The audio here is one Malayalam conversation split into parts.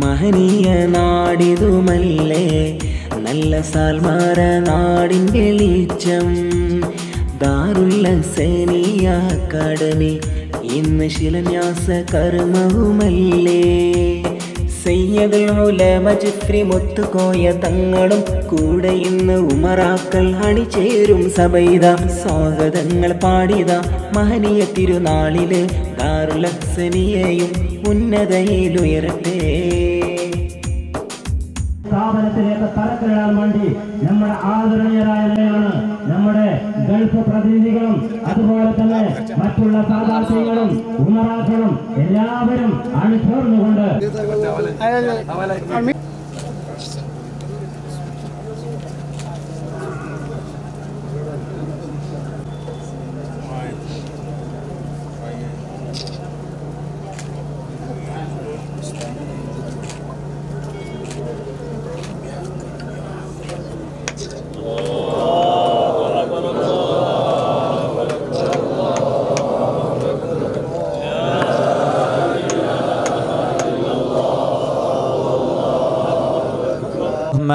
മഹനീയ നാടിതുമല്ലേ നല്ല സാൽമാര നാടിൻ വെളിച്ചം ദാറുല്ല സേനിയ അക്കാഡമി ഇന്ന് ശിലന്യാസ കർമ്മവുമല്ലേ സയ്യദുൽ ഉലമ മുത്തുകോയ തങ്ങളും കൂടെ ഇന്ന് ഉമറാക്കൾ അണിചേരും സബൈത സ്വാഗതങ്ങൾ പാടിയത മഹനീയ തിരുനാളിലെ ദാറുലക്സനിയെയും ഉന്നതയിലുയരട്ടേ വിഷയത്തിലേക്ക് തറക്കിടാൻ വേണ്ടി നമ്മുടെ ആദരണീയരായ ആദരണീയരായാണ് നമ്മുടെ ഗൾഫ് പ്രതിനിധികളും അതുപോലെ തന്നെ മറ്റുള്ള സാധാർത്ഥ്യങ്ങളും ഉമറാക്കളും എല്ലാവരും അണിചേർന്നുകൊണ്ട്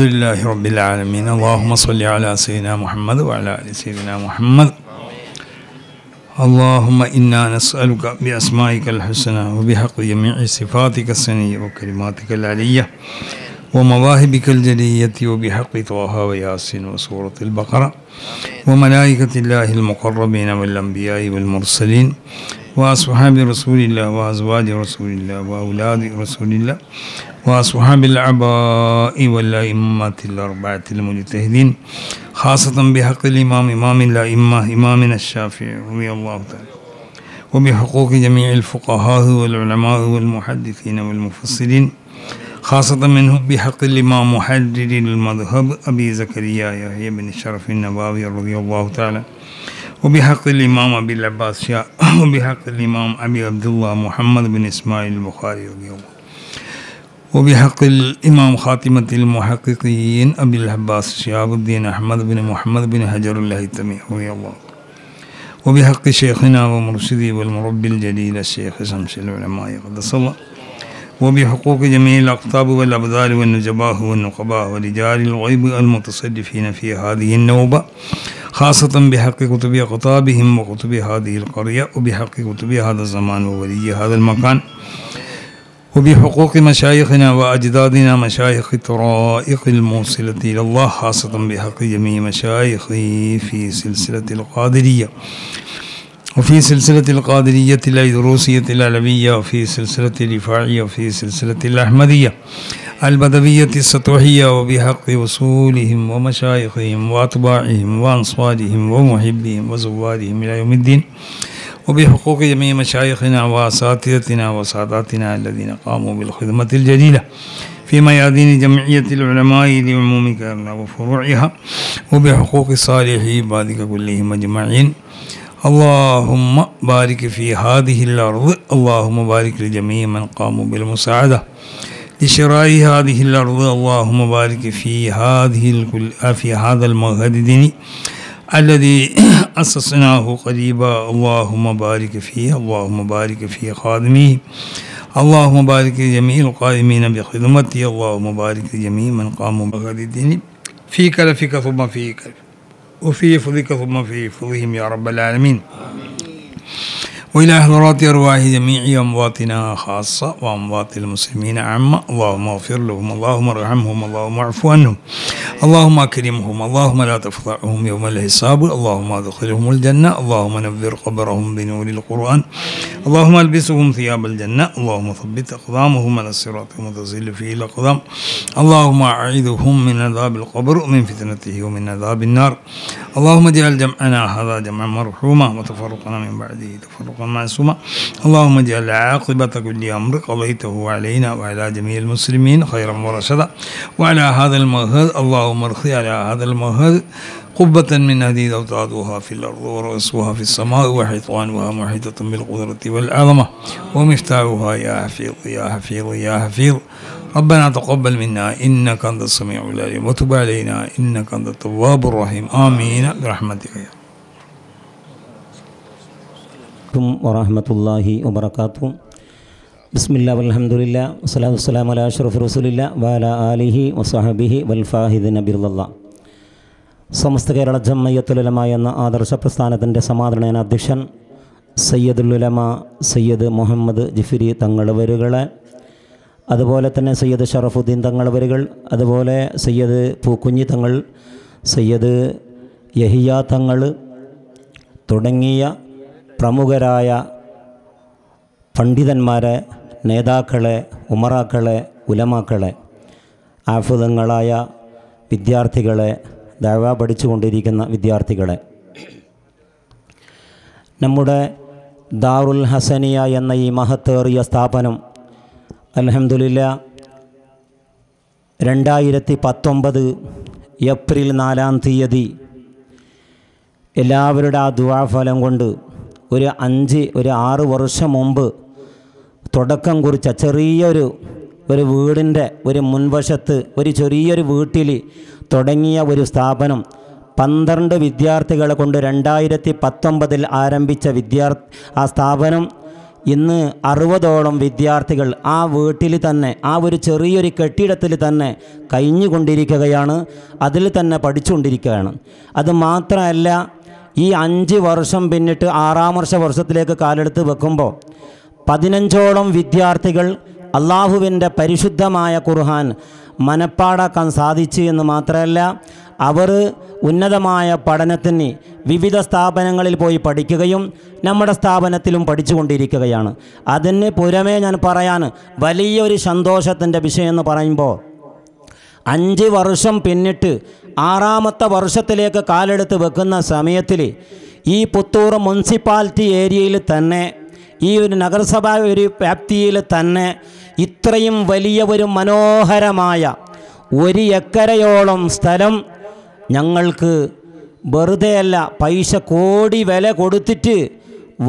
الحمد لله رب العالمين اللهم صل على سيدنا محمد وعلى آل سيدنا محمد اللهم إنا نسألك بأسمائك الحسنى وبحق جميع صفاتك السنية وكلماتك العلية ومواهبك الجلية وبحق طه وياسين وسورة البقرة وملائكة الله المقربين والأنبياء والمرسلين وأصحاب رسول الله وأزواج رسول الله وأولاد رسول الله وأصحاب العباء والأئمة الأربعة المجتهدين خاصة بحق الإمام إمام الأئمة إمامنا الشافعي رضي الله تعالى وبحقوق جميع الفقهاء والعلماء والمحدثين والمفسرين خاصة منه بحق الإمام محدد المذهب أبي زكريا يحيى بن الشرف النبوي رضي الله تعالى وبحق الإمام أبي العباس وبحق الإمام أبي عبد الله محمد بن إسماعيل البخاري رضي الله وبحق الإمام خاتمة المحققين أبي العباس شهاب الدين أحمد بن محمد بن حجر الله التمي رضي الله وبحق شيخنا ومرشدي والمربي الجليل الشيخ شمس العلماء قدس الله وبحقوق جميع الأقطاب والأبدال والنجباه والنقباه ورجال الغيب المتصدفين في هذه النوبة خاصة بحق كتب قطابهم وكتب هذه القرية وبحق كتب هذا الزمان وولي هذا المكان وبحقوق مشايخنا وأجدادنا مشايخ الطرائق الموصلة إلى الله خاصة بحق جميع مشايخي في سلسلة القادرية وفي سلسلة القادرية الأيدروسية العلوية وفي سلسلة الرفاعية وفي سلسلة الأحمدية البدوية السطوحية وبحق وصولهم ومشايخهم وأطباعهم وأنصارهم ومحبهم وزوادهم إلى يوم الدين وبحقوق جميع مشايخنا وأساتذتنا وساداتنا الذين قاموا بالخدمة الجليلة في ميادين جمعية العلماء لعموم كرنا وفروعها وبحقوق صالحي عبادك كلهم أجمعين اللهم بارك في هذه الأرض اللهم بارك لجميع من قاموا بالمساعدة لشراء هذه الأرض اللهم بارك في هذه الكل في هذا المغد الذي أسسناه قريبا اللهم بارك فيه اللهم بارك في خادمه اللهم بارك لجميع القائمين بخدمته اللهم بارك لجميع من قاموا الديني في كلفك ثم في كلف وفي فضلك ثم في فضلهم يا رب العالمين آمين. وإله مراتي أرواح جميع أمواتنا خاصة وأموات المسلمين عامة اللهم اغفر لهم اللهم ارحمهم اللهم اعفو عنهم اللهم أكرمهم اللهم لا تفضحهم يوم الحساب اللهم أدخلهم الجنة اللهم نبر قبرهم بنور القرآن اللهم ألبسهم ثياب الجنة اللهم ثبت أقدامهم على الصراط المتصل فيه الأقدام اللهم أعيذهم من عذاب القبر ومن فتنته ومن عذاب النار اللهم اجعل جمعنا هذا جمعا مرحوما وتفرقنا من بعده تفرقا معصوما اللهم اجعل عاقبة كل أمر قضيته علينا وعلى جميع المسلمين خيرا ورشدا وعلى هذا المذهب اللهم ومرخي على هذا المهد قبة من هديد أوتادها في الأرض ورأسها في السماء وحيطانها محيطة بالقدرة والعظمة ومفتاحها يا حفيظ يا حفيظ يا حفيظ ربنا تقبل منا إنك أنت السميع العليم وتب علينا إنك أنت التواب الرحيم آمين برحمتك يا ورحمة الله وبركاته ബിസ്മില്ലാ അലഹമുല്ല വസ്സലാം വസ്സലാം അല അഷ്റഫ് റസൂലില്ല വാല അലിഹി വസാഹബിഹി വൽഫാഹിദ് നബിറുല്ല സമസ്ത കേരള ജമ്മയ്യത്തുലമ എന്ന ആദർശ പ്രസ്ഥാനത്തിൻ്റെ സമാദരണേന അധ്യക്ഷൻ സയ്യദുലുലമ സയ്യദ് മുഹമ്മദ് ജിഫിരി തങ്ങളവരുകളെ അതുപോലെ തന്നെ സയ്യദ് ഷറഫുദ്ദീൻ തങ്ങളവരുകൾ അതുപോലെ സയ്യദ് പൂക്കുഞ്ഞി തങ്ങൾ സയ്യദ് യഹിയ തങ്ങൾ തുടങ്ങിയ പ്രമുഖരായ പണ്ഡിതന്മാരെ നേതാക്കളെ ഉമറാക്കളെ ഉലമാക്കളെ ആഫുതങ്ങളായ വിദ്യാർത്ഥികളെ ദയവ പഠിച്ചുകൊണ്ടിരിക്കുന്ന വിദ്യാർത്ഥികളെ നമ്മുടെ ദാറുൽ ഹസനിയ എന്ന ഈ മഹത്തേറിയ സ്ഥാപനം അലഹമുല്ല രണ്ടായിരത്തി പത്തൊമ്പത് ഏപ്രിൽ നാലാം തീയതി എല്ലാവരുടെ ആ ദുവാഫലം കൊണ്ട് ഒരു അഞ്ച് ഒരു ആറ് വർഷം മുമ്പ് തുടക്കം കുറിച്ച ചെറിയൊരു ഒരു വീടിൻ്റെ ഒരു മുൻവശത്ത് ഒരു ചെറിയൊരു വീട്ടിൽ തുടങ്ങിയ ഒരു സ്ഥാപനം പന്ത്രണ്ട് വിദ്യാർത്ഥികളെ കൊണ്ട് രണ്ടായിരത്തി പത്തൊമ്പതിൽ ആരംഭിച്ച വിദ്യാർത്ഥി ആ സ്ഥാപനം ഇന്ന് അറുപതോളം വിദ്യാർത്ഥികൾ ആ വീട്ടിൽ തന്നെ ആ ഒരു ചെറിയൊരു കെട്ടിടത്തിൽ തന്നെ കഴിഞ്ഞുകൊണ്ടിരിക്കുകയാണ് അതിൽ തന്നെ പഠിച്ചുകൊണ്ടിരിക്കുകയാണ് അതുമാത്രമല്ല ഈ അഞ്ച് വർഷം പിന്നിട്ട് ആറാം വർഷ വർഷത്തിലേക്ക് കാലെടുത്ത് വെക്കുമ്പോൾ പതിനഞ്ചോളം വിദ്യാർത്ഥികൾ അള്ളാഹുവിൻ്റെ പരിശുദ്ധമായ ഖുർഹാൻ മനപ്പാടാക്കാൻ സാധിച്ചു എന്ന് മാത്രമല്ല അവർ ഉന്നതമായ പഠനത്തിന് വിവിധ സ്ഥാപനങ്ങളിൽ പോയി പഠിക്കുകയും നമ്മുടെ സ്ഥാപനത്തിലും പഠിച്ചുകൊണ്ടിരിക്കുകയാണ് അതിന് പുരമേ ഞാൻ പറയാൻ വലിയൊരു സന്തോഷത്തിൻ്റെ വിഷയം എന്ന് പറയുമ്പോൾ അഞ്ച് വർഷം പിന്നിട്ട് ആറാമത്തെ വർഷത്തിലേക്ക് കാലെടുത്ത് വെക്കുന്ന സമയത്തിൽ ഈ പുത്തൂർ മുനിസിപ്പാലിറ്റി ഏരിയയിൽ തന്നെ ഈ ഒരു നഗരസഭ ഒരു വ്യാപ്തിയിൽ തന്നെ ഇത്രയും വലിയ ഒരു മനോഹരമായ ഒരു എക്കരയോളം സ്ഥലം ഞങ്ങൾക്ക് വെറുതെയല്ല പൈസ കോടി വില കൊടുത്തിട്ട്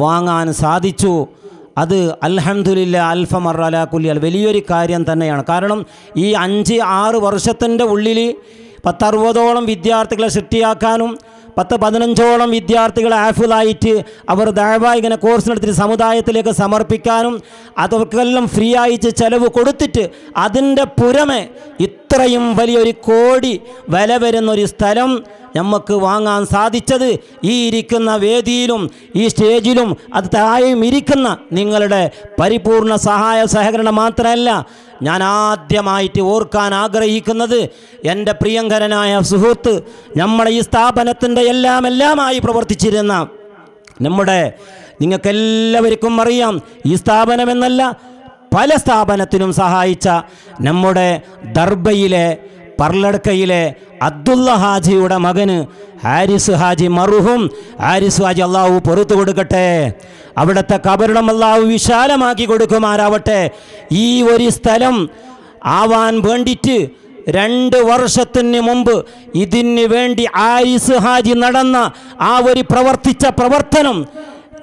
വാങ്ങാൻ സാധിച്ചു അത് അൽഹംദുലില്ല അൽഫമർ അലാക്കുല്യാൽ വലിയൊരു കാര്യം തന്നെയാണ് കാരണം ഈ അഞ്ച് ആറ് വർഷത്തിൻ്റെ ഉള്ളിൽ പത്തറുപതോളം വിദ്യാർത്ഥികളെ സൃഷ്ടിയാക്കാനും പത്ത് പതിനഞ്ചോളം വിദ്യാർത്ഥികൾ ആഫിലായിട്ട് അവർ ദയവായി ഇങ്ങനെ കോഴ്സ് നടത്തിയിട്ട് സമുദായത്തിലേക്ക് സമർപ്പിക്കാനും അതൊക്കെല്ലാം ഫ്രീ ആയിട്ട് ചെലവ് കൊടുത്തിട്ട് അതിൻ്റെ പുറമെ ഇത്രയും വലിയൊരു കോടി വില വരുന്നൊരു സ്ഥലം നമുക്ക് വാങ്ങാൻ സാധിച്ചത് ഈ ഇരിക്കുന്ന വേദിയിലും ഈ സ്റ്റേജിലും അത് താഴെയും ഇരിക്കുന്ന നിങ്ങളുടെ പരിപൂർണ സഹായ സഹകരണം മാത്രമല്ല ഞാൻ ആദ്യമായിട്ട് ഓർക്കാൻ ആഗ്രഹിക്കുന്നത് എൻ്റെ പ്രിയങ്കരനായ സുഹൃത്ത് നമ്മളെ ഈ സ്ഥാപനത്തിൻ്റെ എല്ലാം എല്ലാമായി പ്രവർത്തിച്ചിരുന്ന നമ്മുടെ നിങ്ങൾക്കെല്ലാവർക്കും അറിയാം ഈ സ്ഥാപനമെന്നല്ല പല സ്ഥാപനത്തിനും സഹായിച്ച നമ്മുടെ ദർബയിലെ പർലടക്കയിലെ അബ്ദുള്ള ഹാജിയുടെ മകന് ഹാരിസ് ഹാജി മറുഹും ഹാരിസ് ഹാജി അള്ളാഹു പുറത്തു കൊടുക്കട്ടെ അവിടുത്തെ കബരിടം അള്ളാഹു വിശാലമാക്കി കൊടുക്കുമാരാവട്ടെ ഈ ഒരു സ്ഥലം ആവാൻ വേണ്ടിയിട്ട് രണ്ട് വർഷത്തിന് മുമ്പ് ഇതിന് വേണ്ടി ആരിസ് ഹാജി നടന്ന ആ ഒരു പ്രവർത്തിച്ച പ്രവർത്തനം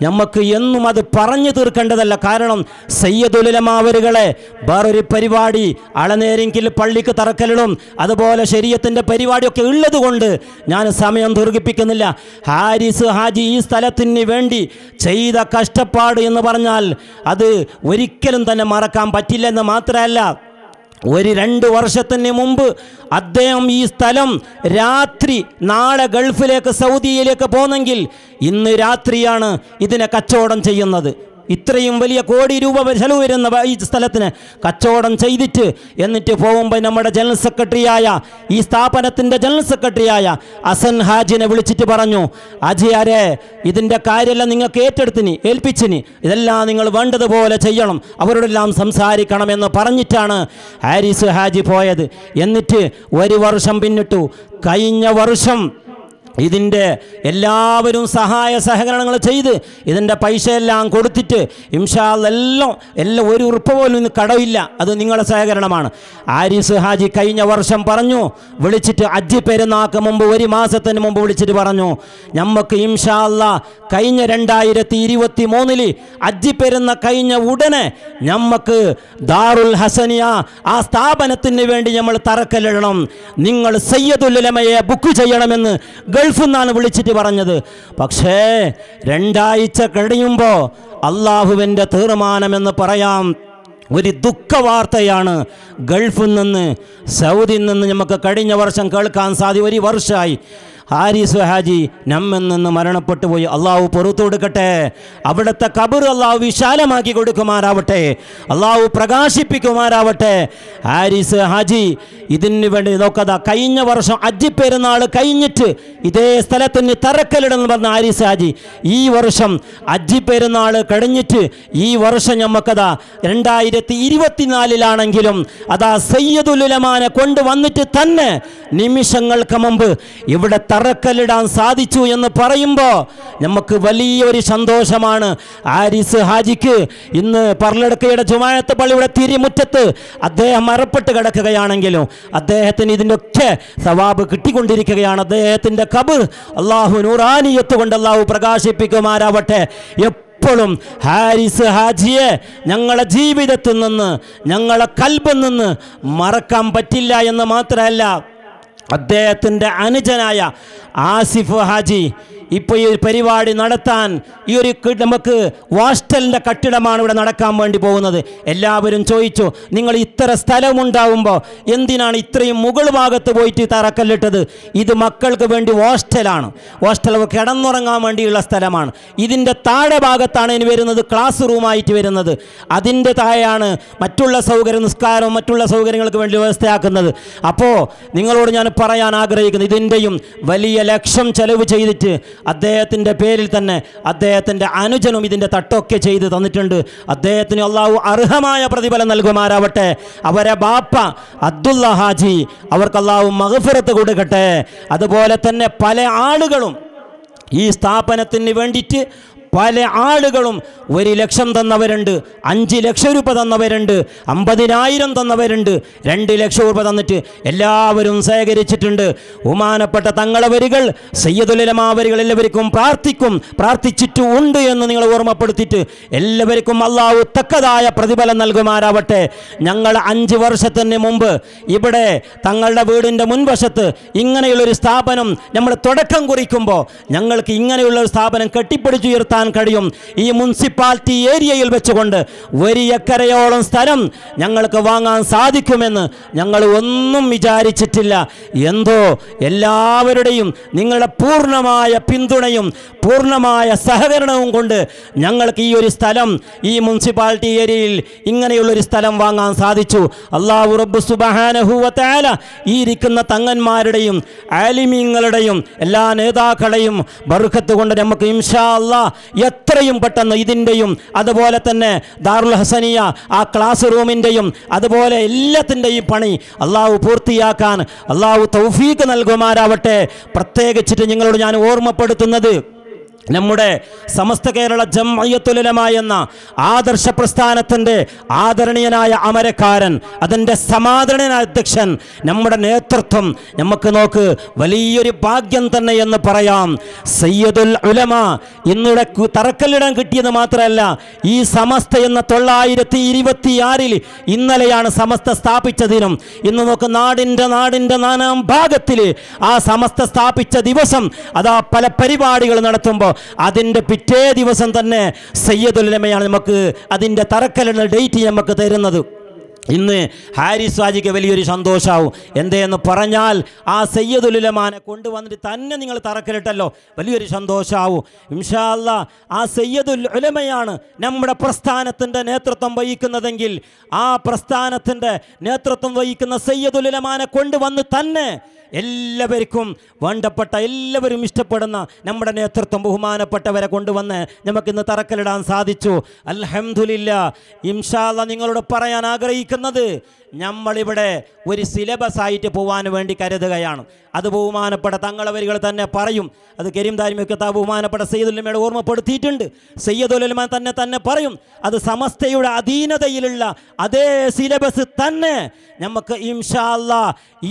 നമുക്ക് എന്നും അത് പറഞ്ഞു തീർക്കേണ്ടതല്ല കാരണം സയ്യദുലമാവരുകളെ വേറൊരു പരിപാടി അളനേരെങ്കിൽ പള്ളിക്ക് തറക്കലിടും അതുപോലെ ശരീരത്തിൻ്റെ പരിപാടിയൊക്കെ ഉള്ളത് കൊണ്ട് ഞാൻ സമയം ദീർഘിപ്പിക്കുന്നില്ല ഹാരിസ് ഹാജി ഈ സ്ഥലത്തിന് വേണ്ടി ചെയ്ത കഷ്ടപ്പാട് എന്ന് പറഞ്ഞാൽ അത് ഒരിക്കലും തന്നെ മറക്കാൻ പറ്റില്ലെന്ന് മാത്രമല്ല ഒരു രണ്ട് വർഷത്തിന് മുമ്പ് അദ്ദേഹം ഈ സ്ഥലം രാത്രി നാളെ ഗൾഫിലേക്ക് സൗദിയിലേക്ക് പോന്നെങ്കിൽ ഇന്ന് രാത്രിയാണ് ഇതിനെ കച്ചവടം ചെയ്യുന്നത് ഇത്രയും വലിയ കോടി രൂപ ചെലവ് വരുന്ന ഈ സ്ഥലത്തിന് കച്ചവടം ചെയ്തിട്ട് എന്നിട്ട് പോകുമ്പോൾ നമ്മുടെ ജനറൽ സെക്രട്ടറിയായ ഈ സ്ഥാപനത്തിൻ്റെ ജനറൽ സെക്രട്ടറിയായ അസൻ ഹാജിനെ വിളിച്ചിട്ട് പറഞ്ഞു അജിയാരെ ഇതിൻ്റെ കാര്യമെല്ലാം നിങ്ങൾക്ക് ഏറ്റെടുത്തിന് ഏൽപ്പിച്ചിന് ഇതെല്ലാം നിങ്ങൾ വേണ്ടതുപോലെ ചെയ്യണം അവരോടെല്ലാം സംസാരിക്കണമെന്ന് പറഞ്ഞിട്ടാണ് ഹാരിസ് ഹാജി പോയത് എന്നിട്ട് ഒരു വർഷം പിന്നിട്ടു കഴിഞ്ഞ വർഷം ഇതിൻ്റെ എല്ലാവരും സഹായ സഹകരണങ്ങൾ ചെയ്ത് ഇതിൻ്റെ എല്ലാം കൊടുത്തിട്ട് ഇംഷാല്ലാം എല്ലാം ഒരു ഉറുപ്പ് പോലും കടവില്ല അത് നിങ്ങളുടെ സഹകരണമാണ് ആരിസ് ഹാജി കഴിഞ്ഞ വർഷം പറഞ്ഞു വിളിച്ചിട്ട് അജി പെരുന്നാക്ക് മുമ്പ് ഒരു മാസത്തിന് മുമ്പ് വിളിച്ചിട്ട് പറഞ്ഞു നമുക്ക് ഇംഷാല്ല കഴിഞ്ഞ രണ്ടായിരത്തി ഇരുപത്തി മൂന്നിൽ അജി പെരുന്ന കഴിഞ്ഞ ഉടനെ നമുക്ക് ദാറുൽ ഹസനിയ ആ സ്ഥാപനത്തിന് വേണ്ടി നമ്മൾ തറക്കല്ലിടണം നിങ്ങൾ സയ്യദുല്ലമയെ ബുക്ക് ചെയ്യണമെന്ന് ഗൾഫ് എന്നാണ് വിളിച്ചിട്ട് പറഞ്ഞത് പക്ഷേ രണ്ടാഴ്ച കഴിയുമ്പോൾ അള്ളാഹുവിൻ്റെ തീർമാനമെന്ന് പറയാം ഒരു ദുഃഖവാർത്തയാണ് ഗൾഫിൽ നിന്ന് സൗദിയിൽ നിന്ന് നമുക്ക് കഴിഞ്ഞ വർഷം കേൾക്കാൻ സാധ്യ ഒരു വർഷമായി ഹാരിസ് ഹാജി നമ്മിൽ നിന്ന് മരണപ്പെട്ടു പോയി അള്ളാഹു പുറത്തു കൊടുക്കട്ടെ അവിടുത്തെ കബർ അള്ളാഹു വിശാലമാക്കി കൊടുക്കുമാറാവട്ടെ അള്ളാഹു പ്രകാശിപ്പിക്കുമാറാവട്ടെ ഹാരിസ് ഹാജി ഇതിന് വേണ്ടി നോക്കതാ കഴിഞ്ഞ വർഷം അജി പെരുന്നാൾ കഴിഞ്ഞിട്ട് ഇതേ സ്ഥലത്തിന് തറക്കല്ലിടുന്നു പറഞ്ഞ ഹാരിസ് ഹാജി ഈ വർഷം അജി പെരുന്നാൾ കഴിഞ്ഞിട്ട് ഈ വർഷം ഞമ്മക്കതാ രണ്ടായിരത്തി ഇരുപത്തിനാലിലാണെങ്കിലും അതാ സയ്യദുലുലമാനെ കൊണ്ടുവന്നിട്ട് തന്നെ നിമിഷങ്ങൾക്ക് മുമ്പ് ഇവിടെ തറക്കല്ലിടാൻ സാധിച്ചു എന്ന് പറയുമ്പോൾ നമുക്ക് വലിയൊരു സന്തോഷമാണ് ആരിസ് ഹാജിക്ക് ഇന്ന് പറലടക്കയുടെ ചുമാഴത്ത് പള്ളിയുടെ തിരിമുറ്റത്ത് അദ്ദേഹം മറപ്പെട്ട് കിടക്കുകയാണെങ്കിലും അദ്ദേഹത്തിന് ഇതിൻ്റെയൊക്കെ സവാബ് കിട്ടിക്കൊണ്ടിരിക്കുകയാണ് അദ്ദേഹത്തിൻ്റെ കബർ അള്ളാഹു നൂറാനിയത്ത് കൊണ്ട് അള്ളാഹു പ്രകാശിപ്പിക്കുമാരാവട്ടെ എപ്പോഴും ഹാരിസ് ഹാജിയെ ഞങ്ങളെ ജീവിതത്തിൽ നിന്ന് ഞങ്ങളെ കൽബിൽ നിന്ന് മറക്കാൻ പറ്റില്ല എന്ന് മാത്രമല്ല അദ്ദേഹത്തിൻ്റെ അനുജനായ ആസിഫ് ഹാജി ഇപ്പോൾ ഈ ഒരു പരിപാടി നടത്താൻ ഈ ഒരു നമുക്ക് ഹോസ്റ്റലിൻ്റെ കട്ടിടമാണ് ഇവിടെ നടക്കാൻ വേണ്ടി പോകുന്നത് എല്ലാവരും ചോദിച്ചു നിങ്ങൾ ഇത്ര സ്ഥലമുണ്ടാവുമ്പോൾ എന്തിനാണ് ഇത്രയും മുകൾ ഭാഗത്ത് പോയിട്ട് തറക്കല്ലിട്ടത് ഇത് മക്കൾക്ക് വേണ്ടി ഹോസ്റ്റലാണ് ഹോസ്റ്റൽ കിടന്നുറങ്ങാൻ വേണ്ടിയുള്ള സ്ഥലമാണ് ഇതിൻ്റെ താഴെ ഭാഗത്താണ് ഇനി വരുന്നത് ക്ലാസ് റൂമായിട്ട് വരുന്നത് അതിൻ്റെ താഴെയാണ് മറ്റുള്ള സൗകര്യ നിസ്കാരവും മറ്റുള്ള സൗകര്യങ്ങൾക്ക് വേണ്ടി വ്യവസ്ഥയാക്കുന്നത് അപ്പോൾ നിങ്ങളോട് ഞാൻ പറയാൻ ആഗ്രഹിക്കുന്നത് ഇതിൻ്റെയും വലിയ ലക്ഷം ചെലവ് ചെയ്തിട്ട് അദ്ദേഹത്തിൻ്റെ പേരിൽ തന്നെ അദ്ദേഹത്തിൻ്റെ അനുജനും ഇതിൻ്റെ തട്ടൊക്കെ ചെയ്ത് തന്നിട്ടുണ്ട് അദ്ദേഹത്തിന് അള്ളാഹു അർഹമായ പ്രതിഫലം നൽകുമാരാവട്ടെ അവരെ ബാപ്പ അബ്ദുല്ല ഹാജി അവർക്ക് അള്ളാഹു മഹഫിറത്ത് കൊടുക്കട്ടെ അതുപോലെ തന്നെ പല ആളുകളും ഈ സ്ഥാപനത്തിന് വേണ്ടിയിട്ട് പല ആളുകളും ഒരു ലക്ഷം തന്നവരുണ്ട് അഞ്ച് ലക്ഷം രൂപ തന്നവരുണ്ട് അമ്പതിനായിരം തന്നവരുണ്ട് രണ്ട് ലക്ഷം രൂപ തന്നിട്ട് എല്ലാവരും ശേഖരിച്ചിട്ടുണ്ട് ഉമാനപ്പെട്ട തങ്ങളെ വരികൾ സയ്യദുലമാ വരികൾ എല്ലാവർക്കും പ്രാർത്ഥിക്കും പ്രാർത്ഥിച്ചിട്ടും ഉണ്ട് എന്ന് നിങ്ങൾ ഓർമ്മപ്പെടുത്തിയിട്ട് എല്ലാവർക്കും അള്ളാഹു തക്കതായ പ്രതിഫലം നൽകുമാരാവട്ടെ ഞങ്ങൾ അഞ്ച് വർഷത്തിന് മുമ്പ് ഇവിടെ തങ്ങളുടെ വീടിൻ്റെ മുൻവശത്ത് ഇങ്ങനെയുള്ളൊരു സ്ഥാപനം നമ്മൾ തുടക്കം കുറിക്കുമ്പോൾ ഞങ്ങൾക്ക് ഇങ്ങനെയുള്ള ഒരു സ്ഥാപനം കെട്ടിപ്പിടിച്ചുയർത്താൻ ഉണ്ടാക്കാൻ കഴിയും ഈ മുനിസിപ്പാലിറ്റി ഏരിയയിൽ വെച്ചുകൊണ്ട് ഒരു എക്കരയോളം സ്ഥലം ഞങ്ങൾക്ക് വാങ്ങാൻ സാധിക്കുമെന്ന് ഞങ്ങൾ ഒന്നും വിചാരിച്ചിട്ടില്ല എന്തോ എല്ലാവരുടെയും നിങ്ങളുടെ പൂർണ്ണമായ പിന്തുണയും പൂർണ്ണമായ സഹകരണവും കൊണ്ട് ഞങ്ങൾക്ക് ഈ ഒരു സ്ഥലം ഈ മുനിസിപ്പാലിറ്റി ഏരിയയിൽ ഇങ്ങനെയുള്ളൊരു സ്ഥലം വാങ്ങാൻ സാധിച്ചു അള്ളാഹു റബ്ബു സുബഹാനഹുവത്താല ഈ ഇരിക്കുന്ന തങ്ങന്മാരുടെയും ആലിമീങ്ങളുടെയും എല്ലാ നേതാക്കളെയും ബർഹത്ത് കൊണ്ട് നമുക്ക് ഇൻഷാ അള്ളാ എത്രയും പെട്ടെന്ന് ഇതിൻ്റെയും അതുപോലെ തന്നെ ദാറുൽ ഹസനിയ ആ ക്ലാസ് റൂമിൻ്റെയും അതുപോലെ എല്ലാത്തിൻ്റെയും പണി അള്ളാഹു പൂർത്തിയാക്കാൻ അള്ളാഹു തൗഫീക്ക് നൽകുമാരാവട്ടെ പ്രത്യേകിച്ചിട്ട് നിങ്ങളോട് ഞാൻ ഓർമ്മപ്പെടുത്തുന്നത് നമ്മുടെ സമസ്ത കേരള ജമ്മയ്യത്തുലമ എന്ന ആദർശ പ്രസ്ഥാനത്തിൻ്റെ ആദരണീയനായ അമരക്കാരൻ അതിൻ്റെ സമാദരണീയനായ അധ്യക്ഷൻ നമ്മുടെ നേതൃത്വം നമുക്ക് നോക്ക് വലിയൊരു ഭാഗ്യം തന്നെ എന്ന് പറയാം സയ്യദുൽ ഉലമ ഇന്നിവിടെ തറക്കല്ലിടാൻ കിട്ടിയത് മാത്രമല്ല ഈ സമസ്ത എന്ന തൊള്ളായിരത്തി ഇരുപത്തിയാറിൽ ഇന്നലെയാണ് സമസ്ത സ്ഥാപിച്ച ദിനം ഇന്ന് നോക്ക് നാടിൻ്റെ നാടിൻ്റെ നാനാം ഭാഗത്തിൽ ആ സമസ്ത സ്ഥാപിച്ച ദിവസം അതാ പല പരിപാടികൾ നടത്തുമ്പോൾ അതിൻ്റെ പിറ്റേ ദിവസം തന്നെ സയ്യദുലമയാണ് നമുക്ക് അതിൻ്റെ തറക്കല്ലുള്ള ഡേറ്റ് നമുക്ക് തരുന്നത് ഇന്ന് ഹാരിസ് വാജിക്ക് വലിയൊരു സന്തോഷമാവും എന്തേന്ന് പറഞ്ഞാൽ ആ സയ്യദുലമാനെ കൊണ്ടുവന്നിട്ട് തന്നെ നിങ്ങൾ തറക്കലിട്ടല്ലോ വലിയൊരു സന്തോഷമാവും ഇൻഷാല്ല ആ സയ്യദുലമയാണ് ഉലമയാണ് നമ്മുടെ പ്രസ്ഥാനത്തിൻ്റെ നേതൃത്വം വഹിക്കുന്നതെങ്കിൽ ആ പ്രസ്ഥാനത്തിൻ്റെ നേതൃത്വം വഹിക്കുന്ന സയ്യദുലമാനെ കൊണ്ടുവന്ന് തന്നെ എല്ലാവർക്കും വേണ്ടപ്പെട്ട എല്ലാവരും ഇഷ്ടപ്പെടുന്ന നമ്മുടെ നേതൃത്വം ബഹുമാനപ്പെട്ടവരെ കൊണ്ടുവന്ന് നമുക്കിന്ന് തറക്കലിടാൻ സാധിച്ചു അൽഹംദുലില്ല ഇംഷാല്ല നിങ്ങളോട് പറയാൻ ആഗ്രഹിക്കുന്നത് നമ്മളിവിടെ ഒരു സിലബസ് ആയിട്ട് പോകാൻ വേണ്ടി കരുതുകയാണ് അത് ബഹുമാനപ്പെട്ട തങ്ങളെ വരികൾ തന്നെ പറയും അത് കരീം താരിമക്കത്ത ബഹുമാനപ്പെട്ട സയ്യദുലമയുടെ ഓർമ്മപ്പെടുത്തിയിട്ടുണ്ട് സയ്യദുലമ തന്നെ തന്നെ പറയും അത് സമസ്തയുടെ അധീനതയിലുള്ള അതേ സിലബസ് തന്നെ നമുക്ക് ഇംഷാല്ല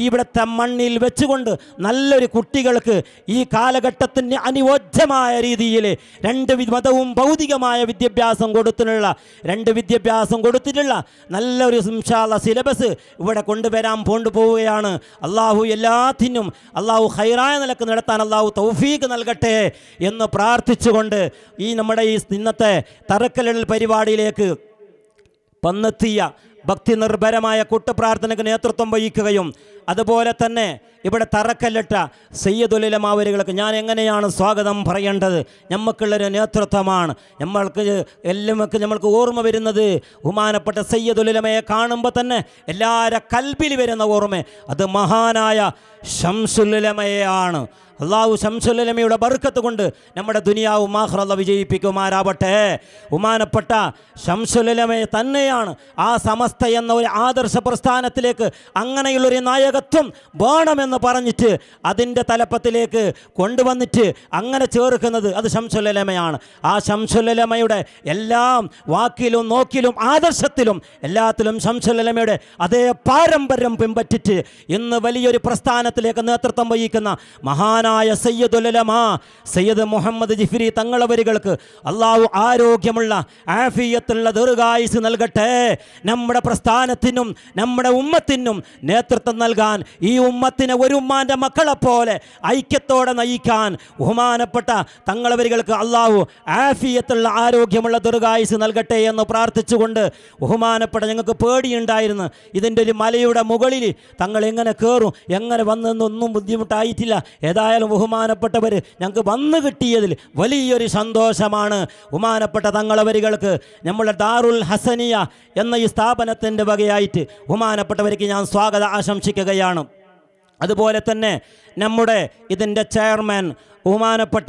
ഇവിടുത്തെ മണ്ണിൽ വെച്ചുകൊണ്ട് നല്ലൊരു കുട്ടികൾക്ക് ഈ കാലഘട്ടത്തിന് അനുയോജ്യമായ രീതിയിൽ രണ്ട് മതവും ഭൗതികമായ വിദ്യാഭ്യാസം കൊടുത്തിട്ടുള്ള രണ്ട് വിദ്യാഭ്യാസം കൊടുത്തിട്ടുള്ള നല്ലൊരു ഇംഷാല്ല സിലബസ് ഇവിടെ കൊണ്ടുവരാൻ കൊണ്ടുപോവുകയാണ് അള്ളാഹു എല്ലാത്തിനും അള്ളാഹു ഹൈറായ നിലക്ക് നടത്താൻ അള്ളാഹു തൗഫീഖ് നൽകട്ടെ എന്ന് പ്രാർത്ഥിച്ചുകൊണ്ട് ഈ നമ്മുടെ ഈ ഇന്നത്തെ തറക്കലിടൽ പരിപാടിയിലേക്ക് പന്നെത്തിയ ഭക്തി നിർഭരമായ കൂട്ടുപ്രാർത്ഥനയ്ക്ക് നേതൃത്വം വഹിക്കുകയും അതുപോലെ തന്നെ ഇവിടെ തറക്കല്ലിട്ട സയ്യദുലമാവരുകൾക്ക് ഞാൻ എങ്ങനെയാണ് സ്വാഗതം പറയേണ്ടത് നമുക്കുള്ളൊരു നേതൃത്വമാണ് നമ്മൾക്ക് എല്ലാവർക്കും നമ്മൾക്ക് ഓർമ്മ വരുന്നത് ബഹുമാനപ്പെട്ട സയ്യദുലമയെ കാണുമ്പോൾ തന്നെ എല്ലാവരുടെ കൽബിൽ വരുന്ന ഓർമ്മ അത് മഹാനായ ഷംസുലമയാണ് അള്ളാഹു ശംസുലമയുടെ ബർക്കത്ത് കൊണ്ട് നമ്മുടെ ദുനിയാവ് മാഹ്റല്ല വിജയിപ്പിക്കുമാരാവട്ടെ ഉമാനപ്പെട്ട ശംസുലമയെ തന്നെയാണ് ആ സമസ്ത എന്ന ഒരു ആദർശ പ്രസ്ഥാനത്തിലേക്ക് അങ്ങനെയുള്ളൊരു നായകത്വം വേണമെന്ന് പറഞ്ഞിട്ട് അതിൻ്റെ തലപ്പത്തിലേക്ക് കൊണ്ടുവന്നിട്ട് അങ്ങനെ ചേർക്കുന്നത് അത് ശംസുലമയാണ് ആ ശംസുലമയുടെ എല്ലാം വാക്കിലും നോക്കിലും ആദർശത്തിലും എല്ലാത്തിലും ശംസുലമയുടെ അതേ പാരമ്പര്യം പിൻപറ്റിച്ച് ഇന്ന് വലിയൊരു പ്രസ്ഥാനത്തിലേക്ക് നേതൃത്വം വഹിക്കുന്ന മഹാനായ സയ്യദുലമ സയ്യദ് മുഹമ്മദ് ജിഫിരി തങ്ങളവരികൾക്ക് അള്ളാഹു ആരോഗ്യമുള്ള ആഫിയത്തുള്ള ദീർഘായുസ് നൽകട്ടെ നമ്മുടെ പ്രസ്ഥാനത്തിനും നമ്മുടെ ഉമ്മത്തിനും നേതൃത്വം നൽകാൻ ഈ ഉമ്മത്തിനെ ഒരു ഉമ്മാൻ്റെ മക്കളെ പോലെ ഐക്യത്തോടെ നയിക്കാൻ ബഹുമാനപ്പെട്ട തങ്ങളവരികൾക്ക് അള്ളാഹു ആഫിയത്തുള്ള ആരോഗ്യമുള്ള ദുർഗായുസ് നൽകട്ടെ എന്ന് പ്രാർത്ഥിച്ചുകൊണ്ട് ബഹുമാനപ്പെട്ട ഞങ്ങൾക്ക് പേടിയുണ്ടായിരുന്നു ഇതിൻ്റെ ഒരു മലയുടെ മുകളിൽ തങ്ങൾ എങ്ങനെ കയറും എങ്ങനെ വന്നെന്നൊന്നും ബുദ്ധിമുട്ടായിട്ടില്ല ഏതായാലും ബഹുമാനപ്പെട്ടവർ ഞങ്ങൾക്ക് വന്നു കിട്ടിയതിൽ വലിയൊരു സന്തോഷമാണ് ബഹുമാനപ്പെട്ട തങ്ങളവരികൾക്ക് നമ്മുടെ ദാറുൽ ഹസനിയ എന്ന ഈ സ്ഥാപനത്തിൻ്റെ വകയായിട്ട് ബഹുമാനപ്പെട്ടവർക്ക് ഞാൻ സ്വാഗതം ആശംസിക്കുകയാണ് അതുപോലെ തന്നെ നമ്മുടെ ഇതിൻ്റെ ചെയർമാൻ ബഹുമാനപ്പെട്ട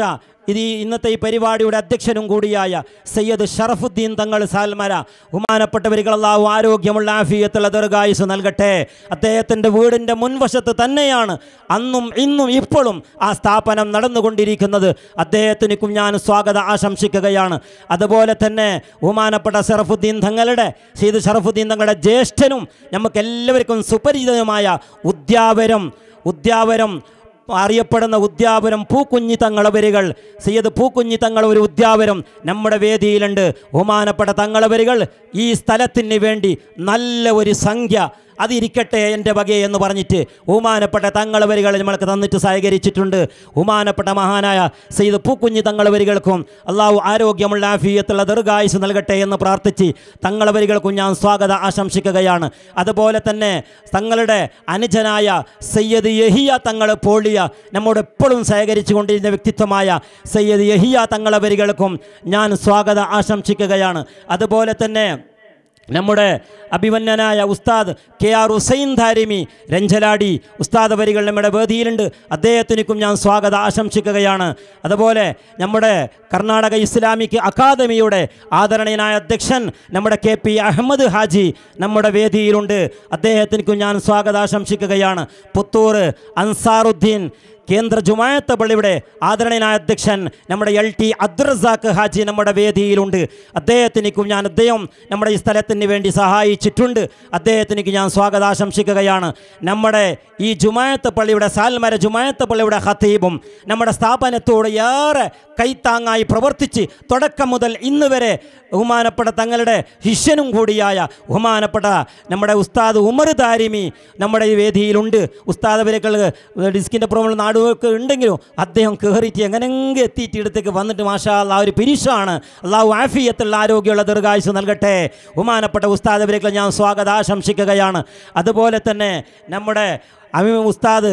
ഇത് ഇന്നത്തെ ഈ പരിപാടിയുടെ അധ്യക്ഷനും കൂടിയായ സയ്യദ് ഷറഫുദ്ദീൻ തങ്ങൾ സാൽമന ബഹുമാനപ്പെട്ടവരുകളാവും ആരോഗ്യമുള്ള ആഫിയത്തുള്ള ദീർഘായുസ് നൽകട്ടെ അദ്ദേഹത്തിൻ്റെ വീടിൻ്റെ മുൻവശത്ത് തന്നെയാണ് അന്നും ഇന്നും ഇപ്പോഴും ആ സ്ഥാപനം നടന്നുകൊണ്ടിരിക്കുന്നത് അദ്ദേഹത്തിനും ഞാൻ സ്വാഗതം ആശംസിക്കുകയാണ് അതുപോലെ തന്നെ ബഹുമാനപ്പെട്ട ഷറഫുദ്ദീൻ തങ്ങളുടെ സയ്യദ് ഷറഫുദ്ദീൻ തങ്ങളുടെ ജ്യേഷ്ഠനും നമുക്കെല്ലാവർക്കും സുപരിചിതമായ ഉദ്യാവരം ഉദ്യാവരം അറിയപ്പെടുന്ന ഉദ്യാപനം പൂക്കുഞ്ഞി വരികൾ സയ്യദ് പൂക്കുഞ്ഞി തങ്ങളെ ഒരു ഉദ്യാപനം നമ്മുടെ വേദിയിലുണ്ട് ബഹുമാനപ്പെട്ട വരികൾ ഈ സ്ഥലത്തിന് വേണ്ടി നല്ല ഒരു സംഖ്യ അതിരിക്കട്ടെ എൻ്റെ വകയെ എന്ന് പറഞ്ഞിട്ട് ഉമാനപ്പെട്ട തങ്ങൾ വരികൾ നമ്മൾക്ക് തന്നിട്ട് സഹകരിച്ചിട്ടുണ്ട് ഉമാനപ്പെട്ട മഹാനായ സെയ്ത് പൂക്കുഞ്ഞ് തങ്ങൾ വരികൾക്കും അള്ളാഹു ആരോഗ്യമുള്ള ആഫീയത്തുള്ള ദീർഘായുസ് നൽകട്ടെ എന്ന് പ്രാർത്ഥിച്ച് തങ്ങൾ വരികൾക്കും ഞാൻ സ്വാഗത ആശംസിക്കുകയാണ് അതുപോലെ തന്നെ തങ്ങളുടെ അനുജനായ സയ്യദ് യഹിയ തങ്ങൾ പോളിയ നമ്മോട് എപ്പോഴും സഹകരിച്ചു കൊണ്ടിരുന്ന വ്യക്തിത്വമായ സയ്യദ് യഹിയ തങ്ങളെ വരികൾക്കും ഞാൻ സ്വാഗത ആശംസിക്കുകയാണ് അതുപോലെ തന്നെ നമ്മുടെ അഭിമന്യനായ ഉസ്താദ് കെ ആർ ഹുസൈൻ ധാരിമി രഞ്ജലാടി ഉസ്താദ് വരികൾ നമ്മുടെ വേദിയിലുണ്ട് അദ്ദേഹത്തിനും ഞാൻ സ്വാഗത ആശംസിക്കുകയാണ് അതുപോലെ നമ്മുടെ കർണാടക ഇസ്ലാമിക് അക്കാദമിയുടെ ആദരണീയനായ അധ്യക്ഷൻ നമ്മുടെ കെ പി അഹമ്മദ് ഹാജി നമ്മുടെ വേദിയിലുണ്ട് അദ്ദേഹത്തിനും ഞാൻ സ്വാഗതം ആശംസിക്കുകയാണ് പുത്തൂർ അൻസാറുദ്ദീൻ കേന്ദ്ര ജുമായത്ത് പള്ളിയുടെ ആദരണീയനായ അധ്യക്ഷൻ നമ്മുടെ എൽ ടി അബ്ദുറസാഖ് ഹാജി നമ്മുടെ വേദിയിലുണ്ട് അദ്ദേഹത്തിനേക്കും ഞാൻ അദ്ദേഹം നമ്മുടെ ഈ സ്ഥലത്തിന് വേണ്ടി സഹായിച്ചിട്ടുണ്ട് അദ്ദേഹത്തിനേക്ക് ഞാൻ സ്വാഗതാശംസിക്കുകയാണ് നമ്മുടെ ഈ ജുമായത്ത് പള്ളിയുടെ സാൽമര ജുമായത്ത് പള്ളിയുടെ ഹത്തീബും നമ്മുടെ സ്ഥാപനത്തോട് ഏറെ കൈത്താങ്ങായി പ്രവർത്തിച്ച് തുടക്കം മുതൽ ഇന്ന് വരെ ബഹുമാനപ്പെട്ട തങ്ങളുടെ ശിഷ്യനും കൂടിയായ ബഹുമാനപ്പെട്ട നമ്മുടെ ഉസ്താദ് ഉമർ താരിമി നമ്മുടെ ഈ വേദിയിലുണ്ട് ഉസ്താദ് അവരേക്കൾ ഡിസ്കിൻ്റെ പുറമുള്ള നാട് ഒക്കെ ഉണ്ടെങ്കിലും അദ്ദേഹം കയറിയിട്ട് എങ്ങനെങ്കിലും എത്തിയിട്ട് ഇടത്തേക്ക് വന്നിട്ട് മാഷാ ആ ഒരു പിരിശാണ് അള്ളാഹു ആഫിയത്തുള്ള ആരോഗ്യമുള്ള ദീർഘായുസ് നൽകട്ടെ ബഹുമാനപ്പെട്ട ഉസ്താദ് ഞാൻ സ്വാഗതാശംസിക്കുകയാണ് അതുപോലെ തന്നെ നമ്മുടെ അമി ഉസ്താദ്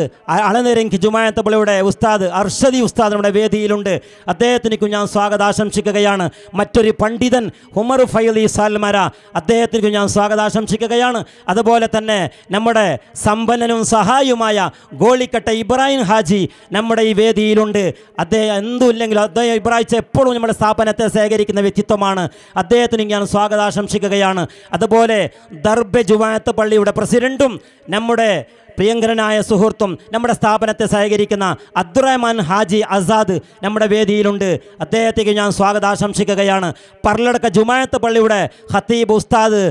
അളനേരം ജുമാഅത്ത് തബിളയുടെ ഉസ്താദ് അർഷദി ഉസ്താദ് നമ്മുടെ വേദിയിലുണ്ട് അദ്ദേഹത്തിനു ഞാൻ സ്വാഗതാശംസിക്കുകയാണ് മറ്റൊരു പണ്ഡിതൻ ഉമർ ഫൈലി സാൽമര അദ്ദേഹത്തിനു ഞാൻ സ്വാഗതാശംസിക്കുകയാണ് അതുപോലെ തന്നെ നമ്മുടെ സമ്പന്നനും സഹായിയുമായ ഗോളിക്കട്ട ഇബ്രാഹിം ഹാജി നമ്മുടെ ഈ വേദിയിലുണ്ട് അദ്ദേഹം എന്തുമില്ലെങ്കിലും അദ്ദേഹം ഇബ്രാഹിച്ച എപ്പോഴും നമ്മുടെ സ്ഥാപനത്തെ ശേഖരിക്കുന്ന വ്യക്തിത്വമാണ് അദ്ദേഹത്തിന് ഞാൻ സ്വാഗതാശംസിക്കുകയാണ് അതുപോലെ ദർബെ ജുമാഅത്ത് പള്ളിയുടെ പ്രസിഡൻറ്റും നമ്മുടെ പ്രിയങ്കരനായ സുഹൃത്തും നമ്മുടെ സ്ഥാപനത്തെ സഹകരിക്കുന്ന അബ്ദുറഹ്മാൻ ഹാജി അസാദ് നമ്മുടെ വേദിയിലുണ്ട് അദ്ദേഹത്തേക്ക് ഞാൻ സ്വാഗതാശംസിക്കുകയാണ് പറലടക്ക ജുമായത്ത് പള്ളിയുടെ ഹത്തീബ് ഉസ്താദ്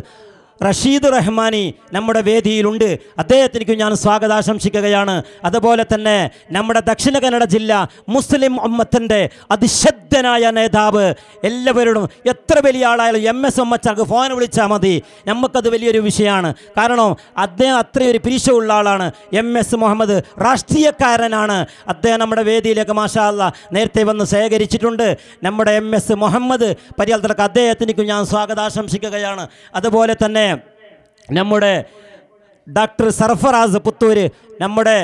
റഷീദ് റഹ്മാനി നമ്മുടെ വേദിയിലുണ്ട് അദ്ദേഹത്തിനു ഞാൻ സ്വാഗതാശംസിക്കുകയാണ് അതുപോലെ തന്നെ നമ്മുടെ ദക്ഷിണ കന്നഡ ജില്ല മുസ്ലിം ഒമ്മത്തിൻ്റെ അതിശബ്ദനായ നേതാവ് എല്ലാവരോടും എത്ര വലിയ ആളായാലും എം എസ് ഒമ്മച്ചാർക്ക് ഫോൺ വിളിച്ചാൽ മതി നമുക്കത് വലിയൊരു വിഷയമാണ് കാരണം അദ്ദേഹം അത്രയൊരു പിരിശമുള്ള ആളാണ് എം എസ് മുഹമ്മദ് രാഷ്ട്രീയക്കാരനാണ് അദ്ദേഹം നമ്മുടെ വേദിയിലേക്ക് മാഷാല്ല നേരത്തെ വന്ന് ശേഖരിച്ചിട്ടുണ്ട് നമ്മുടെ എം എസ് മുഹമ്മദ് പരിയാൽത്തലക്ക് അദ്ദേഹത്തിനേക്കും ഞാൻ സ്വാഗതാശംസിക്കുകയാണ് അതുപോലെ തന്നെ നമ്മുടെ ഡോക്ടർ സർഫറാസ് പുത്തൂര് നമ്മുടെ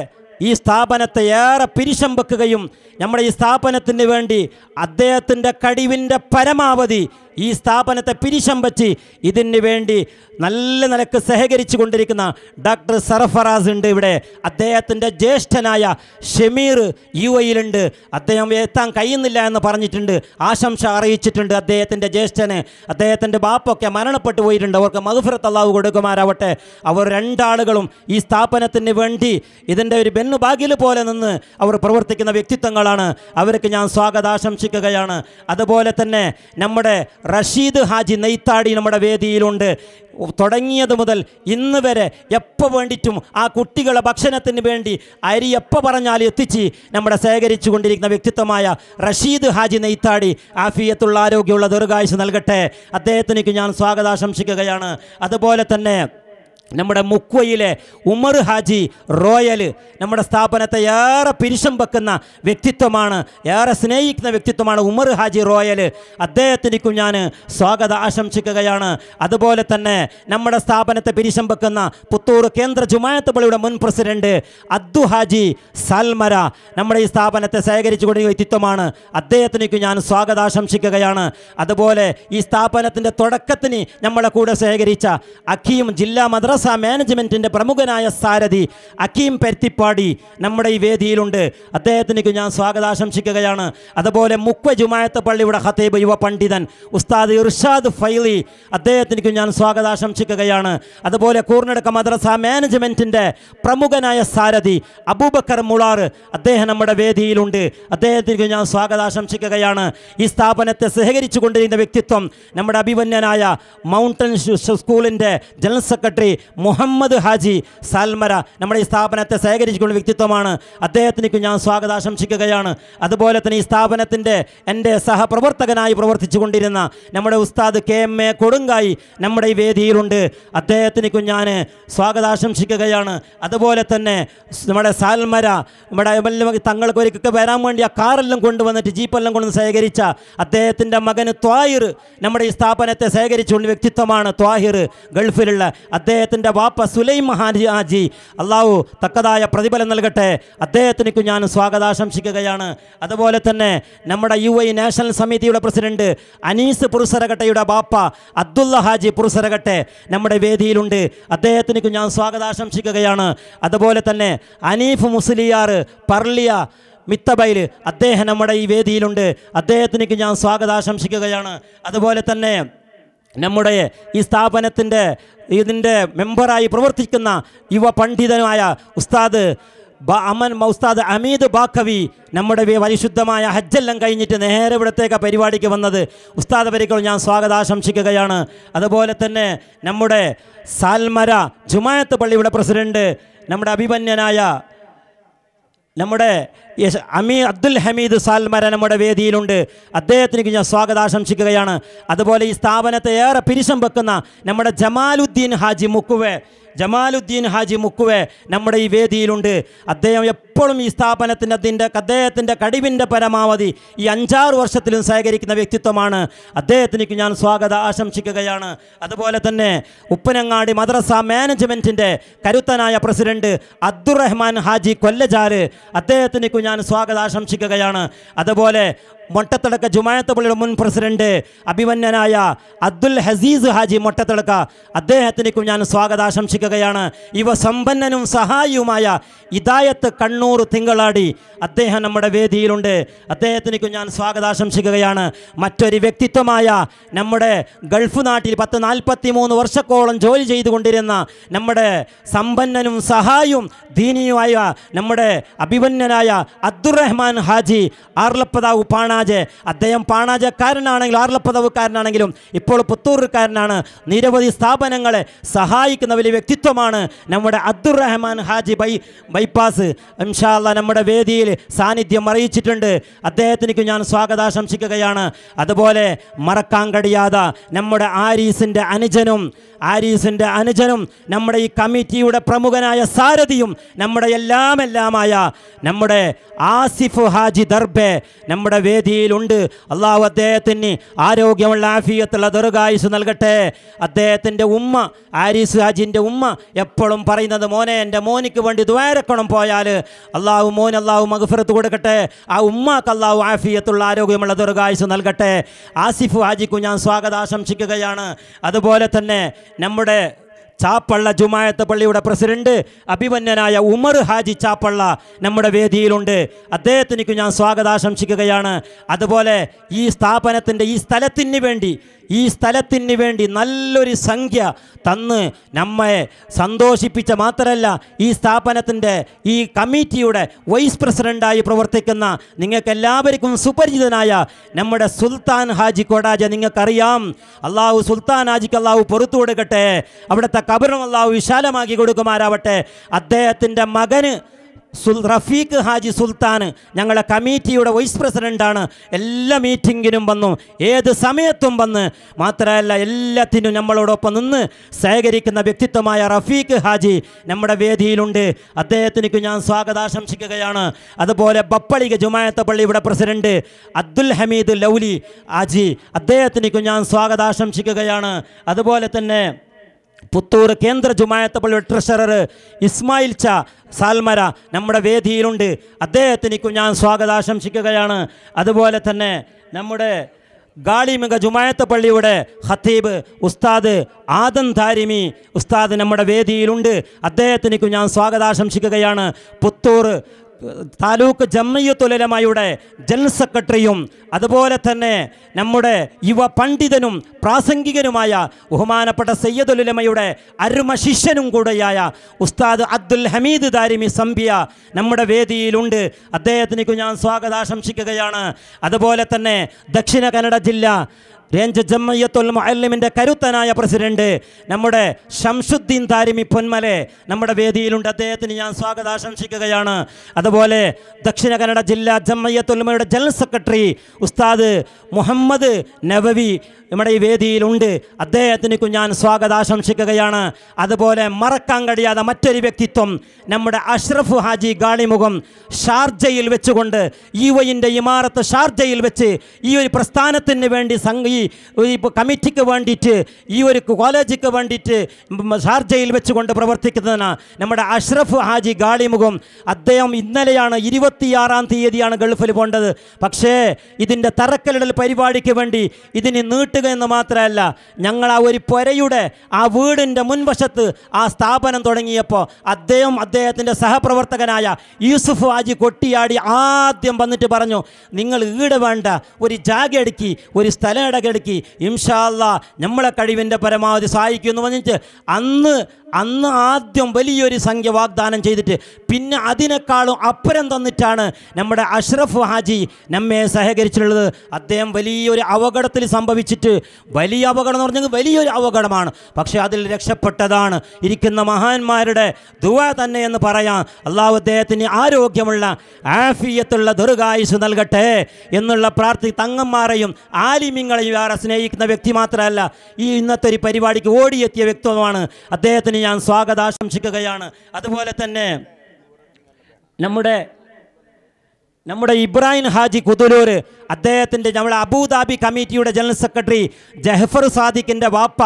ഈ സ്ഥാപനത്തെ ഏറെ പിരിശമ്പക്കുകയും നമ്മുടെ ഈ സ്ഥാപനത്തിന് വേണ്ടി അദ്ദേഹത്തിൻ്റെ കഴിവിൻ്റെ പരമാവധി ഈ സ്ഥാപനത്തെ പിരിശം വച്ച് ഇതിന് വേണ്ടി നല്ല നിലക്ക് സഹകരിച്ചു കൊണ്ടിരിക്കുന്ന ഡോക്ടർ സർഫറാസ് ഉണ്ട് ഇവിടെ അദ്ദേഹത്തിൻ്റെ ജ്യേഷ്ഠനായ ഷമീർ യു എയിലുണ്ട് അദ്ദേഹം എത്താൻ കഴിയുന്നില്ല എന്ന് പറഞ്ഞിട്ടുണ്ട് ആശംസ അറിയിച്ചിട്ടുണ്ട് അദ്ദേഹത്തിൻ്റെ ജ്യേഷ്ഠന് അദ്ദേഹത്തിൻ്റെ ബാപ്പൊക്കെ മരണപ്പെട്ടു പോയിട്ടുണ്ട് അവർക്ക് മധുഫരത്ത് അള്ളാഹു കൊടുക്കുമാരാവട്ടെ അവർ രണ്ടാളുകളും ഈ സ്ഥാപനത്തിന് വേണ്ടി ഇതിൻ്റെ ഒരു ബെന്നുബാഗിൽ പോലെ നിന്ന് അവർ പ്രവർത്തിക്കുന്ന വ്യക്തിത്വങ്ങളാണ് അവർക്ക് ഞാൻ സ്വാഗതാശംസിക്കുകയാണ് അതുപോലെ തന്നെ നമ്മുടെ റഷീദ് ഹാജി നെയ്ത്താടി നമ്മുടെ വേദിയിലുണ്ട് തുടങ്ങിയത് മുതൽ ഇന്ന് വരെ എപ്പോൾ വേണ്ടിയിട്ടും ആ കുട്ടികളെ ഭക്ഷണത്തിന് വേണ്ടി അരി എപ്പോൾ പറഞ്ഞാലും എത്തിച്ച് നമ്മുടെ ശേഖരിച്ചു കൊണ്ടിരിക്കുന്ന വ്യക്തിത്വമായ റഷീദ് ഹാജി നെയ്ത്താടി ആഫിയത്തുള്ള ആരോഗ്യമുള്ള ദീർഘായുസ് നൽകട്ടെ അദ്ദേഹത്തിനേക്ക് ഞാൻ സ്വാഗതാശംസിക്കുകയാണ് അതുപോലെ തന്നെ നമ്മുടെ മുക്വയിലെ ഉമർ ഹാജി റോയൽ നമ്മുടെ സ്ഥാപനത്തെ ഏറെ പിരിശം വെക്കുന്ന വ്യക്തിത്വമാണ് ഏറെ സ്നേഹിക്കുന്ന വ്യക്തിത്വമാണ് ഉമർ ഹാജി റോയൽ അദ്ദേഹത്തിനേക്കും ഞാൻ സ്വാഗതം ആശംസിക്കുകയാണ് അതുപോലെ തന്നെ നമ്മുടെ സ്ഥാപനത്തെ പിരിശം വെക്കുന്ന പുത്തൂർ കേന്ദ്ര ജുമായത്ത് പള്ളിയുടെ മുൻ പ്രസിഡന്റ് അദ്ദു ഹാജി സൽമര നമ്മുടെ ഈ സ്ഥാപനത്തെ ശേഖരിച്ചു കൊടുക്കുന്ന വ്യക്തിത്വമാണ് അദ്ദേഹത്തിനേക്കും ഞാൻ സ്വാഗതം ആശംസിക്കുകയാണ് അതുപോലെ ഈ സ്ഥാപനത്തിൻ്റെ തുടക്കത്തിന് നമ്മളെ കൂടെ ശേഖരിച്ച അഖീം ജില്ലാ മദ്രസ മാദ്രസ മാനേജ്മെൻറ്റിൻ്റെ പ്രമുഖനായ സാരഥി അക്കീം പരുത്തിപ്പാടി നമ്മുടെ ഈ വേദിയിലുണ്ട് അദ്ദേഹത്തിനേക്ക് ഞാൻ സ്വാഗതാശംസിക്കുകയാണ് അതുപോലെ മുക്വ ജുമായത്ത് പള്ളിയുടെ ഹത്തേബ് യുവ പണ്ഡിതൻ ഉസ്താദ് ഇർഷാദ് ഫൈലി അദ്ദേഹത്തിനേക്ക് ഞാൻ സ്വാഗതാശംസിക്കുകയാണ് അതുപോലെ കൂർണടക്ക മദ്രസ മാനേജ്മെൻറ്റിൻ്റെ പ്രമുഖനായ സാരഥി അബൂബക്കർ മുളാർ അദ്ദേഹം നമ്മുടെ വേദിയിലുണ്ട് അദ്ദേഹത്തിനേക്ക് ഞാൻ സ്വാഗതാശംസിക്കുകയാണ് ഈ സ്ഥാപനത്തെ സഹകരിച്ചു കൊണ്ടിരിക്കുന്ന വ്യക്തിത്വം നമ്മുടെ അഭിമന്യനായ മൗണ്ടൻ സ്കൂളിൻ്റെ ജനറൽ സെക്രട്ടറി മുഹമ്മദ് ഹാജി സാൽമര നമ്മുടെ ഈ സ്ഥാപനത്തെ ശേഖരിച്ചുകൊണ്ട വ്യക്തിത്വമാണ് അദ്ദേഹത്തിനേക്ക് ഞാൻ സ്വാഗതാശംസിക്കുകയാണ് അതുപോലെ തന്നെ ഈ സ്ഥാപനത്തിൻ്റെ എൻ്റെ സഹപ്രവർത്തകനായി പ്രവർത്തിച്ചു കൊണ്ടിരുന്ന നമ്മുടെ ഉസ്താദ് കെ എം എ കൊടുങ്കായി നമ്മുടെ ഈ വേദിയിലുണ്ട് അദ്ദേഹത്തിനേക്ക് ഞാൻ സ്വാഗതാശംസിക്കുകയാണ് അതുപോലെ തന്നെ നമ്മുടെ സാൽമര നമ്മുടെ തങ്ങൾക്ക് ഒരിക്കൽ വരാൻ വേണ്ടി ആ കാറെല്ലാം കൊണ്ടുവന്നിട്ട് ജീപ്പെല്ലാം കൊണ്ടുവന്ന് ശേഖരിച്ച അദ്ദേഹത്തിൻ്റെ മകന് ത്വാഹിർ നമ്മുടെ ഈ സ്ഥാപനത്തെ ശേഖരിച്ചുകൊണ്ട് വ്യക്തിത്വമാണ് ത്വാഹിർ ഗൾഫിലുള്ള അദ്ദേഹത്തിൻ്റെ അദ്ദേഹത്തിൻ്റെ വാപ്പ സുലൈം മഹാജി അള്ളാഹു തക്കതായ പ്രതിഫലം നൽകട്ടെ അദ്ദേഹത്തിനു ഞാൻ സ്വാഗതാശംസിക്കുകയാണ് അതുപോലെ തന്നെ നമ്മുടെ യു ഐ നാഷണൽ സമിതിയുടെ പ്രസിഡന്റ് അനീസ് പുറസരകട്ടയുടെ ബാപ്പ അബ്ദുള്ള ഹാജി പുറസരകട്ടെ നമ്മുടെ വേദിയിലുണ്ട് അദ്ദേഹത്തിനു ഞാൻ സ്വാഗതാശംസിക്കുകയാണ് അതുപോലെ തന്നെ അനീഫ് മുസ്ലിയാർ പർലിയ മിത്തബൈൽ അദ്ദേഹം നമ്മുടെ ഈ വേദിയിലുണ്ട് അദ്ദേഹത്തിനു ഞാൻ സ്വാഗതാശംസിക്കുകയാണ് അതുപോലെ തന്നെ നമ്മുടെ ഈ സ്ഥാപനത്തിൻ്റെ ഇതിൻ്റെ മെമ്പറായി പ്രവർത്തിക്കുന്ന യുവ പണ്ഡിതനുമായ ഉസ്താദ് അമൻ ഉസ്താദ് അമീദ് ബാക്കവി നമ്മുടെ പരിശുദ്ധമായ ഹജ്ജെല്ലാം കഴിഞ്ഞിട്ട് നേരെ ഇവിടത്തേക്ക് പരിപാടിക്ക് വന്നത് ഉസ്താദ് പരിക്കൾ ഞാൻ സ്വാഗതാശംസിക്കുകയാണ് അതുപോലെ തന്നെ നമ്മുടെ സാൽമര ജുമായത്ത് പള്ളിയുടെ പ്രസിഡന്റ് നമ്മുടെ അഭിമന്യനായ നമ്മുടെ അമീ അബ്ദുൽ ഹമീദ് സാൽമര നമ്മുടെ വേദിയിലുണ്ട് അദ്ദേഹത്തിന് ഞാൻ സ്വാഗതാശംസിക്കുകയാണ് അതുപോലെ ഈ സ്ഥാപനത്തെ ഏറെ പിരിശം വെക്കുന്ന നമ്മുടെ ജമാലുദ്ദീൻ ഹാജി മുക്കുവെ ജമാലുദ്ദീൻ ഹാജി മുക്കുവെ നമ്മുടെ ഈ വേദിയിലുണ്ട് അദ്ദേഹം എപ്പോഴും ഈ സ്ഥാപനത്തിൻ്റെ അതിൻ്റെ അദ്ദേഹത്തിൻ്റെ കടിവിൻ്റെ പരമാവധി ഈ അഞ്ചാറ് വർഷത്തിലും സഹകരിക്കുന്ന വ്യക്തിത്വമാണ് അദ്ദേഹത്തിനേക്ക് ഞാൻ സ്വാഗതം ആശംസിക്കുകയാണ് അതുപോലെ തന്നെ ഉപ്പനങ്ങാടി മദ്രസ മാനേജ്മെൻറ്റിൻ്റെ കരുത്തനായ പ്രസിഡന്റ് അബ്ദുറഹ്മാൻ ഹാജി കൊല്ലജാർ അദ്ദേഹത്തിനേക്ക് ഞാൻ ഞാൻ സ്വാഗതാശംസിക്കുകയാണ് അതുപോലെ മൊട്ടത്തടക്ക ജുമായത്ത് പള്ളിയുടെ മുൻ പ്രസിഡന്റ് അഭിമന്യനായ അബ്ദുൽ ഹസീസ് ഹാജി മൊട്ടത്തടക്ക അദ്ദേഹത്തിനേക്കും ഞാൻ സ്വാഗതാശംസിക്കുകയാണ് ഇവ സമ്പന്നനും സഹായിയുമായ ഇതായത്ത് കണ്ണൂർ തിങ്കളാടി അദ്ദേഹം നമ്മുടെ വേദിയിലുണ്ട് അദ്ദേഹത്തിനേക്കും ഞാൻ സ്വാഗതാശംസിക്കുകയാണ് മറ്റൊരു വ്യക്തിത്വമായ നമ്മുടെ ഗൾഫ് നാട്ടിൽ പത്ത് നാൽപ്പത്തി മൂന്ന് വർഷക്കോളം ജോലി ചെയ്തുകൊണ്ടിരുന്ന നമ്മുടെ സമ്പന്നനും സഹായും ദീനിയുമായ നമ്മുടെ അഭിമന്യനായ അബ്ദുറഹ്മാൻ ഹാജി ആർലപ്പതാവ് പാണാ പാണാജ് അദ്ദേഹം പാണാജക്കാരനാണെങ്കിലും ആർലപ്പതവുകാരനാണെങ്കിലും ഇപ്പോൾ പുത്തൂർക്കാരനാണ് നിരവധി സ്ഥാപനങ്ങളെ സഹായിക്കുന്ന വലിയ വ്യക്തിത്വമാണ് നമ്മുടെ അബ്ദുറഹ്മാൻ ഹാജി ബൈ ബൈപ്പാസ് ഇൻഷാല്ല നമ്മുടെ വേദിയിൽ സാന്നിധ്യം അറിയിച്ചിട്ടുണ്ട് അദ്ദേഹത്തിനേക്ക് ഞാൻ സ്വാഗതാശംസിക്കുകയാണ് അതുപോലെ മറക്കാൻ കഴിയാതെ നമ്മുടെ ആരീസിൻ്റെ അനുജനും ആരീസിൻ്റെ അനുജനും നമ്മുടെ ഈ കമ്മിറ്റിയുടെ പ്രമുഖനായ സാരഥിയും നമ്മുടെ എല്ലാമെല്ലാമായ നമ്മുടെ ആസിഫ് ഹാജി ദർബെ നമ്മുടെ വേദി ഇന്ത്യയിലുണ്ട് അള്ളാഹു അദ്ദേഹത്തിന് ആരോഗ്യമുള്ള ആഫിയത്തുള്ള ദുർഗായുസ് നൽകട്ടെ അദ്ദേഹത്തിൻ്റെ ഉമ്മ ആരിസ് ഹാജിൻ്റെ ഉമ്മ എപ്പോഴും പറയുന്നത് മോനെ എൻ്റെ മോനിക്ക് വേണ്ടി ദ്വാരക്കണം പോയാൽ അള്ളാഹു മോൻ അള്ളാഹു മകഫിറത്ത് കൊടുക്കട്ടെ ആ ഉമ്മാക്ക് അള്ളാഹു ആഫിയത്തുള്ള ആരോഗ്യമുള്ള ദുർഗായുസ് നൽകട്ടെ ആസിഫ് ഹാജിക്കു ഞാൻ സ്വാഗതം ആശംസിക്കുകയാണ് അതുപോലെ തന്നെ നമ്മുടെ ചാപ്പള്ള ജുമായത്ത് പള്ളിയുടെ പ്രസിഡന്റ് അഭിമന്യനായ ഉമർ ഹാജി ചാപ്പള്ള നമ്മുടെ വേദിയിലുണ്ട് അദ്ദേഹത്തിനു ഞാൻ സ്വാഗതാശംസിക്കുകയാണ് അതുപോലെ ഈ സ്ഥാപനത്തിൻ്റെ ഈ സ്ഥലത്തിന് വേണ്ടി ഈ സ്ഥലത്തിന് വേണ്ടി നല്ലൊരു സംഖ്യ തന്ന് നമ്മെ സന്തോഷിപ്പിച്ച മാത്രമല്ല ഈ സ്ഥാപനത്തിൻ്റെ ഈ കമ്മിറ്റിയുടെ വൈസ് പ്രസിഡൻ്റായി പ്രവർത്തിക്കുന്ന എല്ലാവർക്കും സുപരിചിതനായ നമ്മുടെ സുൽത്താൻ ഹാജി കൊടാജ നിങ്ങൾക്കറിയാം അള്ളാഹു സുൽത്താൻ ഹാജിക്ക് അള്ളാഹു പുറത്തു കൊടുക്കട്ടെ അവിടുത്തെ കബറും അള്ളാഹു വിശാലമാക്കി കൊടുക്കുമാരാവട്ടെ അദ്ദേഹത്തിൻ്റെ മകന് റഫീഖ് ഹാജി സുൽത്താൻ ഞങ്ങളുടെ കമ്മിറ്റിയുടെ വൈസ് പ്രസിഡൻ്റാണ് എല്ലാ മീറ്റിങ്ങിനും വന്നു ഏത് സമയത്തും വന്ന് മാത്രമല്ല എല്ലാത്തിനും നമ്മളോടൊപ്പം നിന്ന് സഹകരിക്കുന്ന വ്യക്തിത്വമായ റഫീഖ് ഹാജി നമ്മുടെ വേദിയിലുണ്ട് അദ്ദേഹത്തിനു ഞാൻ സ്വാഗതാശംസിക്കുകയാണ് അതുപോലെ ബപ്പളിക ജുമായത്ത പള്ളി ഇവിടെ പ്രസിഡന്റ് അബ്ദുൽ ഹമീദ് ലൗലി ഹാജി അദ്ദേഹത്തിനു ഞാൻ സ്വാഗതാശംസിക്കുകയാണ് അതുപോലെ തന്നെ പുത്തൂർ കേന്ദ്ര ജുമായത്ത് പള്ളിയുടെ ട്രഷറർ ഇസ്മായിൽ ച സാൽമര നമ്മുടെ വേദിയിലുണ്ട് അദ്ദേഹത്തിനിക്കും ഞാൻ സ്വാഗതാശംസിക്കുകയാണ് അതുപോലെ തന്നെ നമ്മുടെ ഗാളിമിക ജുമായത്ത് പള്ളിയുടെ ഹത്തീബ് ഉസ്താദ് ആദം താരിമി ഉസ്താദ് നമ്മുടെ വേദിയിലുണ്ട് അദ്ദേഹത്തിനിക്കും ഞാൻ സ്വാഗതാശംസിക്കുകയാണ് പുത്തൂർ താലൂക്ക് ജമ്മയ്യത്തുലമായുടെ ജനറൽ സെക്രട്ടറിയും അതുപോലെ തന്നെ നമ്മുടെ യുവ പണ്ഡിതനും പ്രാസംഗികനുമായ ബഹുമാനപ്പെട്ട സയ്യദുലമയുടെ അരുമ ശിഷ്യനും കൂടെയായ ഉസ്താദ് അബ്ദുൽ ഹമീദ് ദാരിമി സംബിയ നമ്മുടെ വേദിയിലുണ്ട് അദ്ദേഹത്തിനേക്ക് ഞാൻ സ്വാഗതാശംസിക്കുകയാണ് അതുപോലെ തന്നെ ദക്ഷിണ കന്നഡ ജില്ല രഞ്ജ ജമ്മയ്യത്തുൽ മുഅല്ലിമിൻ്റെ കരുത്തനായ പ്രസിഡന്റ് നമ്മുടെ ഷംസുദ്ദീൻ താരിമി പൊന്മലെ നമ്മുടെ വേദിയിലുണ്ട് അദ്ദേഹത്തിന് ഞാൻ സ്വാഗതാശംസിക്കുകയാണ് അതുപോലെ ദക്ഷിണ കന്നഡ ജില്ലാ ജമ്മയ്യത്തുൽമയുടെ ജനറൽ സെക്രട്ടറി ഉസ്താദ് മുഹമ്മദ് നവവി നമ്മുടെ ഈ വേദിയിലുണ്ട് അദ്ദേഹത്തിനു ഞാൻ സ്വാഗതാശംസിക്കുകയാണ് അതുപോലെ മറക്കാൻ കഴിയാത്ത മറ്റൊരു വ്യക്തിത്വം നമ്മുടെ അഷ്റഫ് ഹാജി ഗാളിമുഖം ഷാർജയിൽ വെച്ചുകൊണ്ട് യുവയിൻ്റെ ഇമാറത്ത് ഷാർജയിൽ വെച്ച് ഈ ഒരു പ്രസ്ഥാനത്തിന് വേണ്ടി ഈ കമ്മിറ്റിക്ക് വേണ്ടിയിട്ട് ഈ ഒരു കോളേജിക്ക് വേണ്ടിയിട്ട് ഷാർജയിൽ വെച്ചുകൊണ്ട് പ്രവർത്തിക്കുന്നതിന് നമ്മുടെ അഷ്റഫ് ഹാജി ഗാളിമുഖം അദ്ദേഹം ഇന്നലെയാണ് ഇരുപത്തിയാറാം തീയതിയാണ് ഗൾഫിൽ പോകേണ്ടത് പക്ഷേ ഇതിൻ്റെ തറക്കല്ലിടൽ പരിപാടിക്ക് വേണ്ടി ഇതിന് നീട്ട് കെട്ടുക എന്ന് മാത്രമല്ല ഞങ്ങൾ ആ ഒരു പുരയുടെ ആ വീടിൻ്റെ മുൻവശത്ത് ആ സ്ഥാപനം തുടങ്ങിയപ്പോൾ അദ്ദേഹം അദ്ദേഹത്തിൻ്റെ സഹപ്രവർത്തകനായ യൂസുഫ് ഹാജി കൊട്ടിയാടി ആദ്യം വന്നിട്ട് പറഞ്ഞു നിങ്ങൾ ഈട് വേണ്ട ഒരു ജാഗ എടുക്കി ഒരു സ്ഥലം ഇടകെടുക്കി ഇംഷാല്ല നമ്മളെ കഴിവിൻ്റെ പരമാവധി സഹായിക്കുമെന്ന് പറഞ്ഞിട്ട് അന്ന് അന്ന് ആദ്യം വലിയൊരു സംഖ്യ വാഗ്ദാനം ചെയ്തിട്ട് പിന്നെ അതിനേക്കാളും അപ്പുറം തന്നിട്ടാണ് നമ്മുടെ അഷ്റഫ് ഹാജി നമ്മെ സഹകരിച്ചിട്ടുള്ളത് അദ്ദേഹം വലിയൊരു അപകടത്തിൽ സംഭവിച്ചിട്ട് വലിയ അപകടം എന്ന് പറഞ്ഞെങ്കിൽ വലിയൊരു അപകടമാണ് പക്ഷേ അതിൽ രക്ഷപ്പെട്ടതാണ് ഇരിക്കുന്ന മഹാന്മാരുടെ ദുവ തന്നെ എന്ന് പറയാം അള്ളാഹു അദ്ദേഹത്തിന് ആരോഗ്യമുള്ള ആഫിയത്തുള്ള ദുർഗായുസ് നൽകട്ടെ എന്നുള്ള പ്രാർത്ഥി തങ്ങന്മാരെയും ആലിമ്യങ്ങളെയും ഏറെ സ്നേഹിക്കുന്ന വ്യക്തി മാത്രമല്ല ഈ ഇന്നത്തെ ഒരു പരിപാടിക്ക് ഓടിയെത്തിയ വ്യക്തിത്വമാണ് അദ്ദേഹത്തിന് ഞാൻ സ്വാഗതാശംസിക്കുകയാണ് അതുപോലെ തന്നെ നമ്മുടെ നമ്മുടെ ഇബ്രാഹിം ഹാജി കുതുലൂർ അദ്ദേഹത്തിൻ്റെ നമ്മുടെ അബുദാബി കമ്മിറ്റിയുടെ ജനറൽ സെക്രട്ടറി ജഹഫർ സാദിഖിൻ്റെ വാപ്പ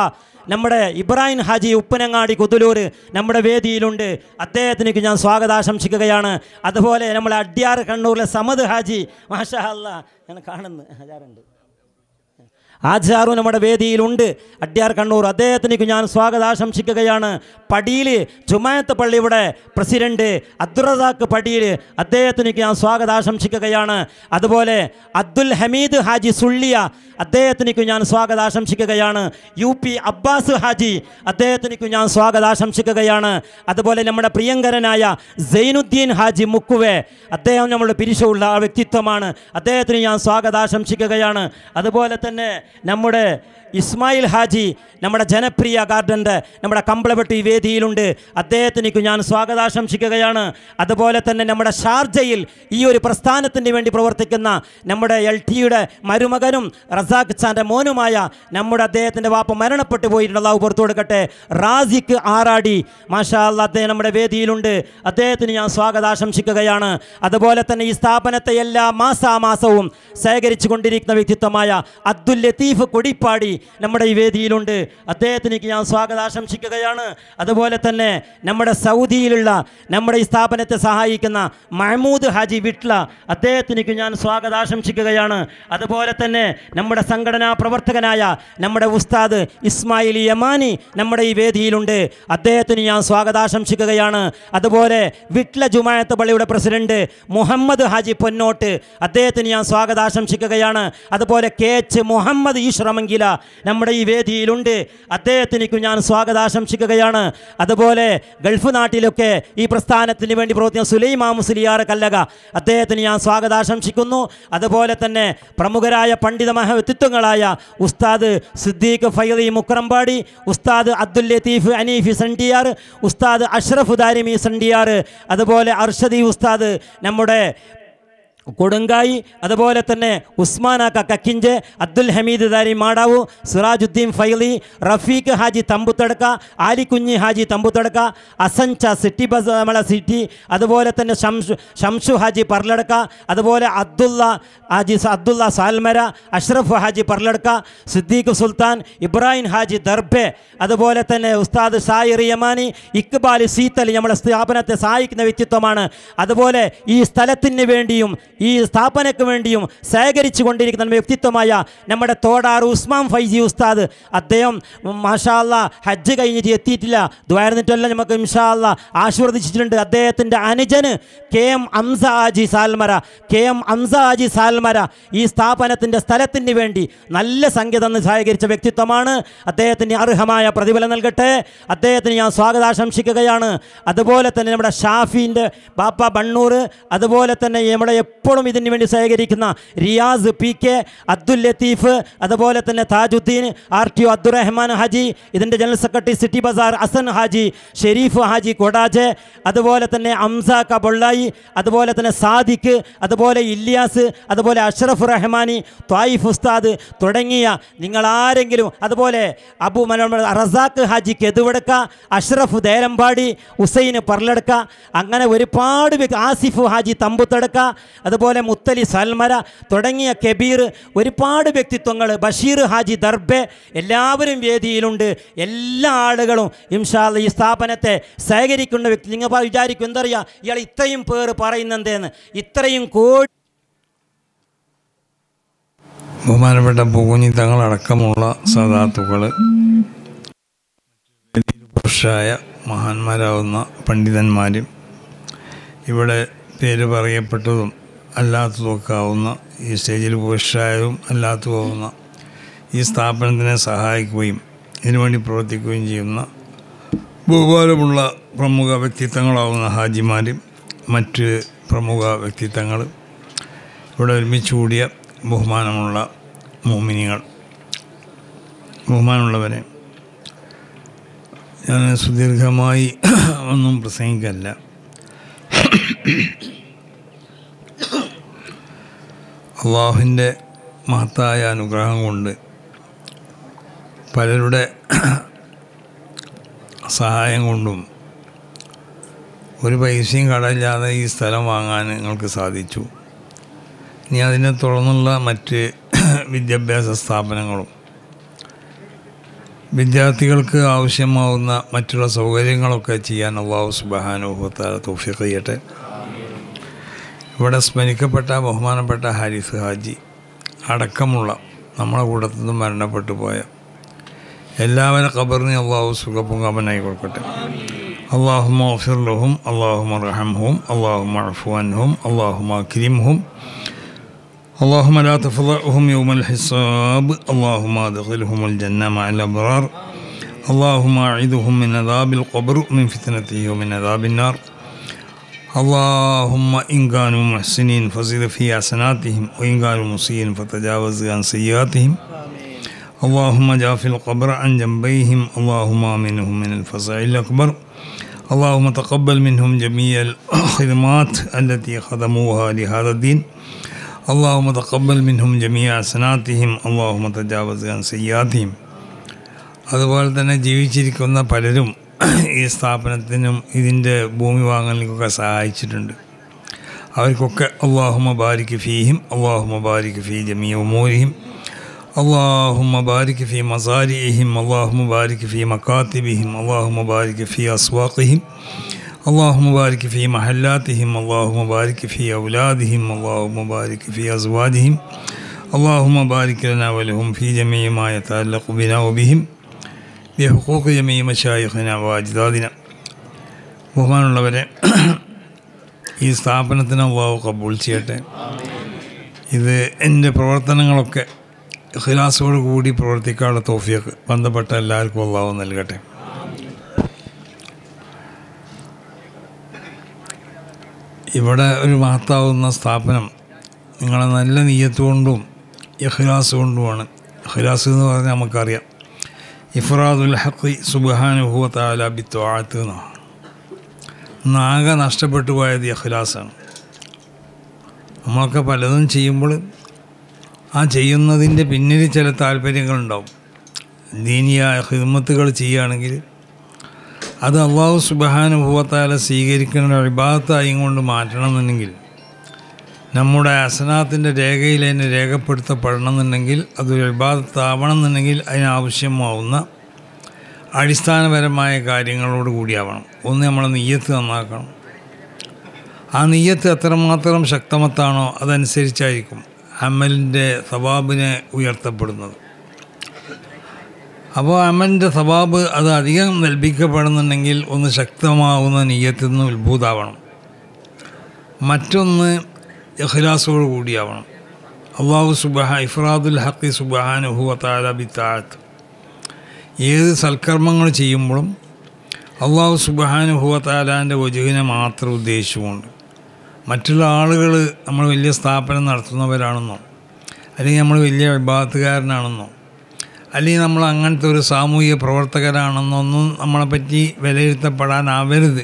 നമ്മുടെ ഇബ്രാഹിം ഹാജി ഉപ്പനങ്ങാടി കുതുലൂർ നമ്മുടെ വേദിയിലുണ്ട് അദ്ദേഹത്തിനേക്ക് ഞാൻ സ്വാഗതാശംസിക്കുകയാണ് അതുപോലെ നമ്മളെ അഡ്യാർ കണ്ണൂരിലെ സമദ് ഹാജി മാഷാ അല്ല ഞാൻ കാണുന്നു ഹജാറുണ്ട് ആചാറു നമ്മുടെ വേദിയിലുണ്ട് അഡ്യാർ കണ്ണൂർ അദ്ദേഹത്തിനേക്ക് ഞാൻ സ്വാഗതാശംസിക്കുകയാണ് പടിയിൽ ജുമായത്ത് പള്ളിയുടെ പ്രസിഡന്റ് അബ്ദുറസാഖ് പടിയിൽ അദ്ദേഹത്തിനേക്ക് ഞാൻ സ്വാഗതാശംസിക്കുകയാണ് അതുപോലെ അബ്ദുൽ ഹമീദ് ഹാജി സുള്ളിയ അദ്ദേഹത്തിനേക്ക് ഞാൻ സ്വാഗതാശംസിക്കുകയാണ് യു പി അബ്ബാസ് ഹാജി അദ്ദേഹത്തിനേക്ക് ഞാൻ സ്വാഗതാശംസിക്കുകയാണ് അതുപോലെ നമ്മുടെ പ്രിയങ്കരനായ സൈനുദ്ദീൻ ഹാജി മുക്കുവെ അദ്ദേഹം നമ്മുടെ പിരിശുള്ള വ്യക്തിത്വമാണ് അദ്ദേഹത്തിന് ഞാൻ സ്വാഗതാശംസിക്കുകയാണ് അതുപോലെ തന്നെ நம்முடைய ഇസ്മായിൽ ഹാജി നമ്മുടെ ജനപ്രിയ ഗാർഡൻ്റെ നമ്മുടെ കമ്പളപെട്ടി വേദിയിലുണ്ട് അദ്ദേഹത്തിനേക്ക് ഞാൻ സ്വാഗതാശംസിക്കുകയാണ് അതുപോലെ തന്നെ നമ്മുടെ ഷാർജയിൽ ഈ ഒരു പ്രസ്ഥാനത്തിന് വേണ്ടി പ്രവർത്തിക്കുന്ന നമ്മുടെ എൽ ടിയുടെ മരുമകനും റസാഖ് ഖാൻ്റെ മോനുമായ നമ്മുടെ അദ്ദേഹത്തിൻ്റെ വാപ്പ മരണപ്പെട്ടു പോയിട്ടുള്ള പുറത്തു കൊടുക്കട്ടെ റാസിക്ക് ആറാടി മാഷാ അദ്ദേഹം നമ്മുടെ വേദിയിലുണ്ട് അദ്ദേഹത്തിന് ഞാൻ സ്വാഗതാശംസിക്കുകയാണ് അതുപോലെ തന്നെ ഈ സ്ഥാപനത്തെ എല്ലാ മാസാമാസവും ശേഖരിച്ചു കൊണ്ടിരിക്കുന്ന വ്യക്തിത്വമായ അബ്ദുൽ ലത്തീഫ് കൊടിപ്പാടി നമ്മുടെ ഈ വേദിയിലുണ്ട് അദ്ദേഹത്തിനേക്ക് ഞാൻ സ്വാഗതാശംസിക്കുകയാണ് അതുപോലെ തന്നെ നമ്മുടെ സൗദിയിലുള്ള നമ്മുടെ ഈ സ്ഥാപനത്തെ സഹായിക്കുന്ന മഹമൂദ് ഹാജി വിട്ട്ല അദ്ദേഹത്തിനേക്ക് ഞാൻ സ്വാഗതാശംസിക്കുകയാണ് അതുപോലെ തന്നെ നമ്മുടെ സംഘടനാ പ്രവർത്തകനായ നമ്മുടെ ഉസ്താദ് ഇസ്മായിൽ യമാനി നമ്മുടെ ഈ വേദിയിലുണ്ട് അദ്ദേഹത്തിന് ഞാൻ സ്വാഗതാശംസിക്കുകയാണ് അതുപോലെ വിട്ട്ല ജുമായത്ത് പള്ളിയുടെ പ്രസിഡന്റ് മുഹമ്മദ് ഹാജി പൊന്നോട്ട് അദ്ദേഹത്തിന് ഞാൻ സ്വാഗതാശംസിക്കുകയാണ് അതുപോലെ കെ എച്ച് മുഹമ്മദ് ഈശ്വറമങ്കില നമ്മുടെ ഈ വേദിയിലുണ്ട് അദ്ദേഹത്തിനേക്കും ഞാൻ സ്വാഗതാശംസിക്കുകയാണ് അതുപോലെ ഗൾഫ് നാട്ടിലൊക്കെ ഈ പ്രസ്ഥാനത്തിന് വേണ്ടി പ്രവർത്തിക്കുന്ന സുലൈമാ മുസ്ലിയാർ കല്ലക അദ്ദേഹത്തിന് ഞാൻ സ്വാഗതാശംസിക്കുന്നു അതുപോലെ തന്നെ പ്രമുഖരായ പണ്ഡിത വ്യക്തിത്വങ്ങളായ ഉസ്താദ് സിദ്ദീഖ് ഫൈദി മുക്രംപാടി ഉസ്താദ് അബ്ദുൽ ലത്തീഫ് അനീഫി സണ്ടിയാർ ഉസ്താദ് അഷ്റഫ് ദാരിമി സണ്ടിയാർ അതുപോലെ അർഷദി ഉസ്താദ് നമ്മുടെ കൊടുങ്കായി അതുപോലെ തന്നെ ഉസ്മാനാക്ക കക്കിഞ്ച് അബ്ദുൽ ഹമീദ് ദാരി മാടാവു സിറാജുദ്ദീൻ ഫൈലി റഫീഖ് ഹാജി തമ്പുത്തടക്ക ആലിക്കുഞ്ഞി ഹാജി തമ്പുത്തടക്ക അസഞ്ച സിറ്റി ബസ് നമ്മളെ സിറ്റി അതുപോലെ തന്നെ ഷംഷു ഷംഷു ഹാജി പർലടക്ക അതുപോലെ അബ്ദുള്ള ഹാജി അബ്ദുള്ള സാൽമര അഷ്റഫ് ഹാജി പർലടക്ക സിദ്ദീഖ് സുൽത്താൻ ഇബ്രാഹിം ഹാജി ദർബെ അതുപോലെ തന്നെ ഉസ്താദ് സായിർ യമാനി ഇക്ബാൽ സീത്തലി നമ്മളെ സ്ഥാപനത്തെ സഹായിക്കുന്ന വ്യക്തിത്വമാണ് അതുപോലെ ഈ സ്ഥലത്തിന് വേണ്ടിയും ഈ സ്ഥാപനയ്ക്ക് വേണ്ടിയും ശേഖരിച്ചു കൊണ്ടിരിക്കുന്ന വ്യക്തിത്വമായ നമ്മുടെ തോടാർ ഉസ്മാൻ ഫൈസി ഉസ്താദ് അദ്ദേഹം മാഷാല്ല ഹജ്ജ് കഴിഞ്ഞിട്ട് എത്തിയിട്ടില്ല ദ്വാരന്നിട്ടെല്ലാം നമുക്ക് ഇൻഷാല്ല ആശീർവദിച്ചിട്ടുണ്ട് അദ്ദേഹത്തിൻ്റെ അനുജന് K M Amsa Haji Salmara K M Amsa Haji Salmara ഈ സ്ഥാപനത്തിൻ്റെ സ്ഥലത്തിന് വേണ്ടി നല്ല സംഗീതം സഹകരിച്ച വ്യക്തിത്വമാണ് അദ്ദേഹത്തിന് അർഹമായ പ്രതിഫലം നൽകട്ടെ അദ്ദേഹത്തിന് ഞാൻ സ്വാഗതാശംസിക്കുകയാണ് അതുപോലെ തന്നെ നമ്മുടെ ഷാഫിൻ്റെ ബാപ്പ ബണ്ണൂർ അതുപോലെ തന്നെ നമ്മുടെ എപ്പോഴും ഇതിനു വേണ്ടി സഹകരിക്കുന്ന റിയാസ് പി കെ അബ്ദുൽ ലത്തീഫ് അതുപോലെ തന്നെ Thajuddin R T O Abdurahman Haji ഇതിൻ്റെ general secretary city Bazar Asan Haji Shareef Haji Kodaje അതുപോലെ തന്നെ അംസ കബൊള്ളായി അതുപോലെ തന്നെ സാദിഖ് അതുപോലെ ഇല്യാസ് അതുപോലെ അഷ്റഫ് റഹ്മാനി ത്വായിഫ് ഉസ്താദ് തുടങ്ങിയ നിങ്ങൾ ആരെങ്കിലും അതുപോലെ അബു മനോഹർ റസാഖ് ഹാജി കെതുവെടുക്ക അഷ്റഫ് ദേരമ്പാടി ഹുസൈന് പറലെടുക്ക അങ്ങനെ ഒരുപാട് ആസിഫ് ഹാജി തമ്പുത്തടുക്ക അത് അതുപോലെ മുത്തലി സൽമര തുടങ്ങിയ കബീർ ഒരുപാട് വ്യക്തിത്വങ്ങൾ ബഷീർ ഹാജി ദർബെ എല്ലാവരും വേദിയിലുണ്ട് എല്ലാ ആളുകളും ഇംഷാല് ഈ സ്ഥാപനത്തെ സഹകരിക്കുന്ന വ്യക്തി നിങ്ങൾ വിചാരിക്കും എന്തറിയാ ഇയാൾ ഇത്രയും പേർ പറയുന്നെന്തേന്ന് ഇത്രയും കോടി ബഹുമാനപ്പെട്ട പൂകുഞ്ഞി തങ്ങളടക്കമുള്ള സദാത്തുക്കൾ പുരുഷായ മഹാന്മാരാവുന്ന പണ്ഡിതന്മാരും ഇവിടെ പേര് പറയപ്പെട്ടതും അല്ലാത്തതുമൊക്കെ ആവുന്ന ഈ സ്റ്റേജിൽ പുരുഷായും അല്ലാത്തതുമാവുന്ന ഈ സ്ഥാപനത്തിനെ സഹായിക്കുകയും ഇതിനുവേണ്ടി പ്രവർത്തിക്കുകയും ചെയ്യുന്ന ബഹുമാനമുള്ള പ്രമുഖ വ്യക്തിത്വങ്ങളാവുന്ന ഹാജിമാരും മറ്റ് പ്രമുഖ വ്യക്തിത്വങ്ങൾ ഇവിടെ ഒരുമിച്ച് കൂടിയ ബഹുമാനമുള്ള മോമിനികൾ ബഹുമാനമുള്ളവരെ ഞാൻ സുദീർഘമായി ഒന്നും പ്രസംഗിക്കല്ല അള്ളാഹുവിൻ്റെ മഹത്തായ അനുഗ്രഹം കൊണ്ട് പലരുടെ സഹായം കൊണ്ടും ഒരു പൈസയും കടയില്ലാതെ ഈ സ്ഥലം വാങ്ങാൻ നിങ്ങൾക്ക് സാധിച്ചു ഇനി അതിനെ തുടർന്നുള്ള മറ്റ് വിദ്യാഭ്യാസ സ്ഥാപനങ്ങളും വിദ്യാർത്ഥികൾക്ക് ആവശ്യമാവുന്ന മറ്റുള്ള സൗകര്യങ്ങളൊക്കെ ചെയ്യാൻ അള്ളാഹു സുബാനുഭവത്താല തോഫിക്ക് ചെയ്യട്ടെ ഇവിടെ സ്മരിക്കപ്പെട്ട ബഹുമാനപ്പെട്ട ഹാരിസ് ഹാജി അടക്കമുള്ള നമ്മളെ കൂട്ടത്തു മരണപ്പെട്ടു പോയ എല്ലാവരും ഖബറിനെ അള്ളാഹു സുഖപുങ്കാമനായി കൊടുക്കട്ടെ അള്ളാഹു മഫിർലഹും അള്ളാഹു മർഹംഹും അള്ളാഹു മർഫുഅൻഹും അള്ളാഹു മക്രിംഹും اللهم لا تفضحهم يوم الحساب اللهم ادخلهم الجنة مع الأبرار اللهم أعذهم من عذاب القبر من فتنته ومن عذاب النار اللهم إن كانوا محسنين فزد في حسناتهم وإن كانوا مسيئين فتجاوز عن سيئاتهم اللهم جاء في القبر عن جنبيهم اللهم آمنهم من الفزع الأكبر اللهم تقبل منهم جميع الخدمات التي خدموها لهذا الدين اللهم تقبل منهم جميع حسناتهم اللهم تجاوز عن سيئاتهم അതുപോലെ തന്നെ ജീവിച്ചിരിക്കുന്ന പലരും ഈ സ്ഥാപനത്തിനും ഇതിൻ്റെ ഭൂമി വാങ്ങലിനൊക്കെ സഹായിച്ചിട്ടുണ്ട് അവർക്കൊക്കെ അള്ളാഹുമ ബാരിക്ക് ഫീഹിം അള്ളാഹു മബാരിക്ക് ഫീ ജമീ ഉമൂരിഹിം അള്ളാഹു മബാരിക്ക് ഫീ മസാരിഹിം അള്ളാഹു മബാരിക്ക് ഫീ മക്കാത്തിബിഹിം അള്ളാഹു മബാരിക്ക് ഫീ അസ്വാഖിഹിം അള്ളാഹു ബാരിക്ക് ഫീ മഹല്ലാത്തിഹിം അള്ളാഹു ബാരിക്ക് ഫീ ഔലാദിഹിം അള്ളാഹു ബാരിക്ക് ഫീ അസ്വാദിഹിം അള്ളാഹു بارك ഫീ ولهم في ബിഹുക്കൂക്ക് ജമീ വാജിദാദിന ബഹുമാനുള്ളവരെ ഈ സ്ഥാപനത്തിന് അള്ളാഹു കബൂൾ ചെയ്യട്ടെ ഇത് എൻ്റെ പ്രവർത്തനങ്ങളൊക്കെ ഖിലാസോട് കൂടി പ്രവർത്തിക്കാനുള്ള തോഫിയൊക്കെ ബന്ധപ്പെട്ട എല്ലാവർക്കും അള്ളാഹു നൽകട്ടെ ഇവിടെ ഒരു മഹത്താവുന്ന സ്ഥാപനം നിങ്ങളെ നല്ല നീയത്തുകൊണ്ടും ഇഖ്ലാസ് കൊണ്ടുമാണ് ഇഖ്ലാസ് എന്ന് പറഞ്ഞാൽ നമുക്കറിയാം ഇഫ്രാദുൽ ഹക്കി സുബ്ഹാനഹു താല ബിത്വാത്ത് നാഗ നഷ്ടപ്പെട്ടു പോയത് അഖിലാസാണ് നമ്മളൊക്കെ പലതും ചെയ്യുമ്പോൾ ആ ചെയ്യുന്നതിൻ്റെ പിന്നിൽ ചില താല്പര്യങ്ങളുണ്ടാവും ദീനിയായ ഹിദ്മത്തുകൾ ചെയ്യുകയാണെങ്കിൽ അത് അള്ളാഹു സുബാനുഭവത്താല സ്വീകരിക്കുന്ന ഒരു ഭാഗത്തായും കൊണ്ട് മാറ്റണമെന്നുണ്ടെങ്കിൽ നമ്മുടെ അസനാത്തിൻ്റെ രേഖയിൽ അതിന് രേഖപ്പെടുത്തപ്പെടണമെന്നുണ്ടെങ്കിൽ അതൊരു വിവാദത്താവണം എന്നുണ്ടെങ്കിൽ അതിനാവശ്യമാവുന്ന അടിസ്ഥാനപരമായ കാര്യങ്ങളോട് കൂടിയാവണം ഒന്ന് നമ്മൾ നെയ്യത്ത് നന്നാക്കണം ആ നെയ്യത്ത് എത്രമാത്രം ശക്തമത്താണോ അതനുസരിച്ചായിരിക്കും അമലിൻ്റെ സ്വഭാവിനെ ഉയർത്തപ്പെടുന്നത് അപ്പോൾ അമലിൻ്റെ സ്വഭാവ് അത് അധികം നൽപ്പിക്കപ്പെടുന്നുണ്ടെങ്കിൽ ഒന്ന് ശക്തമാവുന്ന നെയ്യത്തിൽ നിന്ന് ഉത്ഭൂതാവണം മറ്റൊന്ന് ഇഖ്ലാസോട് കൂടിയാവണം അള്ളാഹു സുബഹ ഇഫ്രാദുൽ ഹക്കി സുബഹാനുഹു താല ബിത്താഴത്ത് ഏത് സൽക്കർമ്മങ്ങൾ ചെയ്യുമ്പോഴും അള്ളാഹു സുബഹാനുഹുവ താലാൻ്റെ വജുഹിനെ മാത്രം ഉദ്ദേശിച്ചുകൊണ്ട് മറ്റുള്ള ആളുകൾ നമ്മൾ വലിയ സ്ഥാപനം നടത്തുന്നവരാണെന്നോ അല്ലെങ്കിൽ നമ്മൾ വലിയ വിഭാഗത്തുകാരനാണെന്നോ അല്ലെങ്കിൽ നമ്മൾ അങ്ങനത്തെ ഒരു സാമൂഹിക പ്രവർത്തകരാണെന്നൊന്നും നമ്മളെപ്പറ്റി വിലയിരുത്തപ്പെടാനാവരുത്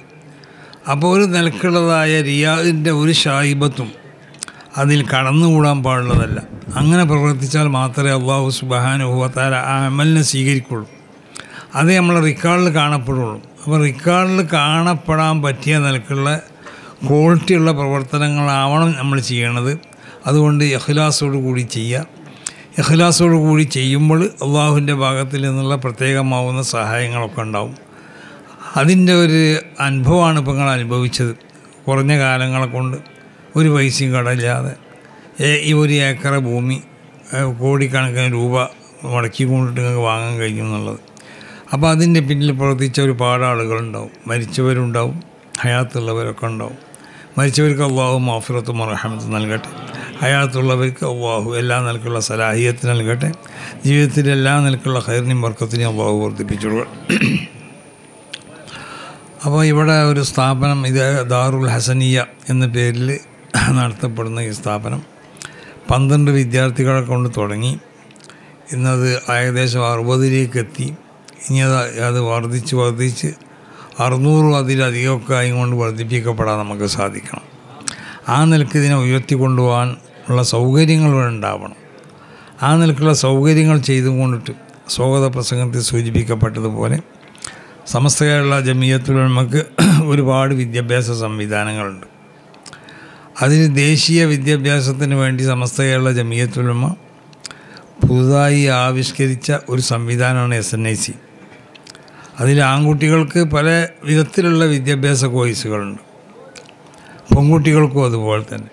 അപ്പോൾ ഒരു നിലക്കുള്ളതായ റിയാദിൻ്റെ ഒരു ഷായിബത്തും അതിൽ കടന്നുകൂടാൻ പാടുള്ളതല്ല അങ്ങനെ പ്രവർത്തിച്ചാൽ മാത്രമേ അള്ളാഹു സുബഹാനുഭവത്താൽ ആ അമലിനെ സ്വീകരിക്കുള്ളൂ അതേ നമ്മളെ റിക്കാർഡിൽ കാണപ്പെടുള്ളൂ അപ്പോൾ റിക്കാർഡിൽ കാണപ്പെടാൻ പറ്റിയ നിലക്കുള്ള ക്വാളിറ്റിയുള്ള പ്രവർത്തനങ്ങളാവണം നമ്മൾ ചെയ്യണത് അതുകൊണ്ട് എഹ്ലാസോടു കൂടി ചെയ്യുക ഇഖ്ലാസോടു കൂടി ചെയ്യുമ്പോൾ അള്ളാഹുവിൻ്റെ ഭാഗത്തിൽ നിന്നുള്ള പ്രത്യേകമാവുന്ന സഹായങ്ങളൊക്കെ ഉണ്ടാവും അതിൻ്റെ ഒരു അനുഭവമാണ് ഇപ്പോൾ നിങ്ങൾ അനുഭവിച്ചത് കുറഞ്ഞ കാലങ്ങളെ കൊണ്ട് ഒരു പൈസയും കടമില്ലാതെ ഈ ഒരു ഏക്കർ ഭൂമി കോടിക്കണക്കിന് രൂപ മുടക്കി കൊണ്ടിട്ട് നിങ്ങൾക്ക് വാങ്ങാൻ കഴിയും എന്നുള്ളത് അപ്പോൾ അതിൻ്റെ പിന്നിൽ പ്രവർത്തിച്ച ഒരുപാട് ആളുകളുണ്ടാവും മരിച്ചവരുണ്ടാവും ഹയാത്തുള്ളവരൊക്കെ ഉണ്ടാവും മരിച്ചവർക്ക് അള്ളാഹു മാഫിറത്തും മറഹമത്ത് നൽകട്ടെ ഹയാത്തുള്ളവർക്ക് അള്ളാഹു എല്ലാ നിലക്കുള്ള സലാഹിയത്ത് നൽകട്ടെ ജീവിതത്തിൽ എല്ലാ നിലക്കുള്ള ഹൈറിനും വർക്കത്തിനും അള്ളാഹു വർദ്ധിപ്പിച്ചുള്ള അപ്പോൾ ഇവിടെ ഒരു സ്ഥാപനം ഇത് ദാറുൽ ഹസനിയ എന്ന പേരിൽ നടത്തപ്പെടുന്ന ഈ സ്ഥാപനം പന്ത്രണ്ട് വിദ്യാർത്ഥികളെ കൊണ്ട് തുടങ്ങി ഇന്നത് ഏകദേശം അറുപതിലേക്ക് എത്തി ഇനി അത് അത് വർദ്ധിച്ച് വർദ്ധിച്ച് അറുന്നൂറും അതിലധികമൊക്കെ കൊണ്ട് വർദ്ധിപ്പിക്കപ്പെടാൻ നമുക്ക് സാധിക്കണം ആ നിലക്ക് ഇതിനെ ഉയർത്തിക്കൊണ്ടുപോകാൻ ഉള്ള സൗകര്യങ്ങൾ ഉണ്ടാവണം ആ നിലക്കുള്ള സൗകര്യങ്ങൾ ചെയ്തും കൊണ്ടിട്ട് സ്വാഗത പ്രസംഗത്തിൽ സൂചിപ്പിക്കപ്പെട്ടതുപോലെ സമസ്ത കേരള ജമീയത്തിൽ നമുക്ക് ഒരുപാട് വിദ്യാഭ്യാസ സംവിധാനങ്ങളുണ്ട് അതിന് ദേശീയ വിദ്യാഭ്യാസത്തിന് വേണ്ടി സമസ്ത കേരള ജമിയത്തുലമ പുതുതായി ആവിഷ്കരിച്ച ഒരു സംവിധാനമാണ് എസ് എൻ ഐ സി അതിൽ ആൺകുട്ടികൾക്ക് പല വിധത്തിലുള്ള വിദ്യാഭ്യാസ കോഴ്സുകളുണ്ട് പെൺകുട്ടികൾക്കും അതുപോലെ തന്നെ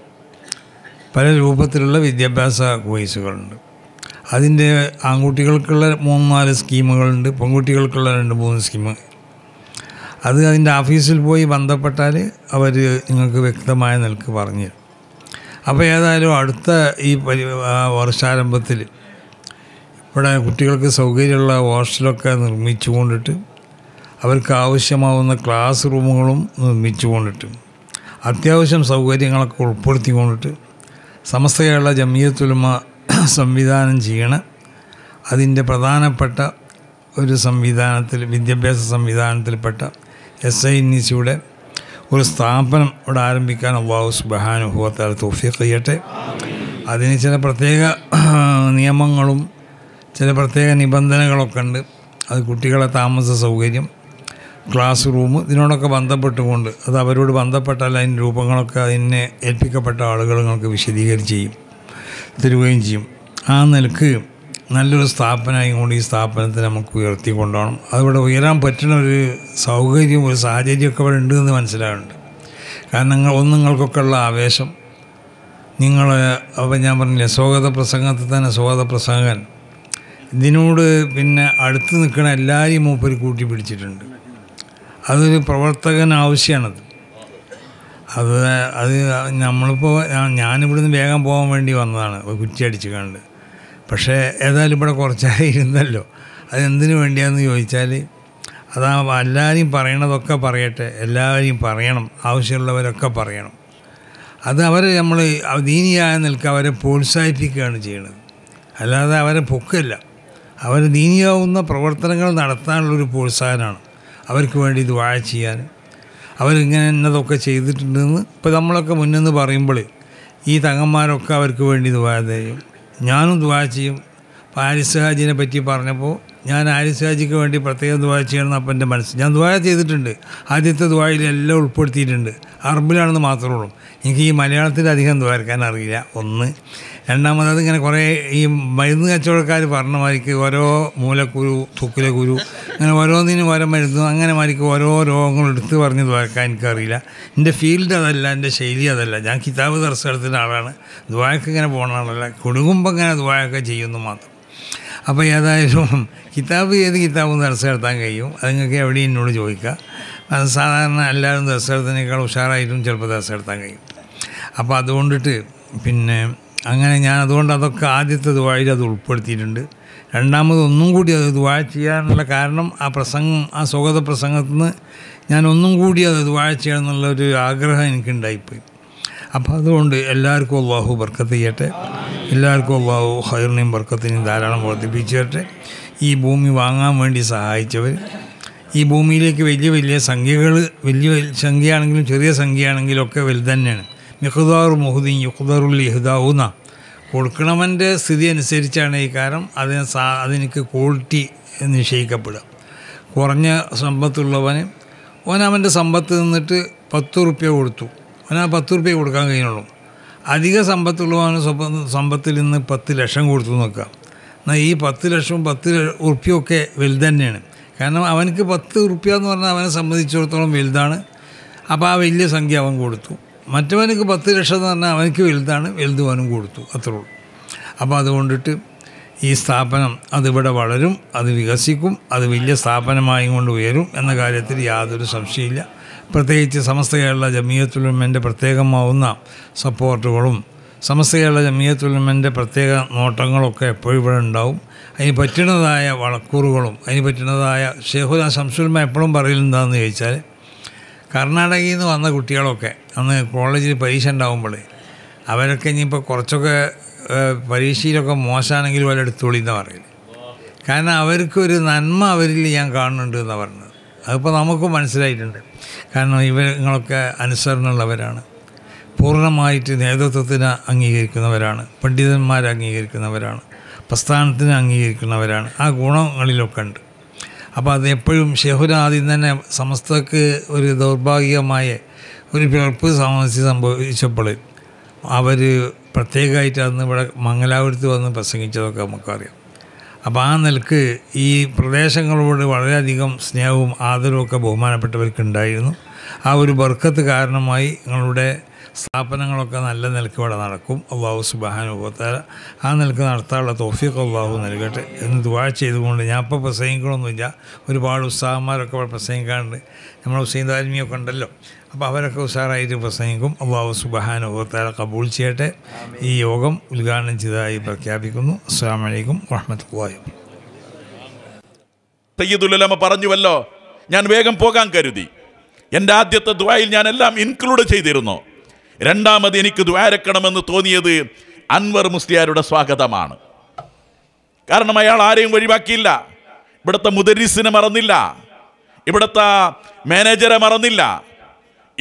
പല രൂപത്തിലുള്ള വിദ്യാഭ്യാസ കോഴ്സുകളുണ്ട് അതിൻ്റെ ആൺകുട്ടികൾക്കുള്ള മൂന്ന് നാല് സ്കീമുകളുണ്ട് പെൺകുട്ടികൾക്കുള്ള രണ്ട് മൂന്ന് സ്കീമുകൾ അത് അതിൻ്റെ ഓഫീസിൽ പോയി ബന്ധപ്പെട്ടാൽ അവർ നിങ്ങൾക്ക് വ്യക്തമായ നിലക്ക് പറഞ്ഞു അപ്പോൾ ഏതായാലും അടുത്ത ഈ പരി വർഷാരംഭത്തിൽ ഇവിടെ കുട്ടികൾക്ക് സൗകര്യമുള്ള ഹോസ്റ്റലൊക്കെ നിർമ്മിച്ചു കൊണ്ടിട്ട് അവർക്ക് ആവശ്യമാവുന്ന ക്ലാസ് റൂമുകളും നിർമ്മിച്ചു കൊണ്ടിട്ട് അത്യാവശ്യം സൗകര്യങ്ങളൊക്കെ ഉൾപ്പെടുത്തി കൊണ്ടിട്ട് സമസ്ത കേരള ജമീയത്തുലമ സംവിധാനം ചെയ്യണം അതിൻ്റെ പ്രധാനപ്പെട്ട ഒരു സംവിധാനത്തിൽ വിദ്യാഭ്യാസ സംവിധാനത്തിൽപ്പെട്ട എസ് ഐ എൻ സിയുടെ ഒരു സ്ഥാപനം ഇവിടെ ആരംഭിക്കാൻ അള്ളാഹു സുബഹാനു ഹുവത്താൽ തോഫീഖ് ചെയ്യട്ടെ അതിന് ചില പ്രത്യേക നിയമങ്ങളും ചില പ്രത്യേക നിബന്ധനകളൊക്കെ ഉണ്ട് അത് കുട്ടികളെ താമസ സൗകര്യം ക്ലാസ് റൂം ഇതിനോടൊക്കെ ബന്ധപ്പെട്ടുകൊണ്ട് അത് അവരോട് ബന്ധപ്പെട്ടാൽ അതിൻ്റെ രൂപങ്ങളൊക്കെ അതിനെ ഏൽപ്പിക്കപ്പെട്ട ആളുകൾ നിങ്ങൾക്ക് വിശദീകരിച്ചു ചെയ്യും തരുകയും ചെയ്യും ആ നിലക്ക് നല്ലൊരു സ്ഥാപനമായി കൊണ്ട് ഈ സ്ഥാപനത്തെ നമുക്ക് ഉയർത്തി അതിവിടെ ഉയരാൻ പറ്റുന്ന ഒരു സൗകര്യം ഒരു സാഹചര്യമൊക്കെ ഇവിടെ ഉണ്ടെന്ന് മനസ്സിലാവുന്നുണ്ട് കാരണം നിങ്ങൾ ഒന്ന് നിങ്ങൾക്കൊക്കെ ഉള്ള ആവേശം നിങ്ങൾ അപ്പോൾ ഞാൻ പറഞ്ഞില്ലേ സ്വാഗത പ്രസംഗത്തിൽ തന്നെ സ്വാഗത പ്രസംഗൻ ഇതിനോട് പിന്നെ അടുത്ത് നിൽക്കുന്ന എല്ലാവരെയും മൂപ്പർ കൂട്ടി പിടിച്ചിട്ടുണ്ട് അതൊരു പ്രവർത്തകൻ ആവശ്യമാണത് അത് അത് നമ്മളിപ്പോൾ ഞാനിവിടുന്ന് വേഗം പോകാൻ വേണ്ടി വന്നതാണ് കുറ്റി അടിച്ച് കണ്ട് പക്ഷേ ഏതായാലും ഇവിടെ കുറച്ചായി ഇരുന്നല്ലോ അതെന്തിനു വേണ്ടിയാണെന്ന് ചോദിച്ചാൽ അതാ എല്ലാവരെയും പറയണതൊക്കെ പറയട്ടെ എല്ലാവരെയും പറയണം ആവശ്യമുള്ളവരൊക്കെ പറയണം അത് അവരെ നമ്മൾ ദീനിയായി നിൽക്കുക അവരെ പ്രോത്സാഹിപ്പിക്കുകയാണ് ചെയ്യുന്നത് അല്ലാതെ അവരെ പൊക്കല്ല അവർ ദീനിയാവുന്ന പ്രവർത്തനങ്ങൾ നടത്താനുള്ളൊരു പ്രോത്സാഹനമാണ് അവർക്ക് വേണ്ടി ഇത് വാഴ ചെയ്യാൻ അവരിങ്ങനെ എന്നതൊക്കെ ചെയ്തിട്ടുണ്ടെന്ന് ഇപ്പോൾ നമ്മളൊക്കെ മുന്നെന്ന് പറയുമ്പോൾ ഈ തങ്ങന്മാരൊക്കെ അവർക്ക് വേണ്ടി ഇത് വാഴ തരും ഞാനും ദുവാ ചെയ്യും അപ്പോൾ ആരിസ് ഹാജിനെ പറ്റി പറഞ്ഞപ്പോൾ ഞാൻ ആരിസ് ഹാജിക്ക് വേണ്ടി പ്രത്യേകം ദുവാ ചെയ്യണം അപ്പം എൻ്റെ മനസ്സ് ഞാൻ ദുവാ ചെയ്തിട്ടുണ്ട് ആദ്യത്തെ ദുവായിൽ എല്ലാം ഉൾപ്പെടുത്തിയിട്ടുണ്ട് അറബിലാണെന്ന് മാത്രമേ ഉള്ളൂ എനിക്ക് ഈ മലയാളത്തിൽ അധികം ദ്വാരക്കാൻ അറിയില്ല ഒന്ന് രണ്ടാമത് ഇങ്ങനെ കുറേ ഈ മരുന്ന് കച്ചവടക്കാർ പറഞ്ഞമാതിരിക്ക് ഓരോ മൂലക്കുരു തുക്കിലെ കുരു അങ്ങനെ ഓരോന്നിനും ഓരോ മരുന്നും അങ്ങനെ മാതിരിക്ക് ഓരോ രോഗങ്ങൾ എടുത്ത് പറഞ്ഞ് ദ്വാരക്കാൻ എനിക്കറിയില്ല എൻ്റെ ഫീൽഡ് അതല്ല എൻ്റെ ശൈലി അതല്ല ഞാൻ കിതാബ് ദർശനത്തിൻ്റെ ആളാണ് ദ്വാരക്ക് ഇങ്ങനെ പോകണ ആളല്ല കൊടുക്കുമ്പോൾ ഇങ്ങനെ ദുബായൊക്കെ ചെയ്യുന്നു മാത്രം അപ്പോൾ ഏതായാലും കിതാബ് ഏത് കിതാബും ദർശനത്താൻ കഴിയും അത് എവിടെയും എന്നോട് ചോദിക്കുക അത് സാധാരണ എല്ലാവരും ദർശനത്തിനേക്കാൾ ഉഷാറായിട്ടും ചിലപ്പോൾ ദർശനത്താൻ കഴിയും അപ്പോൾ അതുകൊണ്ടിട്ട് പിന്നെ അങ്ങനെ ഞാൻ അതുകൊണ്ട് അതൊക്കെ ആദ്യത്തെ ദുബായിൽ അത് ഉൾപ്പെടുത്തിയിട്ടുണ്ട് രണ്ടാമത് ഒന്നും കൂടി അത് ദുബായ ചെയ്യാനുള്ള കാരണം ആ പ്രസംഗം ആ സ്വാഗത പ്രസംഗത്തിൽ നിന്ന് ഞാൻ ഒന്നും കൂടി അത് ദുബായ ചെയ്യണം എന്നുള്ള ഒരു ആഗ്രഹം എനിക്കുണ്ടായിപ്പോയി അപ്പോൾ അതുകൊണ്ട് എല്ലാവർക്കും അള്ളാഹു ബർക്കത്ത് ചെയ്യട്ടെ എല്ലാവർക്കും അള്ളാഹു ഹൈറിനെയും ബർക്കത്തിനെയും ധാരാളം വർദ്ധിപ്പിച്ചു തരട്ടെ ഈ ഭൂമി വാങ്ങാൻ വേണ്ടി സഹായിച്ചവർ ഈ ഭൂമിയിലേക്ക് വലിയ വലിയ സംഖ്യകൾ വലിയ സംഖ്യയാണെങ്കിലും ചെറിയ സംഖ്യയാണെങ്കിലും ഒക്കെ വലുതന്നെയാണ് മിഹദാർ മുഹുദീൻ യുഖദറുൽ ഇഹ്ദാവുന്ന കൊടുക്കണവൻ്റെ സ്ഥിതി അനുസരിച്ചാണ് ഈ കാരണം അതിന് സാ അതെനിക്ക് ക്വാളിറ്റി നിശ്ചയിക്കപ്പെടുക കുറഞ്ഞ സമ്പത്തുള്ളവന് ഓനവൻ്റെ സമ്പത്ത് നിന്നിട്ട് പത്ത് റുപ്യ കൊടുത്തു ഓനാ പത്ത് റുപ്യ കൊടുക്കാൻ കഴിഞ്ഞുള്ളൂ അധിക സമ്പത്തുള്ളവന് സമ്പത്തിൽ നിന്ന് പത്ത് ലക്ഷം കൊടുത്തു നോക്കുക എന്നാൽ ഈ പത്ത് ലക്ഷവും പത്ത് ഉറുപ്പ്യമൊക്കെ വലുതന്നെയാണ് കാരണം അവനക്ക് പത്ത് ഉറുപ്പ്യ എന്ന് പറഞ്ഞാൽ അവനെ സംബന്ധിച്ചിടത്തോളം വലുതാണ് അപ്പോൾ ആ വലിയ സംഖ്യ അവൻ കൊടുത്തു മറ്റവനക്ക് പത്ത് ലക്ഷം എന്ന് പറഞ്ഞാൽ അവനക്ക് വലുതാണ് വലുതുവാനും കൊടുത്തു അത്രേ ഉള്ളൂ അപ്പോൾ അതുകൊണ്ടിട്ട് ഈ സ്ഥാപനം അതിവിടെ വളരും അത് വികസിക്കും അത് വലിയ സ്ഥാപനമായും കൊണ്ട് ഉയരും എന്ന കാര്യത്തിൽ യാതൊരു സംശയമില്ല പ്രത്യേകിച്ച് സമസ്ത കേരള ജമീയത്തുലമൻ്റെ പ്രത്യേകമാവുന്ന സപ്പോർട്ടുകളും സമസ്ത കേരള ജമീയത്തുലമൻ്റെ പ്രത്യേക നോട്ടങ്ങളൊക്കെ എപ്പോഴും ഇവിടെ ഉണ്ടാവും അതിന് പറ്റുന്നതായ വളക്കൂറുകളും അതിന് പറ്റുന്നതായ ഷെയ്ഖുദ ശംസുൽമ എപ്പോഴും പറയലെന്താണെന്ന് ചോദിച്ചാൽ കർണാടകയിൽ നിന്ന് വന്ന കുട്ടികളൊക്കെ അന്ന് കോളേജിൽ പരീക്ഷ ഉണ്ടാവുമ്പോൾ അവരൊക്കെ ഇനിയിപ്പോൾ കുറച്ചൊക്കെ പരീക്ഷയിലൊക്കെ മോശമാണെങ്കിൽ പോലെ എടുത്തോളിയെന്ന് പറയില്ല കാരണം അവർക്കൊരു നന്മ അവരിൽ ഞാൻ കാണുന്നുണ്ട് എന്നാണ് പറഞ്ഞത് അതിപ്പോൾ നമുക്ക് മനസ്സിലായിട്ടുണ്ട് കാരണം ഇവങ്ങളൊക്കെ അനുസരണമുള്ളവരാണ് പൂർണ്ണമായിട്ട് നേതൃത്വത്തിന് അംഗീകരിക്കുന്നവരാണ് പണ്ഡിതന്മാരെ അംഗീകരിക്കുന്നവരാണ് പ്രസ്ഥാനത്തിന് അംഗീകരിക്കുന്നവരാണ് ആ ഗുണങ്ങളിലൊക്കെ ഉണ്ട് അപ്പോൾ അത് എപ്പോഴും ഷെഹുരാദ്യം തന്നെ സമസ്തക്ക് ഒരു ദൗർഭാഗ്യമായ ഒരു പിഴപ്പ് സമസ്യ സംഭവിച്ചപ്പോൾ അവർ പ്രത്യേകമായിട്ട് അന്ന് ഇവിടെ മംഗലാപുരത്ത് വന്ന് പ്രസംഗിച്ചതൊക്കെ നമുക്കറിയാം അപ്പോൾ ആ നിലക്ക് ഈ പ്രദേശങ്ങളോട് വളരെയധികം സ്നേഹവും ആദരവും ഒക്കെ ബഹുമാനപ്പെട്ടവർക്കുണ്ടായിരുന്നു ആ ഒരു ബർക്കത്ത് കാരണമായി നിങ്ങളുടെ സ്ഥാപനങ്ങളൊക്കെ നല്ല നിലക്ക് ഇവിടെ നടക്കും അള്ളാഹു സുബാനുഭവത്താല ആ നിലക്ക് നടത്താനുള്ള തോഫിയൊക്കെ അള്ളാഹു നൽകട്ടെ എന്ന് ദുവാ ചെയ്തുകൊണ്ട് ഞാൻ ഇപ്പോൾ പ്രസംഗിക്കണമൊന്നുമില്ല ഒരുപാട് ഉത്സാഹന്മാരൊക്കെ ഇവിടെ പ്രസംഗിക്കാറുണ്ട് നമ്മൾ ഹുസൈൻ താൽമിയൊക്കെ ഉണ്ടല്ലോ അപ്പോൾ അവരൊക്കെ ഉഷാറായിട്ട് പ്രസംഗിക്കും അള്ളാഹു സുബാനുഭവത്താല കബൂൾ ചെയ്യട്ടെ ഈ യോഗം ഉദ്ഘാടനം ചെയ്തതായി പ്രഖ്യാപിക്കുന്നു അസ്സാം വലൈക്കും വറഹമത്തല്ലാഹി തയ്യദുലമ പറഞ്ഞുവല്ലോ ഞാൻ വേഗം പോകാൻ കരുതി എൻ്റെ ആദ്യത്തെ ദ്വായിൽ ഞാൻ എല്ലാം ഇൻക്ലൂഡ് ചെയ്തിരുന്നു രണ്ടാമത് എനിക്ക് ദ്വാരക്കണമെന്ന് തോന്നിയത് അൻവർ മുസ്ലിയാരുടെ സ്വാഗതമാണ് കാരണം അയാൾ ആരെയും ഒഴിവാക്കിയില്ല ഇവിടുത്തെ മുദരിസിനെ മറന്നില്ല ഇവിടുത്തെ മാനേജറെ മറന്നില്ല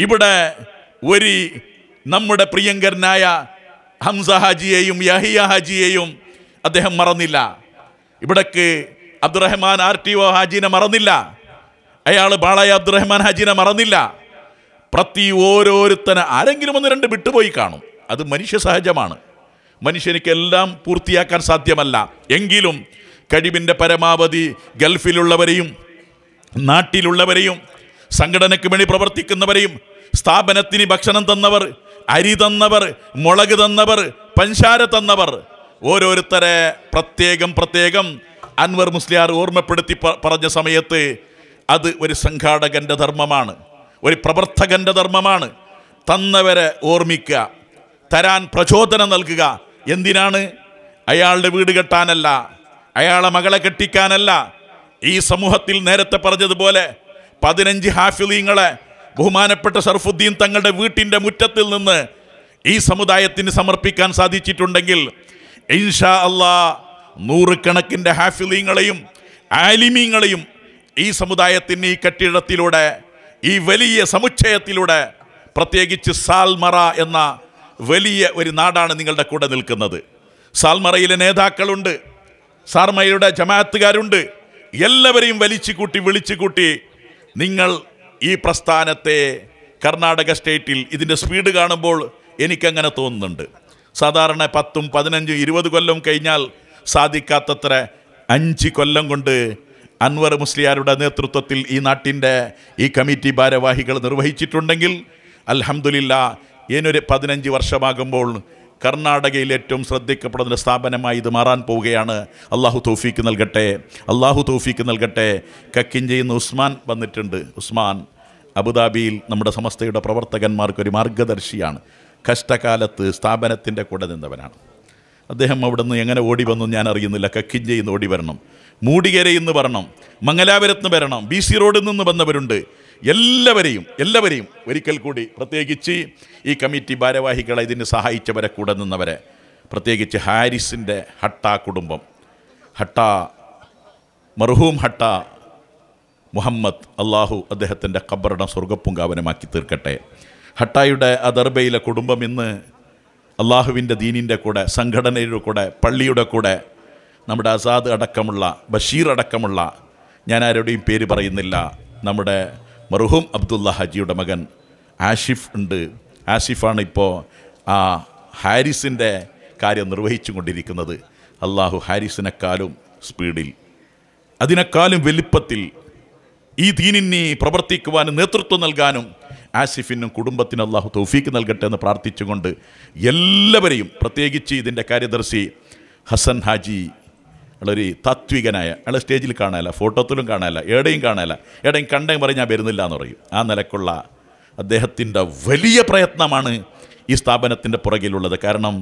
ഇവിടെ ഒരു നമ്മുടെ പ്രിയങ്കരനായ ഹംസ ഹാജിയെയും യഹിയ ഹാജിയെയും അദ്ദേഹം മറന്നില്ല ഇവിടേക്ക് അബ്ദുറഹ്മാൻ ആർ ടി ഒ ഹാജിനെ മറന്നില്ല അയാൾ ബാളായ അബ്ദുറഹ്മാൻ ഹാജിനെ മറന്നില്ല പ്രതി ഓരോരുത്തനെ ആരെങ്കിലും ഒന്ന് രണ്ട് വിട്ടുപോയി കാണും അത് മനുഷ്യ സഹജമാണ് മനുഷ്യനിക്കെല്ലാം പൂർത്തിയാക്കാൻ സാധ്യമല്ല എങ്കിലും കഴിവിൻ്റെ പരമാവധി ഗൾഫിലുള്ളവരെയും നാട്ടിലുള്ളവരെയും സംഘടനയ്ക്ക് വേണ്ടി പ്രവർത്തിക്കുന്നവരെയും സ്ഥാപനത്തിന് ഭക്ഷണം തന്നവർ അരി തന്നവർ മുളക് തന്നവർ പഞ്ചാര തന്നവർ ഓരോരുത്തരെ പ്രത്യേകം പ്രത്യേകം അൻവർ മുസ്ലിയാർ ഓർമ്മപ്പെടുത്തി പറഞ്ഞ സമയത്ത് അത് ഒരു സംഘാടകൻ്റെ ധർമ്മമാണ് ഒരു പ്രവർത്തകന്റെ ധർമ്മമാണ് തന്നവരെ ഓർമ്മിക്കുക തരാൻ പ്രചോദനം നൽകുക എന്തിനാണ് അയാളുടെ വീട് കെട്ടാനല്ല അയാളെ മകളെ കെട്ടിക്കാനല്ല ഈ സമൂഹത്തിൽ നേരത്തെ പറഞ്ഞതുപോലെ പതിനഞ്ച് ഹാഫിലീങ്ങളെ ബഹുമാനപ്പെട്ട സർഫുദ്ദീൻ തങ്ങളുടെ വീട്ടിൻ്റെ മുറ്റത്തിൽ നിന്ന് ഈ സമുദായത്തിന് സമർപ്പിക്കാൻ സാധിച്ചിട്ടുണ്ടെങ്കിൽ ഇൻഷാ അള്ളാ നൂറുകണക്കിൻ്റെ ഹാഫിലീങ്ങളെയും ആലിമീങ്ങളെയും ഈ സമുദായത്തിന് ഈ കെട്ടിടത്തിലൂടെ ഈ വലിയ സമുച്ചയത്തിലൂടെ പ്രത്യേകിച്ച് സാൽമറ എന്ന വലിയ ഒരു നാടാണ് നിങ്ങളുടെ കൂടെ നിൽക്കുന്നത് സാൽമറയിലെ നേതാക്കളുണ്ട് സാർമയുടെ ജമാഅത്തുകാരുണ്ട് എല്ലാവരെയും വലിച്ചു കൂട്ടി വിളിച്ചു കൂട്ടി നിങ്ങൾ ഈ പ്രസ്ഥാനത്തെ കർണാടക സ്റ്റേറ്റിൽ ഇതിൻ്റെ സ്പീഡ് കാണുമ്പോൾ എനിക്കങ്ങനെ തോന്നുന്നുണ്ട് സാധാരണ പത്തും പതിനഞ്ചും ഇരുപത് കൊല്ലം കഴിഞ്ഞാൽ സാധിക്കാത്തത്ര അഞ്ച് കൊല്ലം കൊണ്ട് അൻവർ മുസ്ലിയാരുടെ നേതൃത്വത്തിൽ ഈ നാട്ടിൻ്റെ ഈ കമ്മിറ്റി ഭാരവാഹികൾ നിർവഹിച്ചിട്ടുണ്ടെങ്കിൽ അലഹമുല്ല ഇനൊരു പതിനഞ്ച് വർഷമാകുമ്പോൾ കർണാടകയിൽ ഏറ്റവും ശ്രദ്ധിക്കപ്പെടുന്ന സ്ഥാപനമായി ഇത് മാറാൻ പോവുകയാണ് അള്ളാഹു തൗഫീക്ക് നൽകട്ടെ അള്ളാഹു തൗഫീക്ക് നൽകട്ടെ കക്കിൻ ചെയ്യുന്ന ഉസ്മാൻ വന്നിട്ടുണ്ട് ഉസ്മാൻ അബുദാബിയിൽ നമ്മുടെ സമസ്തയുടെ പ്രവർത്തകന്മാർക്ക് ഒരു മാർഗദർശിയാണ് കഷ്ടകാലത്ത് സ്ഥാപനത്തിൻ്റെ കൂടെ നിന്നവനാണ് അദ്ദേഹം അവിടെ നിന്ന് എങ്ങനെ ഓടി വന്നു ഞാൻ അറിയുന്നില്ല കക്കിൻ ചെയ്യുന്ന ഓടി വരണം മൂടികരയിൽ നിന്ന് വരണം മംഗലാപുരത്ത് നിന്ന് വരണം ബി സി റോഡിൽ നിന്ന് വന്നവരുണ്ട് എല്ലാവരെയും എല്ലാവരെയും ഒരിക്കൽ കൂടി പ്രത്യേകിച്ച് ഈ കമ്മിറ്റി ഭാരവാഹികളെ ഇതിന് സഹായിച്ചവരെ കൂടെ നിന്നവരെ പ്രത്യേകിച്ച് ഹാരിസിൻ്റെ ഹട്ട കുടുംബം ഹട്ട മർഹൂം ഹട്ട മുഹമ്മദ് അള്ളാഹു അദ്ദേഹത്തിൻ്റെ ഖബറിടം സ്വർഗപ്പുങ്കാവനമാക്കി തീർക്കട്ടെ ഹട്ടായുടെ അദർബയിലെ കുടുംബം ഇന്ന് അള്ളാഹുവിൻ്റെ ദീനിൻ്റെ കൂടെ സംഘടനയുടെ കൂടെ പള്ളിയുടെ കൂടെ നമ്മുടെ ആസാദ് അടക്കമുള്ള ബഷീർ അടക്കമുള്ള ഞാൻ ആരുടെയും പേര് പറയുന്നില്ല നമ്മുടെ മർഹൂം അബ്ദുള്ള ഹജിയുടെ മകൻ ആഷിഫ് ഉണ്ട് ആഷിഫാണ് ഇപ്പോൾ ആ ഹാരിസിൻ്റെ കാര്യം നിർവഹിച്ചു കൊണ്ടിരിക്കുന്നത് അള്ളാഹു ഹാരിസിനെക്കാളും സ്പീഡിൽ അതിനേക്കാളും വലിപ്പത്തിൽ ഈ ദീനിനെ പ്രവർത്തിക്കുവാനും നേതൃത്വം നൽകാനും ആസിഫിനും കുടുംബത്തിനും അള്ളാഹു തൗഫീക്ക് നൽകട്ടെ എന്ന് പ്രാർത്ഥിച്ചുകൊണ്ട് എല്ലാവരെയും പ്രത്യേകിച്ച് ഇതിൻ്റെ കാര്യദർശി ഹസൻ ഹാജി അയാളൊരു താത്വികനായ അയാൾ സ്റ്റേജിൽ കാണാനില്ല ഫോട്ടോത്തിലും കാണാനില്ല എവിടെയും കാണാനില്ല എവിടെയും കണ്ടെങ്കിൽ പറയും ഞാൻ വരുന്നില്ല എന്ന് പറയും ആ നിലക്കുള്ള അദ്ദേഹത്തിൻ്റെ വലിയ പ്രയത്നമാണ് ഈ സ്ഥാപനത്തിൻ്റെ പുറകിലുള്ളത് കാരണം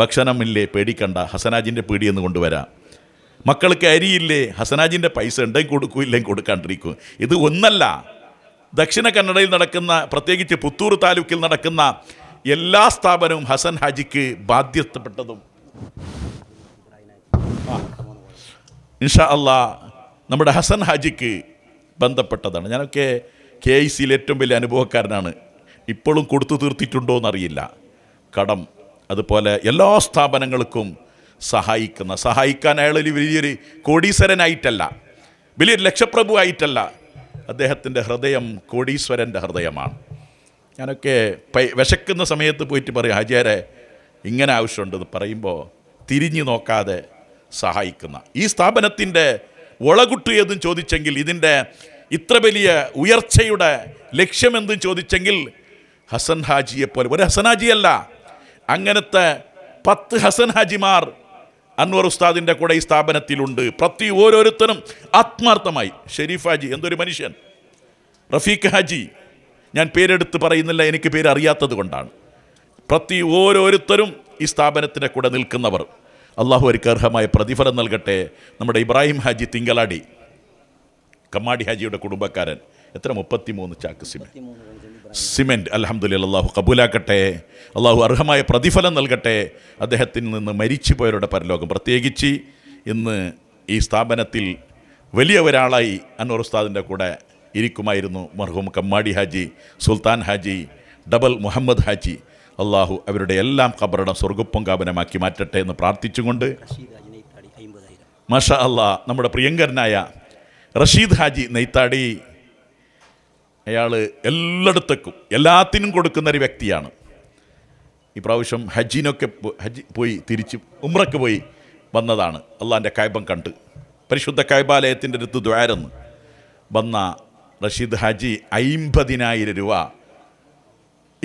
ഭക്ഷണമില്ലേ പേടിക്കണ്ട ഹസനാജിൻ്റെ പീടിയെന്ന് കൊണ്ടുവരാം മക്കൾക്ക് അരിയില്ലേ ഹസനാജിൻ്റെ പൈസ ഉണ്ടെങ്കിൽ കൊടുക്കും ഇല്ലെങ്കിൽ കൊടുക്കാണ്ടിരിക്കും ഇത് ഒന്നല്ല ദക്ഷിണ കന്നഡയിൽ നടക്കുന്ന പ്രത്യേകിച്ച് പുത്തൂർ താലൂക്കിൽ നടക്കുന്ന എല്ലാ സ്ഥാപനവും ഹസൻ ഹാജിക്ക് ബാധ്യതപ്പെട്ടതും ആ ഇൻഷാ അള്ളാ നമ്മുടെ ഹസൻ ഹാജിക്ക് ബന്ധപ്പെട്ടതാണ് ഞാനൊക്കെ കെ ഐ സിയിൽ ഏറ്റവും വലിയ അനുഭവക്കാരനാണ് ഇപ്പോഴും കൊടുത്തു തീർത്തിട്ടുണ്ടോ എന്നറിയില്ല കടം അതുപോലെ എല്ലാ സ്ഥാപനങ്ങൾക്കും സഹായിക്കുന്ന സഹായിക്കാൻ അയാൾ ഒരു വലിയൊരു കോടീശ്വരനായിട്ടല്ല വലിയൊരു ലക്ഷപ്രഭു ആയിട്ടല്ല അദ്ദേഹത്തിൻ്റെ ഹൃദയം കോടീശ്വരൻ്റെ ഹൃദയമാണ് ഞാനൊക്കെ വിശക്കുന്ന സമയത്ത് പോയിട്ട് പറയും ഹാജിയാരെ ഇങ്ങനെ ആവശ്യമുണ്ടെന്ന് പറയുമ്പോൾ തിരിഞ്ഞു നോക്കാതെ സഹായിക്കുന്ന ഈ സ്ഥാപനത്തിൻ്റെ എന്നും ചോദിച്ചെങ്കിൽ ഇതിൻ്റെ ഇത്ര വലിയ ഉയർച്ചയുടെ ലക്ഷ്യമെന്തും ചോദിച്ചെങ്കിൽ ഹസൻ ഹാജിയെ പോലെ ഒരു ഹസൻ ഹാജിയല്ല അങ്ങനത്തെ പത്ത് ഹസൻ ഹാജിമാർ അൻവർ ഉസ്താദിൻ്റെ കൂടെ ഈ സ്ഥാപനത്തിലുണ്ട് പ്രതി ഓരോരുത്തരും ആത്മാർത്ഥമായി ഷെരീഫ് ഹാജി എന്തൊരു മനുഷ്യൻ റഫീഖ് ഹാജി ഞാൻ പേരെടുത്ത് പറയുന്നില്ല എനിക്ക് പേര് അറിയാത്തത് കൊണ്ടാണ് പ്രതി ഓരോരുത്തരും ഈ സ്ഥാപനത്തിൻ്റെ കൂടെ നിൽക്കുന്നവർ അള്ളാഹു അവർക്ക് അർഹമായ പ്രതിഫലം നൽകട്ടെ നമ്മുടെ ഇബ്രാഹിം ഹാജി തിങ്കലാടി കമ്മാടി ഹാജിയുടെ കുടുംബക്കാരൻ എത്ര മൂന്ന് ചാക്ക് സിമെൻറ്റ് സിമെൻറ്റ് അലഹമുല്ല അള്ളാഹു കബൂലാക്കട്ടെ അള്ളാഹു അർഹമായ പ്രതിഫലം നൽകട്ടെ അദ്ദേഹത്തിൽ നിന്ന് മരിച്ചുപോയവരുടെ പരലോകം പ്രത്യേകിച്ച് ഇന്ന് ഈ സ്ഥാപനത്തിൽ വലിയ ഒരാളായി അൻവർ ഉസ്താദിൻ്റെ കൂടെ ഇരിക്കുമായിരുന്നു മർഹൂം കമ്മാടി ഹാജി സുൽത്താൻ ഹാജി ഡബൽ മുഹമ്മദ് ഹാജി അള്ളാഹു അവരുടെ എല്ലാം സ്വർഗപ്പം കാപനമാക്കി മാറ്റട്ടെ എന്ന് പ്രാർത്ഥിച്ചുകൊണ്ട് മഷ അള്ളാ നമ്മുടെ പ്രിയങ്കരനായ റഷീദ് ഹാജി നെയ്ത്താടി അയാൾ എല്ലായിടത്തേക്കും എല്ലാത്തിനും കൊടുക്കുന്ന ഒരു വ്യക്തിയാണ് ഇപ്രാവശ്യം ഹജ്ജിനൊക്കെ ഹജ്ജ് പോയി തിരിച്ച് ഉമ്രക്ക് പോയി വന്നതാണ് അള്ളാൻ്റെ കായ്പം കണ്ട് പരിശുദ്ധ കായ്പാലയത്തിൻ്റെ അടുത്ത് ദ്വാരന്ന് വന്ന റഷീദ് ഹാജി അയിമ്പതിനായിരം രൂപ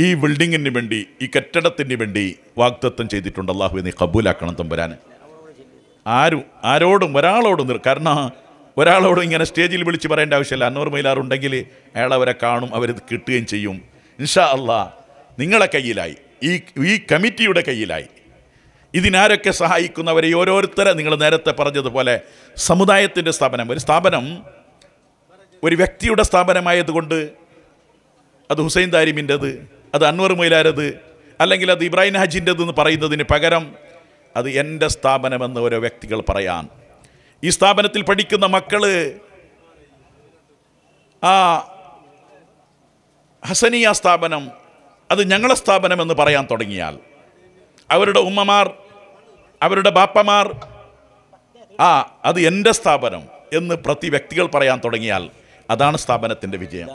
ഈ ബിൽഡിങ്ങിന് വേണ്ടി ഈ കെട്ടിടത്തിന് വേണ്ടി വാഗ്ദത്തം ചെയ്തിട്ടുണ്ട് അള്ളാഹു നീ കബൂലാക്കണം തമ്പുരാൻ ആരും ആരോടും ഒരാളോടും കാരണം ഒരാളോടും ഇങ്ങനെ സ്റ്റേജിൽ വിളിച്ച് പറയേണ്ട ആവശ്യമില്ല അന്നൂറ് മൈലാറുണ്ടെങ്കിൽ അയാൾ അവരെ കാണും അവർ കിട്ടുകയും ചെയ്യും ഇൻഷാ അള്ളാ നിങ്ങളെ കയ്യിലായി ഈ ഈ കമ്മിറ്റിയുടെ കയ്യിലായി ഇതിനാരൊക്കെ സഹായിക്കുന്നവരെ ഓരോരുത്തരെ നിങ്ങൾ നേരത്തെ പറഞ്ഞതുപോലെ സമുദായത്തിൻ്റെ സ്ഥാപനം ഒരു സ്ഥാപനം ഒരു വ്യക്തിയുടെ സ്ഥാപനമായതുകൊണ്ട് അത് ഹുസൈൻ താരിമിൻ്റെത് അത് അൻവർ മൊയിലാരത് അല്ലെങ്കിൽ അത് ഇബ്രാഹിം ഹജിൻ്റെതെന്ന് പറയുന്നതിന് പകരം അത് എൻ്റെ സ്ഥാപനമെന്ന് ഓരോ വ്യക്തികൾ പറയാൻ ഈ സ്ഥാപനത്തിൽ പഠിക്കുന്ന മക്കൾ ആ ഹസനിയ സ്ഥാപനം അത് ഞങ്ങളെ സ്ഥാപനമെന്ന് പറയാൻ തുടങ്ങിയാൽ അവരുടെ ഉമ്മമാർ അവരുടെ ബാപ്പമാർ ആ അത് എൻ്റെ സ്ഥാപനം എന്ന് പ്രതി വ്യക്തികൾ പറയാൻ തുടങ്ങിയാൽ അതാണ് സ്ഥാപനത്തിൻ്റെ വിജയം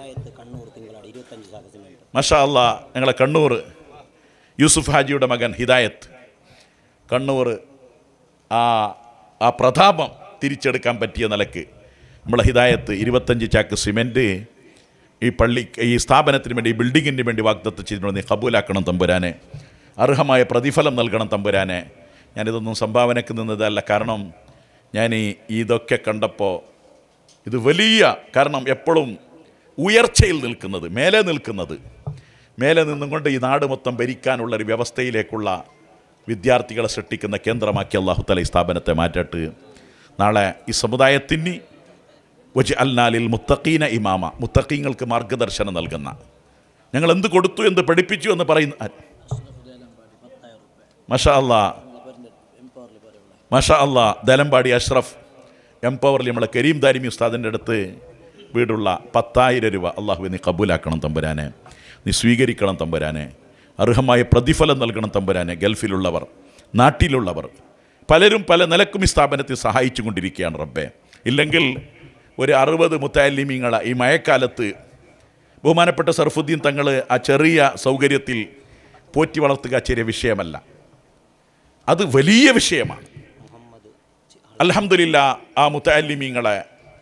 മഷാ അല്ല ഞങ്ങളെ കണ്ണൂർ യൂസുഫ് ഹാജിയുടെ മകൻ ഹിദായത്ത് കണ്ണൂർ ആ ആ പ്രതാപം തിരിച്ചെടുക്കാൻ പറ്റിയ നിലക്ക് നമ്മളെ ഹിദായത്ത് ഇരുപത്തഞ്ച് ചാക്ക് സിമെൻറ്റ് ഈ പള്ളി ഈ സ്ഥാപനത്തിന് വേണ്ടി ഈ ബിൽഡിങ്ങിന് വേണ്ടി വാഗ്ദത്തം ചെയ്തിട്ടുണ്ട് നീ കബൂലാക്കണം തമ്പുരാനെ അർഹമായ പ്രതിഫലം നൽകണം തമ്പുരാനെ ഞാനിതൊന്നും സംഭാവനയ്ക്ക് നിന്നതല്ല കാരണം ഞാൻ ഈ ഇതൊക്കെ കണ്ടപ്പോൾ ഇത് വലിയ കാരണം എപ്പോഴും ഉയർച്ചയിൽ നിൽക്കുന്നത് മേലെ നിൽക്കുന്നത് മേലെ നിന്നും ഈ നാട് മൊത്തം ഭരിക്കാനുള്ള ഒരു വ്യവസ്ഥയിലേക്കുള്ള വിദ്യാർത്ഥികളെ സൃഷ്ടിക്കുന്ന കേന്ദ്രമാക്കി അള്ളാഹു തലൈ സ്ഥാപനത്തെ മാറ്റട്ട് നാളെ ഈ സമുദായത്തിന് വജ് അൽനാലിൽ മുത്തഖീന ഇമാമ മുത്തഖീങ്ങൾക്ക് മാർഗദർശനം നൽകുന്ന ഞങ്ങൾ എന്ത് കൊടുത്തു എന്ത് പഠിപ്പിച്ചു എന്ന് പറയുന്ന മഷാ അല്ലാ മഷാ അല്ലാ ദലമ്പാടി അഷ്റഫ് എംപവർലി നമ്മളെ കരീം ദാരിമി ഉസ്താദിൻ്റെ അടുത്ത് വീടുള്ള പത്തായിരം രൂപ അള്ളാഹുവിനെ കബൂലാക്കണം തമ്പുരാനെ നീ സ്വീകരിക്കണം തമ്പുരാനെ അർഹമായ പ്രതിഫലം നൽകണം തമ്പുരാനെ ഗൾഫിലുള്ളവർ നാട്ടിലുള്ളവർ പലരും പല നിലക്കും ഈ സ്ഥാപനത്തെ സഹായിച്ചു കൊണ്ടിരിക്കുകയാണ് റബ്ബെ ഇല്ലെങ്കിൽ ഒരു അറുപത് മുത്താലിമീങ്ങളെ ഈ മഴക്കാലത്ത് ബഹുമാനപ്പെട്ട സർഫുദ്ദീൻ തങ്ങൾ ആ ചെറിയ സൗകര്യത്തിൽ പോറ്റി വളർത്തുക ചെറിയ വിഷയമല്ല അത് വലിയ വിഷയമാണ് അലഹമില്ല ആ മുത്താലിമീങ്ങളെ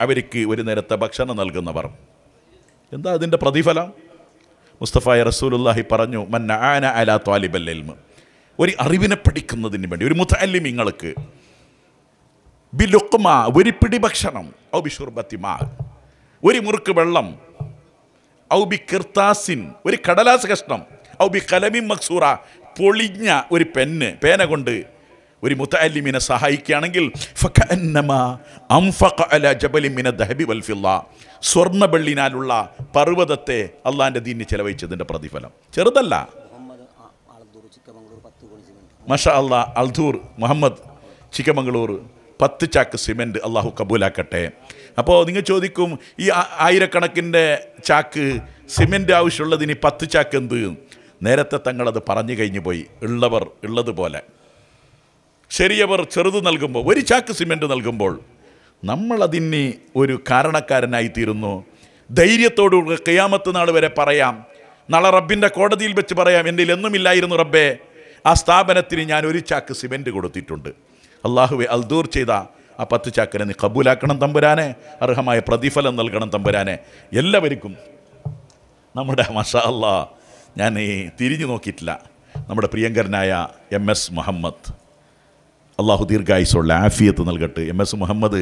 അവർക്ക് ഒരു നേരത്തെ ഭക്ഷണം നൽകുന്നവർ എന്താ അതിൻ്റെ പ്രതിഫലം മുസ്തഫായ റസൂലുല്ലാഹി പറഞ്ഞു മന്ന ആന അല ത്വാലിബല്ലൽമ് ഒരു അറിവിനെ പഠിക്കുന്നതിന് വേണ്ടി ഒരു ബി ബിലുക്കുമ ഒരു പിടി ഭക്ഷണം ഔ മാ ഒരു മുറുക്ക് വെള്ളം ഔ ബി കിർത്താസിൻ ഒരു കടലാസ് കഷ്ണം ഔ ബി കലമി മക്സൂറ പൊളിഞ്ഞ ഒരു പെന്ന് പേന കൊണ്ട് ഒരു മുത്തല്ലിമിനെ സഹായിക്കുകയാണെങ്കിൽ സ്വർണ്ണബള്ളിനാലുള്ള പർവ്വതത്തെ അള്ളാൻ്റെ ദീനിന് ചെലവഴിച്ചതിൻ്റെ പ്രതിഫലം ചെറുതല്ല മഷ അള്ളാ അൽധൂർ മുഹമ്മദ് ചിക്കമംഗളൂർ പത്ത് ചാക്ക് സിമെൻറ്റ് അള്ളാഹു കബൂലാക്കട്ടെ അപ്പോൾ നിങ്ങൾ ചോദിക്കും ഈ ആയിരക്കണക്കിൻ്റെ ചാക്ക് സിമെൻറ്റ് ആവശ്യമുള്ളതിന് പത്ത് ചാക്ക് എന്ത് നേരത്തെ തങ്ങളത് പറഞ്ഞു കഴിഞ്ഞു പോയി ഉള്ളവർ ഉള്ളതുപോലെ ശരിയവർ ചെറുത് നൽകുമ്പോൾ ഒരു ചാക്ക് സിമെൻറ്റ് നൽകുമ്പോൾ നമ്മളതിനെ ഒരു കാരണക്കാരനായിത്തീരുന്നു ധൈര്യത്തോടുകൂടെ കയ്യാമത്ത് നാൾ വരെ പറയാം നാളെ റബ്ബിൻ്റെ കോടതിയിൽ വെച്ച് പറയാം എൻ്റെ എന്നുമില്ലായിരുന്നു റബ്ബേ ആ സ്ഥാപനത്തിന് ഞാൻ ഒരു ചാക്ക് സിമെൻറ്റ് കൊടുത്തിട്ടുണ്ട് അള്ളാഹുവെ അൽദൂർ ചെയ്ത ആ പത്ത് ചാക്കിനെ നീ കബൂലാക്കണം തമ്പുരാനെ അർഹമായ പ്രതിഫലം നൽകണം തമ്പുരാനെ എല്ലാവർക്കും നമ്മുടെ മഷാ അല്ലാ ഞാൻ തിരിഞ്ഞു നോക്കിയിട്ടില്ല നമ്മുടെ പ്രിയങ്കരനായ എം എസ് മുഹമ്മദ് അള്ളാഹു ദീർഘായുസുള്ള ആഫിയത്ത് നൽകട്ടെ എം എസ് മുഹമ്മദ്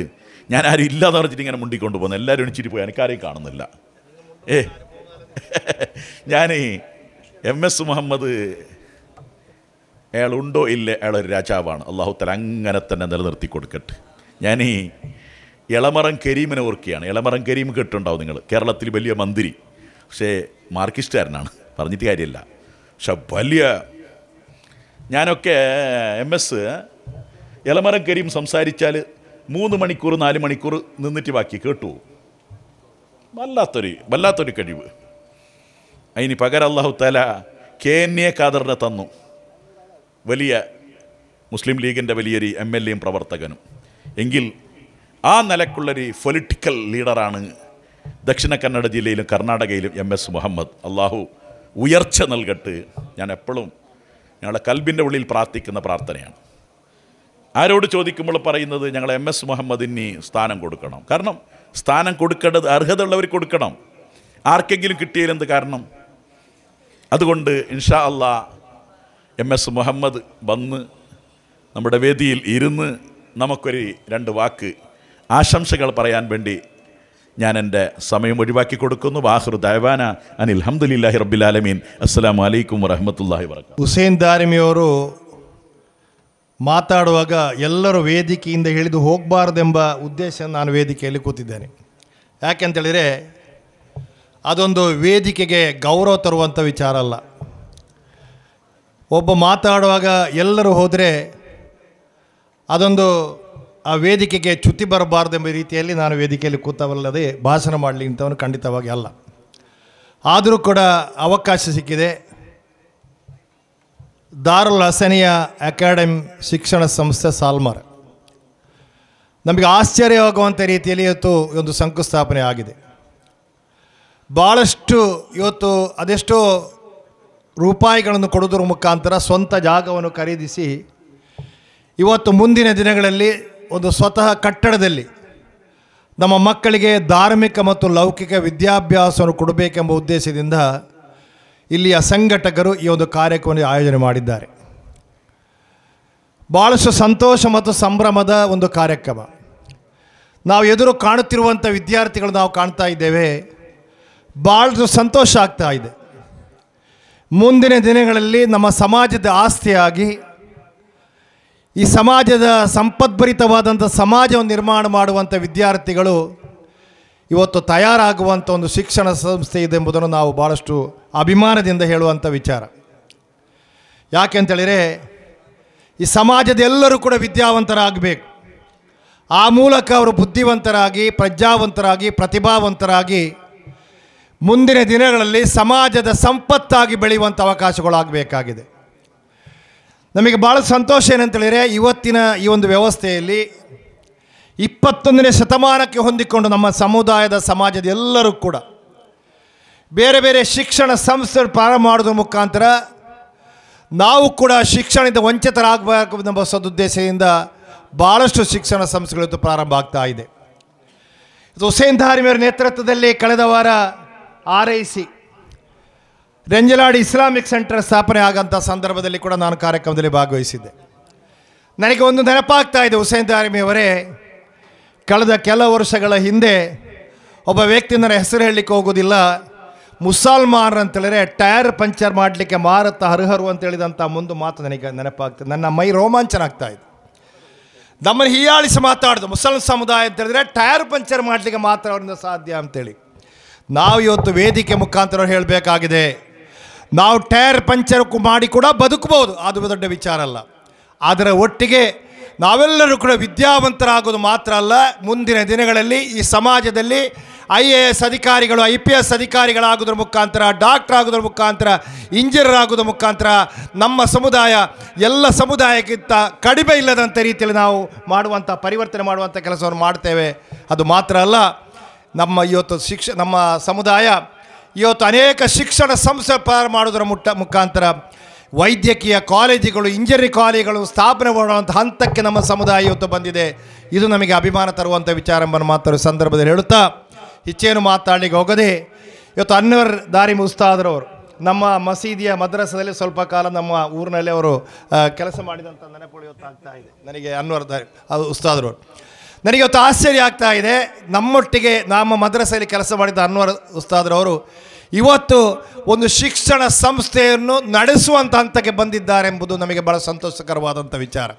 ഞാൻ ആരും ഇല്ലാതെ പറഞ്ഞിട്ട് ഇങ്ങനെ മുണ്ടിക്കൊണ്ട് പോകുന്നത് എല്ലാവരും എണിച്ചിട്ട് പോയി എനിക്കാരെയും കാണുന്നില്ല ഏ ഞാൻ എം എസ് മുഹമ്മദ് അയാളുണ്ടോ അയാൾ അയാളൊരു രാജാവാണ് അള്ളാഹുത്തല അങ്ങനെ തന്നെ നിലനിർത്തി കൊടുക്കട്ടെ ഞാൻ ഈ ഇളമറം കരീമിനെ ഓർക്കുകയാണ് ഇളമറം കരീം കേട്ടുണ്ടാവും നിങ്ങൾ കേരളത്തിൽ വലിയ മന്ത്രി പക്ഷേ മാർക്കിസ്റ്റുകാരനാണ് പറഞ്ഞിട്ട് കാര്യമില്ല പക്ഷെ വലിയ ഞാനൊക്കെ എം എസ് ഇളമറം കരീം സംസാരിച്ചാൽ മൂന്ന് മണിക്കൂർ നാല് മണിക്കൂർ നിന്നിട്ട് ബാക്കി കേട്ടു വല്ലാത്തൊരു വല്ലാത്തൊരു കഴിവ് അതിന് പകര അള്ളാഹു തല കെ എൻ എ ഖാദറിനെ തന്നു വലിയ മുസ്ലിം ലീഗിൻ്റെ വലിയൊരു എം എൽ എയും പ്രവർത്തകനും എങ്കിൽ ആ നിലക്കുള്ളൊരു പൊളിറ്റിക്കൽ ലീഡറാണ് ദക്ഷിണ കന്നഡ ജില്ലയിലും കർണാടകയിലും എം എസ് മുഹമ്മദ് അള്ളാഹു ഉയർച്ച നൽകട്ട് ഞാൻ എപ്പോഴും ഞങ്ങളുടെ കൽബിൻ്റെ ഉള്ളിൽ പ്രാർത്ഥിക്കുന്ന പ്രാർത്ഥനയാണ് ആരോട് ചോദിക്കുമ്പോൾ പറയുന്നത് ഞങ്ങൾ എം എസ് മുഹമ്മദിന് സ്ഥാനം കൊടുക്കണം കാരണം സ്ഥാനം കൊടുക്കേണ്ടത് അർഹതയുള്ളവർ കൊടുക്കണം ആർക്കെങ്കിലും കിട്ടിയില്ലെന്ന് കാരണം അതുകൊണ്ട് ഇൻഷാ അള്ളാ എം എസ് മുഹമ്മദ് വന്ന് നമ്മുടെ വേദിയിൽ ഇരുന്ന് നമുക്കൊരു രണ്ട് വാക്ക് ആശംസകൾ പറയാൻ വേണ്ടി ഞാൻ എൻ്റെ സമയം ഒഴിവാക്കി കൊടുക്കുന്നു ബാഹ്റു ദൈവാന അനിൽ റബ്ബിൽ റബ്ബിലാലമീൻ അസ്സലാമു അലൈക്കും വറഹമത്തല്ലാഹി വർക്കും ഹുസൈൻ ദാരമിയോറോ ಮಾತಾಡುವಾಗ ಎಲ್ಲರೂ ವೇದಿಕೆಯಿಂದ ಹಿಡಿದು ಹೋಗಬಾರ್ದೆಂಬ ಉದ್ದೇಶ ನಾನು ವೇದಿಕೆಯಲ್ಲಿ ಕೂತಿದ್ದೇನೆ ಯಾಕೆಂತೇಳಿದರೆ ಅದೊಂದು ವೇದಿಕೆಗೆ ಗೌರವ ತರುವಂಥ ವಿಚಾರ ಅಲ್ಲ ಒಬ್ಬ ಮಾತಾಡುವಾಗ ಎಲ್ಲರೂ ಹೋದರೆ ಅದೊಂದು ಆ ವೇದಿಕೆಗೆ ಚ್ಯುತಿ ಬರಬಾರ್ದೆಂಬ ರೀತಿಯಲ್ಲಿ ನಾನು ವೇದಿಕೆಯಲ್ಲಿ ಕೂತವಲ್ಲದೆ ಭಾಷಣ ಮಾಡಲಿ ಅಂತವನು ಖಂಡಿತವಾಗಿ ಅಲ್ಲ ಆದರೂ ಕೂಡ ಅವಕಾಶ ಸಿಕ್ಕಿದೆ ದಾರುಲ್ ಹಸನಿಯ ಅಕಾಡೆಮಿ ಶಿಕ್ಷಣ ಸಂಸ್ಥೆ ಸಾಲ್ಮಾರ್ ನಮಗೆ ಆಶ್ಚರ್ಯವಾಗುವಂಥ ರೀತಿಯಲ್ಲಿ ಇವತ್ತು ಒಂದು ಶಂಕುಸ್ಥಾಪನೆ ಆಗಿದೆ ಭಾಳಷ್ಟು ಇವತ್ತು ಅದೆಷ್ಟೋ ರೂಪಾಯಿಗಳನ್ನು ಕೊಡೋದ್ರ ಮುಖಾಂತರ ಸ್ವಂತ ಜಾಗವನ್ನು ಖರೀದಿಸಿ ಇವತ್ತು ಮುಂದಿನ ದಿನಗಳಲ್ಲಿ ಒಂದು ಸ್ವತಃ ಕಟ್ಟಡದಲ್ಲಿ ನಮ್ಮ ಮಕ್ಕಳಿಗೆ ಧಾರ್ಮಿಕ ಮತ್ತು ಲೌಕಿಕ ವಿದ್ಯಾಭ್ಯಾಸವನ್ನು ಕೊಡಬೇಕೆಂಬ ಉದ್ದೇಶದಿಂದ ಇಲ್ಲಿಯ ಸಂಘಟಕರು ಈ ಒಂದು ಕಾರ್ಯಕ್ರಮವನ್ನು ಆಯೋಜನೆ ಮಾಡಿದ್ದಾರೆ ಭಾಳಷ್ಟು ಸಂತೋಷ ಮತ್ತು ಸಂಭ್ರಮದ ಒಂದು ಕಾರ್ಯಕ್ರಮ ನಾವು ಎದುರು ಕಾಣುತ್ತಿರುವಂಥ ವಿದ್ಯಾರ್ಥಿಗಳು ನಾವು ಕಾಣ್ತಾ ಇದ್ದೇವೆ ಭಾಳಷ್ಟು ಸಂತೋಷ ಆಗ್ತಾ ಇದೆ ಮುಂದಿನ ದಿನಗಳಲ್ಲಿ ನಮ್ಮ ಸಮಾಜದ ಆಸ್ತಿಯಾಗಿ ಈ ಸಮಾಜದ ಸಂಪದ್ಭರಿತವಾದಂಥ ಸಮಾಜವನ್ನು ನಿರ್ಮಾಣ ಮಾಡುವಂಥ ವಿದ್ಯಾರ್ಥಿಗಳು ಇವತ್ತು ತಯಾರಾಗುವಂಥ ಒಂದು ಶಿಕ್ಷಣ ಸಂಸ್ಥೆ ಇದೆ ಎಂಬುದನ್ನು ನಾವು ಭಾಳಷ್ಟು ಅಭಿಮಾನದಿಂದ ಹೇಳುವಂಥ ವಿಚಾರ ಯಾಕೆಂತೇಳಿದರೆ ಈ ಸಮಾಜದ ಎಲ್ಲರೂ ಕೂಡ ವಿದ್ಯಾವಂತರಾಗಬೇಕು ಆ ಮೂಲಕ ಅವರು ಬುದ್ಧಿವಂತರಾಗಿ ಪ್ರಜಾವಂತರಾಗಿ ಪ್ರತಿಭಾವಂತರಾಗಿ ಮುಂದಿನ ದಿನಗಳಲ್ಲಿ ಸಮಾಜದ ಸಂಪತ್ತಾಗಿ ಬೆಳೆಯುವಂಥ ಅವಕಾಶಗಳಾಗಬೇಕಾಗಿದೆ ನಮಗೆ ಭಾಳ ಸಂತೋಷ ಏನಂತೇಳಿದರೆ ಇವತ್ತಿನ ಈ ಒಂದು ವ್ಯವಸ್ಥೆಯಲ್ಲಿ ಇಪ್ಪತ್ತೊಂದನೇ ಶತಮಾನಕ್ಕೆ ಹೊಂದಿಕೊಂಡು ನಮ್ಮ ಸಮುದಾಯದ ಸಮಾಜದ ಎಲ್ಲರೂ ಕೂಡ ಬೇರೆ ಬೇರೆ ಶಿಕ್ಷಣ ಸಂಸ್ಥೆ ಪ್ರಾರಂಭ ಮಾಡೋದ್ರ ಮುಖಾಂತರ ನಾವು ಕೂಡ ಶಿಕ್ಷಣದ ವಂಚಿತರಾಗಬೇಕು ಎಂಬ ಸದುದ್ದೇಶದಿಂದ ಭಾಳಷ್ಟು ಶಿಕ್ಷಣ ಸಂಸ್ಥೆಗಳು ಪ್ರಾರಂಭ ಆಗ್ತಾ ಇದೆ ಇದು ಹುಸೇನ್ ಧಾರ್ಮಿಯರ ನೇತೃತ್ವದಲ್ಲಿ ಕಳೆದ ವಾರ R I C Ranjaladi Islamic centre ಸ್ಥಾಪನೆ ಆಗಂಥ ಸಂದರ್ಭದಲ್ಲಿ ಕೂಡ ನಾನು ಕಾರ್ಯಕ್ರಮದಲ್ಲಿ ಭಾಗವಹಿಸಿದ್ದೆ ನನಗೆ ಒಂದು ನೆನಪಾಗ್ತಾ ಇದೆ ಹುಸೇನ್ ಧಾರ್ಮಿಯವರೇ ಕಳೆದ ಕೆಲ ವರ್ಷಗಳ ಹಿಂದೆ ಒಬ್ಬ ವ್ಯಕ್ತಿ ಹೆಸರು ಹೇಳಲಿಕ್ಕೆ ಹೋಗೋದಿಲ್ಲ ಮುಸಲ್ಮಾನರು ಅಂತೇಳಿದರೆ ಟೈರ್ ಪಂಚರ್ ಮಾಡಲಿಕ್ಕೆ ಮಾರತ್ತ ಹರಿಹರು ಅಂತ ಹೇಳಿದಂಥ ಒಂದು ಮಾತು ನನಗೆ ನೆನಪಾಗ್ತದೆ ನನ್ನ ಮೈ ರೋಮಾಂಚನ ಆಗ್ತಾ ಇದೆ ನಮ್ಮನ್ನು ಹೀಯಾಳಿಸಿ ಮಾತಾಡೋದು ಮುಸಲ್ಮ ಸಮುದಾಯ ಅಂತ ಹೇಳಿದರೆ ಟೈರ್ ಪಂಚರ್ ಮಾಡಲಿಕ್ಕೆ ಮಾತ್ರ ಅವರಿಂದ ಸಾಧ್ಯ ಅಂತೇಳಿ ನಾವು ಇವತ್ತು ವೇದಿಕೆ ಮುಖಾಂತರ ಹೇಳಬೇಕಾಗಿದೆ ನಾವು ಟೈರ್ ಪಂಚರ್ ಮಾಡಿ ಕೂಡ ಬದುಕಬಹುದು ಅದು ದೊಡ್ಡ ವಿಚಾರ ಅಲ್ಲ ಅದರ ಒಟ್ಟಿಗೆ ನಾವೆಲ್ಲರೂ ಕೂಡ ವಿದ್ಯಾವಂತರಾಗೋದು ಮಾತ್ರ ಅಲ್ಲ ಮುಂದಿನ ದಿನಗಳಲ್ಲಿ ಈ ಸಮಾಜದಲ್ಲಿ ಐ ಎ ಎಸ್ ಅಧಿಕಾರಿಗಳು ಐ ಪಿ ಎಸ್ ಅಧಿಕಾರಿಗಳಾಗೋದ್ರ ಮುಖಾಂತರ ಡಾಕ್ಟರ್ ಆಗೋದ್ರ ಮುಖಾಂತರ ಇಂಜಿನಿಯರ್ ಆಗೋದ್ರ ಮುಖಾಂತರ ನಮ್ಮ ಸಮುದಾಯ ಎಲ್ಲ ಸಮುದಾಯಕ್ಕಿಂತ ಕಡಿಮೆ ಇಲ್ಲದಂಥ ರೀತಿಯಲ್ಲಿ ನಾವು ಮಾಡುವಂಥ ಪರಿವರ್ತನೆ ಮಾಡುವಂಥ ಕೆಲಸವನ್ನು ಮಾಡ್ತೇವೆ ಅದು ಮಾತ್ರ ಅಲ್ಲ ನಮ್ಮ ಇವತ್ತು ಶಿಕ್ಷ ನಮ್ಮ ಸಮುದಾಯ ಇವತ್ತು ಅನೇಕ ಶಿಕ್ಷಣ ಸಂಸ್ಥೆ ಪಾರು ಮಾಡೋದರ ಮುಟ್ಟ ಮುಖಾಂತರ ವೈದ್ಯಕೀಯ ಕಾಲೇಜುಗಳು ಇಂಜಿನಿಯರಿ ಕಾಲೇಜುಗಳು ಸ್ಥಾಪನೆ ಮಾಡುವಂಥ ಹಂತಕ್ಕೆ ನಮ್ಮ ಸಮುದಾಯ ಇವತ್ತು ಬಂದಿದೆ ಇದು ನಮಗೆ ಅಭಿಮಾನ ತರುವಂಥ ವಿಚಾರವನ್ನು ಮಾತಾಡೋ ಸಂದರ್ಭದಲ್ಲಿ ಹೇಳುತ್ತಾ ಹೆಚ್ಚೇನು ಮಾತಾಡಲಿಕ್ಕೆ ಹೋಗದೆ ಇವತ್ತು ಅನ್ವರ್ ದಾರಿ ಮುಸ್ತಾದರವರು ನಮ್ಮ ಮಸೀದಿಯ ಮದ್ರಸದಲ್ಲಿ ಸ್ವಲ್ಪ ಕಾಲ ನಮ್ಮ ಊರಿನಲ್ಲಿ ಅವರು ಕೆಲಸ ಮಾಡಿದಂಥ ನೆನಪುಗಳು ಆಗ್ತಾ ಇದೆ ನನಗೆ ಅನ್ವರ್ ದಾರಿ ಉಸ್ತಾದರು ನನಗೆ ಇವತ್ತು ಆಶ್ಚರ್ಯ ಆಗ್ತಾ ಇದೆ ನಮ್ಮೊಟ್ಟಿಗೆ ನಮ್ಮ ಮದ್ರಸೆಯಲ್ಲಿ ಕೆಲಸ ಮಾಡಿದ ಅನ್ವರ್ ಉಸ್ತಾದ್ರವರು ಇವತ್ತು ಒಂದು ಶಿಕ್ಷಣ ಸಂಸ್ಥೆಯನ್ನು ನಡೆಸುವಂಥ ಹಂತಕ್ಕೆ ಬಂದಿದ್ದಾರೆ ಎಂಬುದು ನಮಗೆ ಬಹಳ ಸಂತೋಷಕರವಾದಂಥ ವಿಚಾರ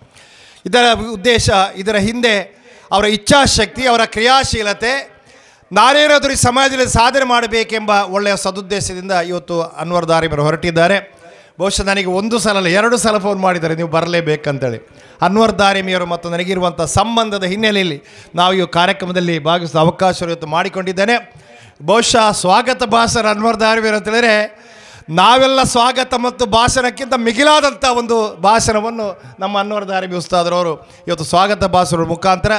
ಇದರ ಉದ್ದೇಶ ಇದರ ಹಿಂದೆ ಅವರ ಇಚ್ಛಾಶಕ್ತಿ ಅವರ ಕ್ರಿಯಾಶೀಲತೆ ನಾನೇನಾದರೂ ಈ ಸಮಾಜದಲ್ಲಿ ಸಾಧನೆ ಮಾಡಬೇಕೆಂಬ ಒಳ್ಳೆಯ ಸದುದ್ದೇಶದಿಂದ ಇವತ್ತು ಅನ್ವರ್ ದಾರಿಬರು ಹೊರಟಿದ್ದಾರೆ ಬಹುಶಃ ನನಗೆ ಒಂದು ಸಲ ಅಲ್ಲ ಎರಡು ಸಲ ಫೋನ್ ಮಾಡಿದ್ದಾರೆ ನೀವು ಬರಲೇಬೇಕಂತೇಳಿ ಅನ್ವರ್ ದಾರಿಮಿಯವರು ಮತ್ತು ನನಗಿರುವಂಥ ಸಂಬಂಧದ ಹಿನ್ನೆಲೆಯಲ್ಲಿ ನಾವು ಈ ಕಾರ್ಯಕ್ರಮದಲ್ಲಿ ಭಾಗಿಸಿದ ಅವಕಾಶ ಇವತ್ತು ಮಾಡಿಕೊಂಡಿದ್ದೇನೆ ಬಹುಶಃ ಸ್ವಾಗತ ಭಾಷರ ಅನ್ವರ್ಧಾರ್ವೀರ್ ಅಂತ ಹೇಳಿದ್ರೆ ನಾವೆಲ್ಲ ಸ್ವಾಗತ ಮತ್ತು ಭಾಷಣಕ್ಕಿಂತ ಮಿಗಿಲಾದಂಥ ಒಂದು ಭಾಷಣವನ್ನು ನಮ್ಮ ಅನ್ನವರದ ಅರಬಿ ಉಸ್ತಾದರವರು ಇವತ್ತು ಸ್ವಾಗತ ಭಾಷಣದ ಮುಖಾಂತರ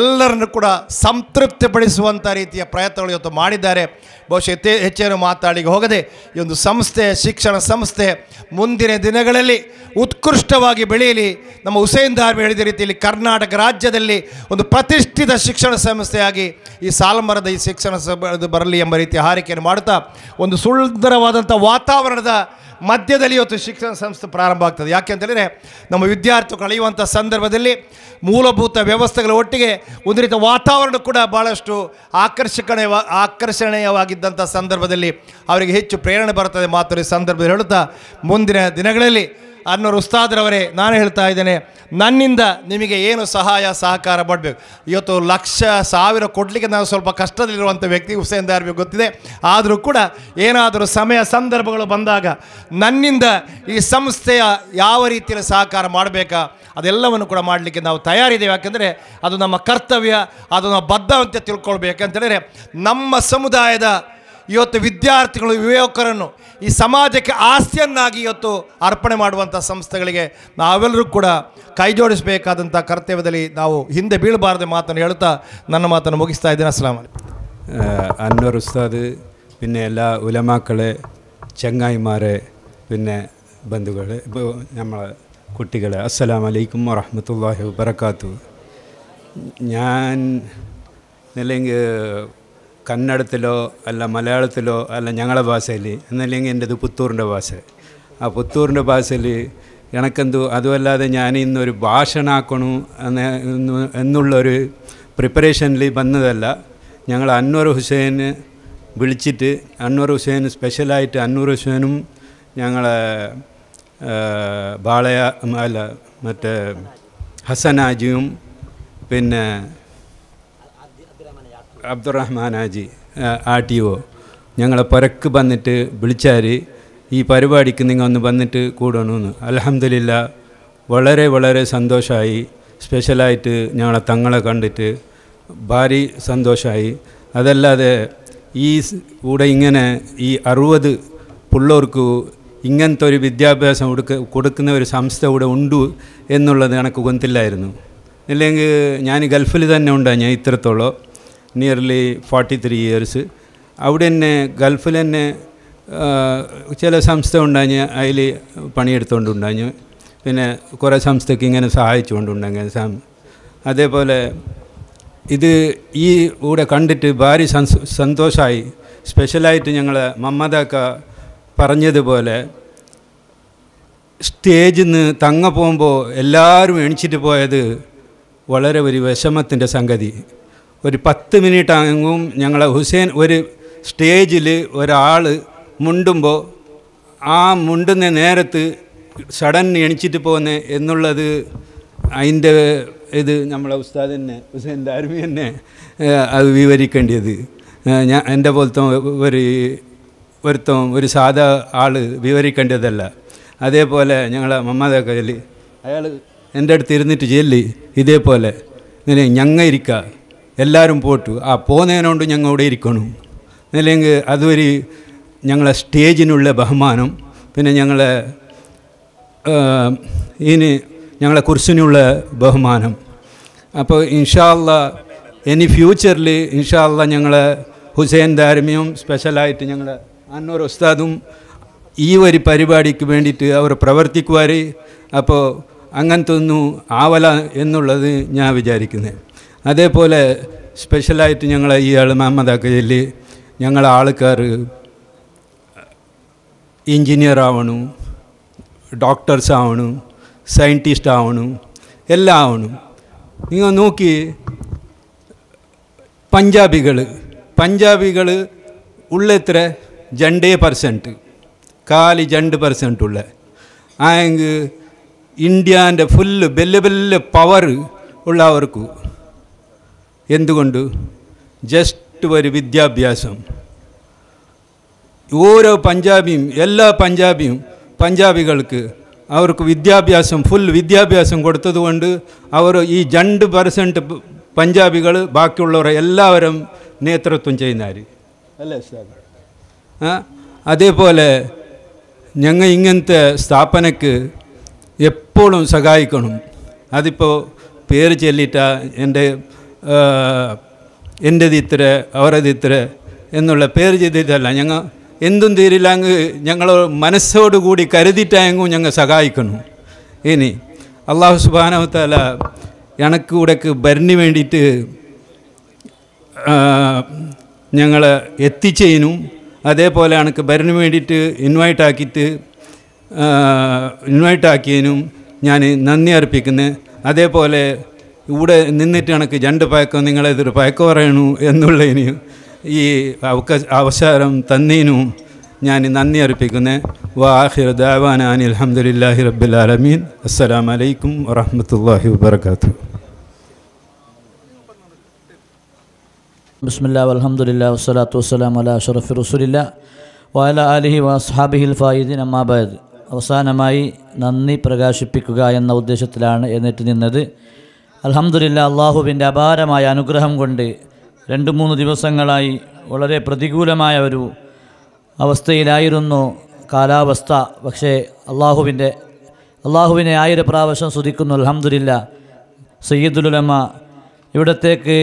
ಎಲ್ಲರನ್ನು ಕೂಡ ಸಂತೃಪ್ತಿಪಡಿಸುವಂಥ ರೀತಿಯ ಪ್ರಯತ್ನಗಳು ಇವತ್ತು ಮಾಡಿದ್ದಾರೆ ಬಹುಶಃ ಹೆಚ್ಚೇ ಹೆಚ್ಚೇನು ಮಾತಾಡಿಗೆ ಹೋಗದೆ ಈ ಒಂದು ಸಂಸ್ಥೆ ಶಿಕ್ಷಣ ಸಂಸ್ಥೆ ಮುಂದಿನ ದಿನಗಳಲ್ಲಿ ಉತ್ಕೃಷ್ಟವಾಗಿ ಬೆಳೆಯಲಿ ನಮ್ಮ ಹುಸೇನ್ ಧಾರ್ಮಿ ಹೇಳಿದ ರೀತಿಯಲ್ಲಿ ಕರ್ನಾಟಕ ರಾಜ್ಯದಲ್ಲಿ ಒಂದು ಪ್ರತಿಷ್ಠಿತ ಶಿಕ್ಷಣ ಸಂಸ್ಥೆಯಾಗಿ ಈ ಸಾಲಮರದ ಈ ಶಿಕ್ಷಣ ಬರಲಿ ಎಂಬ ರೀತಿಯ ಹಾರೈಕೆಯನ್ನು ಮಾಡುತ್ತಾ ಒಂದು ಸುಂದರವಾದಂಥ ವಾತಾವರಣ ವಾತಾವರಣದ ಮಧ್ಯದಲ್ಲಿ ಇವತ್ತು ಶಿಕ್ಷಣ ಸಂಸ್ಥೆ ಪ್ರಾರಂಭ ಆಗ್ತದೆ ಯಾಕೆ ಅಂತೇಳಿದರೆ ನಮ್ಮ ವಿದ್ಯಾರ್ಥಿಗಳು ಕಳೆಯುವಂಥ ಸಂದರ್ಭದಲ್ಲಿ ಮೂಲಭೂತ ವ್ಯವಸ್ಥೆಗಳ ಒಟ್ಟಿಗೆ ಒಂದು ರೀತಿಯ ವಾತಾವರಣ ಕೂಡ ಭಾಳಷ್ಟು ಆಕರ್ಷಕಣೆ ಆಕರ್ಷಣೀಯವಾಗಿದ್ದಂಥ ಸಂದರ್ಭದಲ್ಲಿ ಅವರಿಗೆ ಹೆಚ್ಚು ಪ್ರೇರಣೆ ಬರುತ್ತದೆ ಮಾತು ಈ ಸಂದರ್ಭದಲ್ಲಿ ಹೇಳುತ್ತಾ ಮುಂದಿನ ದಿನಗಳಲ್ಲಿ ಅನ್ನೋರು ಉಸ್ತಾದ್ರವರೇ ನಾನು ಹೇಳ್ತಾ ಇದ್ದೇನೆ ನನ್ನಿಂದ ನಿಮಗೆ ಏನು ಸಹಾಯ ಸಹಕಾರ ಮಾಡಬೇಕು ಇವತ್ತು ಲಕ್ಷ ಸಾವಿರ ಕೊಡಲಿಕ್ಕೆ ನಾನು ಸ್ವಲ್ಪ ಕಷ್ಟದಲ್ಲಿರುವಂಥ ವ್ಯಕ್ತಿ ಹುಸೇನ್ ದಾರ್ಬಿ ಗೊತ್ತಿದೆ ಆದರೂ ಕೂಡ ಏನಾದರೂ ಸಮಯ ಸಂದರ್ಭಗಳು ಬಂದಾಗ ನನ್ನಿಂದ ಈ ಸಂಸ್ಥೆಯ ಯಾವ ರೀತಿಯಲ್ಲಿ ಸಹಕಾರ ಮಾಡಬೇಕಾ ಅದೆಲ್ಲವನ್ನು ಕೂಡ ಮಾಡಲಿಕ್ಕೆ ನಾವು ತಯಾರಿದ್ದೇವೆ ಯಾಕೆಂದರೆ ಅದು ನಮ್ಮ ಕರ್ತವ್ಯ ಅದು ನಾವು ಬದ್ಧ ಅಂತ ತಿಳ್ಕೊಳ್ಬೇಕು ನಮ್ಮ ಸಮುದಾಯದ ಇವತ್ತು ವಿದ್ಯಾರ್ಥಿಗಳು ಯುವಕರನ್ನು ಈ ಸಮಾಜಕ್ಕೆ ಆಸ್ತಿಯನ್ನಾಗಿ ಇವತ್ತು ಅರ್ಪಣೆ ಮಾಡುವಂಥ ಸಂಸ್ಥೆಗಳಿಗೆ ನಾವೆಲ್ಲರೂ ಕೂಡ ಕೈಜೋಡಿಸಬೇಕಾದಂಥ ಕರ್ತವ್ಯದಲ್ಲಿ ನಾವು ಹಿಂದೆ ಬೀಳಬಾರದೆ ಮಾತನ್ನು ಹೇಳ್ತಾ ನನ್ನ ಮಾತನ್ನು ಮುಗಿಸ್ತಾ ಇದ್ದೀನಿ ಅಸ್ಲಾಂ ಉಸ್ತಾದ್ ಪಿನ್ನೆ ಎಲ್ಲ ಉಲಮಾಕಳೆ ಚೆಂಗಾಯಿ ಮಾರೆ പിന്നെ ಬಂಧುಗಳೇ ನಮ್ಮ കുട്ടികളെ അസ്സലാം വലൈക്കും വറഹമത്തല്ലാഹി വബർക്കാത്തു ഞാൻ അല്ലെങ്കിൽ കന്നഡത്തിലോ അല്ല മലയാളത്തിലോ അല്ല ഞങ്ങളെ ഭാഷയിൽ എന്നല്ലെങ്കിൽ എൻ്റെത് പുത്തൂറിൻ്റെ ഭാഷ ആ പുത്തൂറിൻ്റെ ഭാഷയിൽ എനക്കെന്തു അതുമല്ലാതെ ഞാൻ ഇന്നൊരു ഭാഷണാക്കണു എന്ന് എന്നുള്ളൊരു പ്രിപ്പറേഷനിൽ വന്നതല്ല ഞങ്ങൾ അന്വർ ഹുസൈന് വിളിച്ചിട്ട് അന്വർ ഹുസൈന് സ്പെഷ്യലായിട്ട് അന്വർ ഹുസൈനും ഞങ്ങളെ ബാളയ അല്ല മറ്റേ ഹസനാജിയും പിന്നെ അബ്ദുറഹ്മാൻ ആജി ആ ടി ഒ ഞങ്ങളെ പുരക്ക് വന്നിട്ട് വിളിച്ചാൽ ഈ പരിപാടിക്ക് നിങ്ങൾ ഒന്ന് വന്നിട്ട് കൂടണമെന്ന് അലഹമില്ല വളരെ വളരെ സന്തോഷമായി സ്പെഷ്യലായിട്ട് ഞങ്ങളെ തങ്ങളെ കണ്ടിട്ട് ഭാരി സന്തോഷമായി അതല്ലാതെ ഈ കൂടെ ഇങ്ങനെ ഈ അറുപത് പിള്ളേർക്ക് ഇങ്ങനത്തെ ഒരു വിദ്യാഭ്യാസം കൊടുക്ക കൊടുക്കുന്ന ഒരു സംസ്ഥ ഇവിടെ ഉണ്ട് എന്നുള്ളത് എനിക്ക് കൊന്തില്ലായിരുന്നു ഇല്ലെങ്കിൽ ഞാൻ ഗൾഫിൽ തന്നെ ഉണ്ടാ ഞാൻ ഇത്രത്തോളം നിയർലി ഫോർട്ടി ത്രീ ഇയേഴ്സ് അവിടെ തന്നെ ഗൾഫിൽ തന്നെ ചില സംസ്ഥ ഉണ്ടാഞ്ഞ് അതിൽ പണിയെടുത്തുകൊണ്ടുണ്ടാഞ്ഞു പിന്നെ കുറേ സംസ്ഥയ്ക്ക് ഇങ്ങനെ സഹായിച്ചുകൊണ്ടുണ്ടെങ്കിൽ സാം അതേപോലെ ഇത് ഈ കൂടെ കണ്ടിട്ട് ഭാരി സന്തോഷമായി സ്പെഷ്യലായിട്ട് ഞങ്ങൾ മമ്മദക്ക പറഞ്ഞതുപോലെ സ്റ്റേജിൽ നിന്ന് തങ്ങ പോകുമ്പോൾ എല്ലാവരും എണിച്ചിട്ട് പോയത് വളരെ ഒരു വിഷമത്തിൻ്റെ സംഗതി ഒരു പത്ത് മിനിറ്റ് അങ്ങും ഞങ്ങളെ ഹുസൈൻ ഒരു സ്റ്റേജിൽ ഒരാൾ മുണ്ടുമ്പോൾ ആ മുണ്ടുന്ന നേരത്ത് സഡൻ എണിച്ചിട്ട് പോകുന്നത് എന്നുള്ളത് അതിൻ്റെ ഇത് നമ്മളെ ഉസ്താദ് തന്നെ ഹുസൈൻ്റെ തന്നെ അത് വിവരിക്കേണ്ടത് ഞാൻ എൻ്റെ പോലത്തെ ഒരു ഒരുത്തം ഒരു സാധാ ആൾ വിവരിക്കേണ്ടതല്ല അതേപോലെ ഞങ്ങളെ മമ്മദ കയ്യിൽ അയാൾ എൻ്റെ അടുത്ത് ഇരുന്നിട്ട് ചെല്ലി ഇതേപോലെ ഇങ്ങനെ ഞങ്ങ ഇരിക്കുക എല്ലാവരും പോട്ടു ആ പോകുന്നതിനോണ്ട് ഞങ്ങൾ അവിടെ ഇരിക്കണം അല്ലെങ്കിൽ അതൊരു ഞങ്ങളെ സ്റ്റേജിനുള്ള ബഹുമാനം പിന്നെ ഞങ്ങളെ ഇനി ഞങ്ങളെ കുറിച്ചിനുള്ള ബഹുമാനം അപ്പോൾ ഇൻഷാല്ല ഇനി ഫ്യൂച്ചറിൽ ഇൻഷാല്ല ഞങ്ങളെ ഹുസൈൻ ധാരമ്യവും സ്പെഷ്യലായിട്ട് ഞങ്ങളെ അന്നൂർ ഉസ്താദും ഈ ഒരു പരിപാടിക്ക് വേണ്ടിയിട്ട് അവർ പ്രവർത്തിക്കുവാർ അപ്പോൾ അങ്ങനത്തെ ഒന്നും ആവല എന്നുള്ളത് ഞാൻ വിചാരിക്കുന്നത് അതേപോലെ സ്പെഷ്യലായിട്ട് ഞങ്ങൾ ഈ അൽമാമതാക്കയിൽ ഞങ്ങൾ ആൾക്കാർ എഞ്ചിനീയർ ആവണു ഡോക്ടേഴ്സ് ആവണു സയൻറ്റിസ്റ്റ് ആവണു എല്ലാം ആവണു നിങ്ങൾ നോക്കി പഞ്ചാബികൾ പഞ്ചാബികൾ ഉള്ളത്ര ജണ്ടേ പെർസെൻറ്റ് കാലി ജണ്ട് പെർസെൻറ്റ് ഉള്ള ആയെങ്കിൽ ഇന്ത്യൻ്റെ ഫുല്ല് ബെല്ലെ ബെല്ലെ പവർ ഉള്ളവർക്ക് എന്തുകൊണ്ട് ജസ്റ്റ് ഒരു വിദ്യാഭ്യാസം ഓരോ പഞ്ചാബിയും എല്ലാ പഞ്ചാബിയും പഞ്ചാബികൾക്ക് അവർക്ക് വിദ്യാഭ്യാസം ഫുൾ വിദ്യാഭ്യാസം കൊടുത്തതുകൊണ്ട് അവർ ഈ രണ്ട് പെർസെൻറ്റ് പഞ്ചാബികൾ ബാക്കിയുള്ളവരെ എല്ലാവരും നേതൃത്വം ചെയ്യുന്നവർ അല്ലേ സാർ അതേപോലെ ഞങ്ങൾ ഇങ്ങനത്തെ സ്ഥാപനക്ക് എപ്പോഴും സഹായിക്കണം അതിപ്പോൾ പേര് ചൊല്ലിയിട്ട എൻ്റെ എൻ്റെ ഇത്ര അവരെ ഇത്ര എന്നുള്ള പേര് ചെയ്തിട്ടല്ല ഞങ്ങൾ എന്തും തീരില്ലെങ്കിൽ ഞങ്ങൾ മനസ്സോടുകൂടി കരുതിയിട്ടായെങ്കിൽ ഞങ്ങൾ സഹായിക്കുന്നു ഇനി അള്ളാഹു സുബാനവത്തല എനക്ക് ഇവിടേക്ക് ഭരണി വേണ്ടിയിട്ട് ഞങ്ങൾ എത്തിച്ചേനും അതേപോലെ എനിക്ക് ഭരണി വേണ്ടിയിട്ട് ഇൻവൈറ്റ് ആക്കിയിട്ട് ഇൻവൈറ്റ് ആക്കിയതിനും ഞാൻ നന്ദി അർപ്പിക്കുന്നു അതേപോലെ ഇവിടെ നിന്നിട്ട് കണക്ക് രണ്ട് പയക്കം നിങ്ങളെതിർ പയക്കം പറയണു എന്നുള്ളതിന് ഈ അവക അവസരം തന്നീനു ഞാൻ നന്ദി അർപ്പിക്കുന്നത് വാഹിർ ദാവാൻ അലഹമുല്ലാഹി അഹമ്മദില്ലാഹി റബ്ബുലാലമീൻ അസ്സലാം വലൈക്കും വറഹമത്തല്ലാഹി വാബർക്കാത്തു ബിസ്മില്ലാ അലഹമുല്ലാ വസ്സലാത്തു വസ്സലാം അല ഷറഫി റസുലില്ല വാല അലിഹി വസ്ഹാബിഹിൽ ഫായിദിൻ അമ്മാബാദ് അവസാനമായി നന്ദി പ്രകാശിപ്പിക്കുക എന്ന ഉദ്ദേശത്തിലാണ് എന്നിട്ട് നിന്നത് അലഹമുല്ല അള്ളാഹുവിൻ്റെ അപാരമായ അനുഗ്രഹം കൊണ്ട് രണ്ട് മൂന്ന് ദിവസങ്ങളായി വളരെ പ്രതികൂലമായ ഒരു അവസ്ഥയിലായിരുന്നു കാലാവസ്ഥ പക്ഷേ അള്ളാഹുവിൻ്റെ അള്ളാഹുവിനെ ആയിരം പ്രാവശ്യം സ്തുതിക്കുന്നു അലഹമുല്ല സയ്യിദുലമ ഇവിടത്തേക്ക്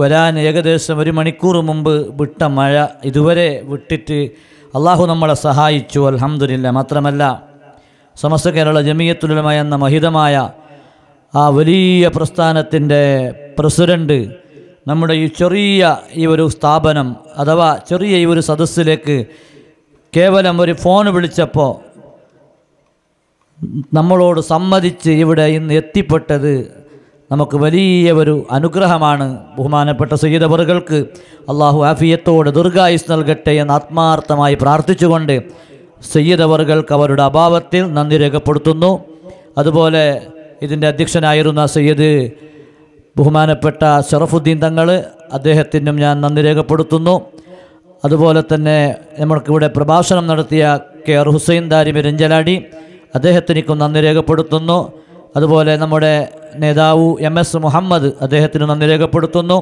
വരാൻ ഏകദേശം ഒരു മണിക്കൂർ മുമ്പ് വിട്ട മഴ ഇതുവരെ വിട്ടിട്ട് അള്ളാഹു നമ്മളെ സഹായിച്ചു അലഹമുല്ല മാത്രമല്ല സമസ്ത കേരള ജമീയത്തുലമ എന്ന മഹിതമായ ആ വലിയ പ്രസ്ഥാനത്തിൻ്റെ പ്രസിഡൻ്റ് നമ്മുടെ ഈ ചെറിയ ഈ ഒരു സ്ഥാപനം അഥവാ ചെറിയ ഈ ഒരു സദസ്സിലേക്ക് കേവലം ഒരു ഫോൺ വിളിച്ചപ്പോൾ നമ്മളോട് സമ്മതിച്ച് ഇവിടെ ഇന്ന് എത്തിപ്പെട്ടത് നമുക്ക് വലിയ ഒരു അനുഗ്രഹമാണ് ബഹുമാനപ്പെട്ട സയ്യിദവറുകൾക്ക് അള്ളാഹു ആഫിയത്തോട് ദീർഘായുസ് നൽകട്ടെ എന്ന് ആത്മാർത്ഥമായി പ്രാർത്ഥിച്ചുകൊണ്ട് സയ്യിദവറുകൾക്ക് അവരുടെ അഭാവത്തിൽ നന്ദി രേഖപ്പെടുത്തുന്നു അതുപോലെ ഇതിൻ്റെ അധ്യക്ഷനായിരുന്ന സയ്യദ് ബഹുമാനപ്പെട്ട ഷറഫുദ്ദീൻ തങ്ങൾ അദ്ദേഹത്തിനും ഞാൻ നന്ദി രേഖപ്പെടുത്തുന്നു അതുപോലെ തന്നെ നമ്മൾക്കിവിടെ പ്രഭാഷണം നടത്തിയ കെ ആർ ഹുസൈൻ ദാരിമി രഞ്ജലാടി അദ്ദേഹത്തിനിക്കും നന്ദി രേഖപ്പെടുത്തുന്നു അതുപോലെ നമ്മുടെ നേതാവ് എം എസ് മുഹമ്മദ് അദ്ദേഹത്തിന് നന്ദി രേഖപ്പെടുത്തുന്നു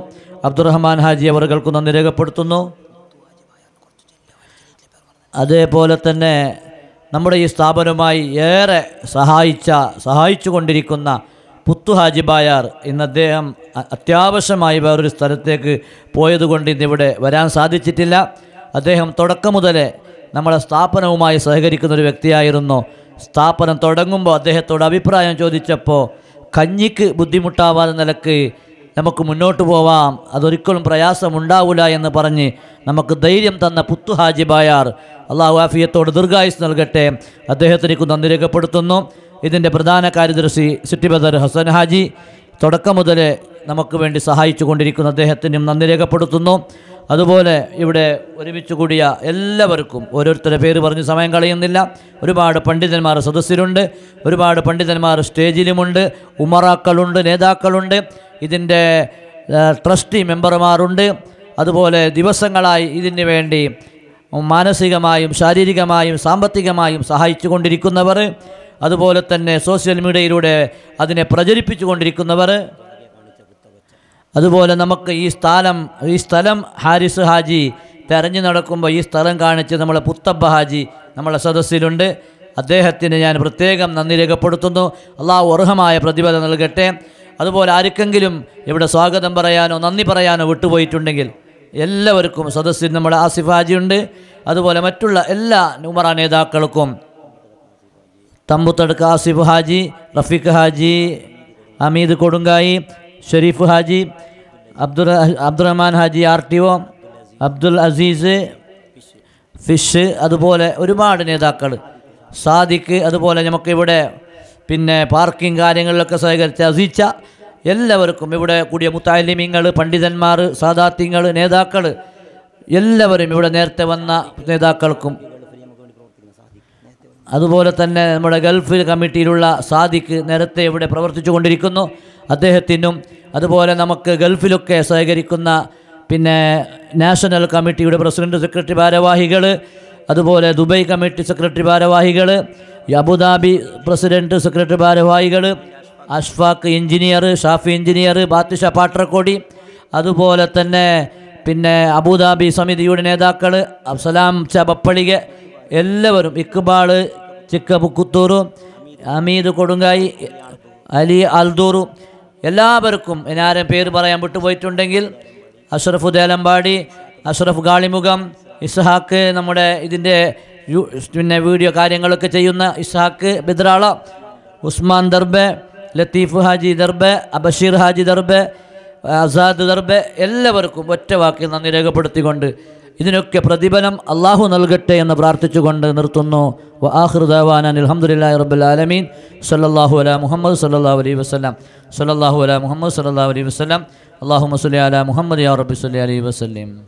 അബ്ദുറഹ്മാൻ ഹാജി അവർക്കും നന്ദി രേഖപ്പെടുത്തുന്നു അതേപോലെ തന്നെ നമ്മുടെ ഈ സ്ഥാപനവുമായി ഏറെ സഹായിച്ച സഹായിച്ചു കൊണ്ടിരിക്കുന്ന പുത്തു ഹാജിബായാർ ഇന്ന് അദ്ദേഹം അത്യാവശ്യമായി വേറൊരു സ്ഥലത്തേക്ക് പോയതുകൊണ്ട് ഇന്നിവിടെ വരാൻ സാധിച്ചിട്ടില്ല അദ്ദേഹം തുടക്കം മുതലേ നമ്മുടെ സ്ഥാപനവുമായി സഹകരിക്കുന്ന ഒരു വ്യക്തിയായിരുന്നു സ്ഥാപനം തുടങ്ങുമ്പോൾ അദ്ദേഹത്തോട് അഭിപ്രായം ചോദിച്ചപ്പോൾ കഞ്ഞിക്ക് ബുദ്ധിമുട്ടാവാതെ നിലക്ക് നമുക്ക് മുന്നോട്ട് പോവാം അതൊരിക്കലും പ്രയാസമുണ്ടാവില്ല എന്ന് പറഞ്ഞ് നമുക്ക് ധൈര്യം തന്ന പുത്തു ഹാജിബായാർ അള്ളാഹു ആഫിയത്തോട് ദീർഘായുസ് നൽകട്ടെ അദ്ദേഹത്തിനേക്ക് നന്ദി രേഖപ്പെടുത്തുന്നു ഇതിൻ്റെ പ്രധാന കാര്യദർശി സിറ്റി ബദർ ഹസൻ ഹാജി തുടക്കം മുതൽ നമുക്ക് വേണ്ടി സഹായിച്ചു കൊണ്ടിരിക്കുന്ന അദ്ദേഹത്തിനും നന്ദി രേഖപ്പെടുത്തുന്നു അതുപോലെ ഇവിടെ ഒരുമിച്ച് കൂടിയ എല്ലാവർക്കും ഓരോരുത്തരുടെ പേര് പറഞ്ഞ് സമയം കളയുന്നില്ല ഒരുപാട് പണ്ഡിതന്മാർ സദസ്സിലുണ്ട് ഒരുപാട് പണ്ഡിതന്മാർ സ്റ്റേജിലുമുണ്ട് ഉമറാക്കളുണ്ട് നേതാക്കളുണ്ട് ഇതിൻ്റെ ട്രസ്റ്റി മെമ്പർമാരുണ്ട് അതുപോലെ ദിവസങ്ങളായി ഇതിന് വേണ്ടി മാനസികമായും ശാരീരികമായും സാമ്പത്തികമായും സഹായിച്ചു കൊണ്ടിരിക്കുന്നവർ അതുപോലെ തന്നെ സോഷ്യൽ മീഡിയയിലൂടെ അതിനെ പ്രചരിപ്പിച്ചു കൊണ്ടിരിക്കുന്നവർ അതുപോലെ നമുക്ക് ഈ സ്ഥലം ഈ സ്ഥലം ഹാരിസ് ഹാജി തെരഞ്ഞു നടക്കുമ്പോൾ ഈ സ്ഥലം കാണിച്ച് നമ്മളെ പുത്തബ്ബ ഹാജി നമ്മളെ സദസ്സിലുണ്ട് അദ്ദേഹത്തിന് ഞാൻ പ്രത്യേകം നന്ദി രേഖപ്പെടുത്തുന്നു അള്ളാഹു അർഹമായ പ്രതിഫലം നൽകട്ടെ അതുപോലെ ആർക്കെങ്കിലും ഇവിടെ സ്വാഗതം പറയാനോ നന്ദി പറയാനോ വിട്ടുപോയിട്ടുണ്ടെങ്കിൽ എല്ലാവർക്കും സദസ്സിൽ നമ്മുടെ ആസിഫ് ഹാജിയുണ്ട് അതുപോലെ മറ്റുള്ള എല്ലാ നുമറ നേതാക്കൾക്കും Thambuthadka Asif Haji Rafeeq Haji Hameed Kodunkai Shareef Haji Abdul Abdurahman Haji R T O Abdul Azeez fish അതുപോലെ ഒരുപാട് നേതാക്കൾ സാദിഖ് അതുപോലെ നമുക്കിവിടെ പിന്നെ പാർക്കിംഗ് കാര്യങ്ങളിലൊക്കെ സഹകരിച്ച അസീച്ച എല്ലാവർക്കും ഇവിടെ കൂടിയ മുത്താലിമിങ്ങൾ പണ്ഡിതന്മാർ സാദാത്യങ്ങൾ നേതാക്കൾ എല്ലാവരും ഇവിടെ നേരത്തെ വന്ന നേതാക്കൾക്കും അതുപോലെ തന്നെ നമ്മുടെ ഗൾഫ് കമ്മിറ്റിയിലുള്ള സാദിഖ് നേരത്തെ ഇവിടെ പ്രവർത്തിച്ചു കൊണ്ടിരിക്കുന്നു അദ്ദേഹത്തിനും അതുപോലെ നമുക്ക് ഗൾഫിലൊക്കെ സഹകരിക്കുന്ന പിന്നെ നാഷണൽ കമ്മിറ്റിയുടെ പ്രസിഡൻറ്റ് സെക്രട്ടറി ഭാരവാഹികൾ അതുപോലെ ദുബൈ കമ്മിറ്റി സെക്രട്ടറി ഭാരവാഹികൾ അബുദാബി പ്രസിഡന്റ് സെക്രട്ടറി ഭാരവാഹികൾ അഷ്ഫാഖ് എഞ്ചിനീയർ ഷാഫി എഞ്ചിനീയർ ബാത്തിഷ പാട്രക്കോടി അതുപോലെ തന്നെ പിന്നെ അബുദാബി സമിതിയുടെ നേതാക്കൾ അബ്സലാം ചബപ്പളിക എല്ലാവരും ഇക്ബാൾ ബുക്കുത്തൂറു അമീദ് കൊടുങ്കായി അലി അൽദൂറു എല്ലാവർക്കും ഞാനും പേര് പറയാൻ വിട്ടുപോയിട്ടുണ്ടെങ്കിൽ അഷ്റഫ് ദേലമ്പാടി അഷ്റഫ് ഗാളിമുഖം ഇസ്ഹാക്ക് നമ്മുടെ ഇതിൻ്റെ പിന്നെ വീഡിയോ കാര്യങ്ങളൊക്കെ ചെയ്യുന്ന ഇഷാക്ക് ബിദ്രാള ഉസ്മാൻ ദർബെ ലത്തീഫ് ഹാജി ദർബെ അബഷീർ ഹാജി ദർബെ അസാദ് ദർബെ എല്ലാവർക്കും ഒറ്റ വാക്കിൽ നന്ദി രേഖപ്പെടുത്തിക്കൊണ്ട് ഇതിനൊക്കെ പ്രതിഫലം അള്ളാഹു നൽകട്ടെ എന്ന് പ്രാർത്ഥിച്ചുകൊണ്ട് നിർത്തുന്നു ആഹൃദാൻ അലഹമുല്ലാ റബുലാലമീൻ സല്ലാഹു അല മുഹമ്മദ് സല്ലാ അലൈഹി വസ്ലാം സല്ലാഹു അല മുഹമ്മദ് സല്ലാ അലൈഹി വസ്ലാം അള്ളാഹു മസുല്ലി അല മുഹമ്മദ് യാ റബ്ബി സല്ലി അലൈ വസ്ലീം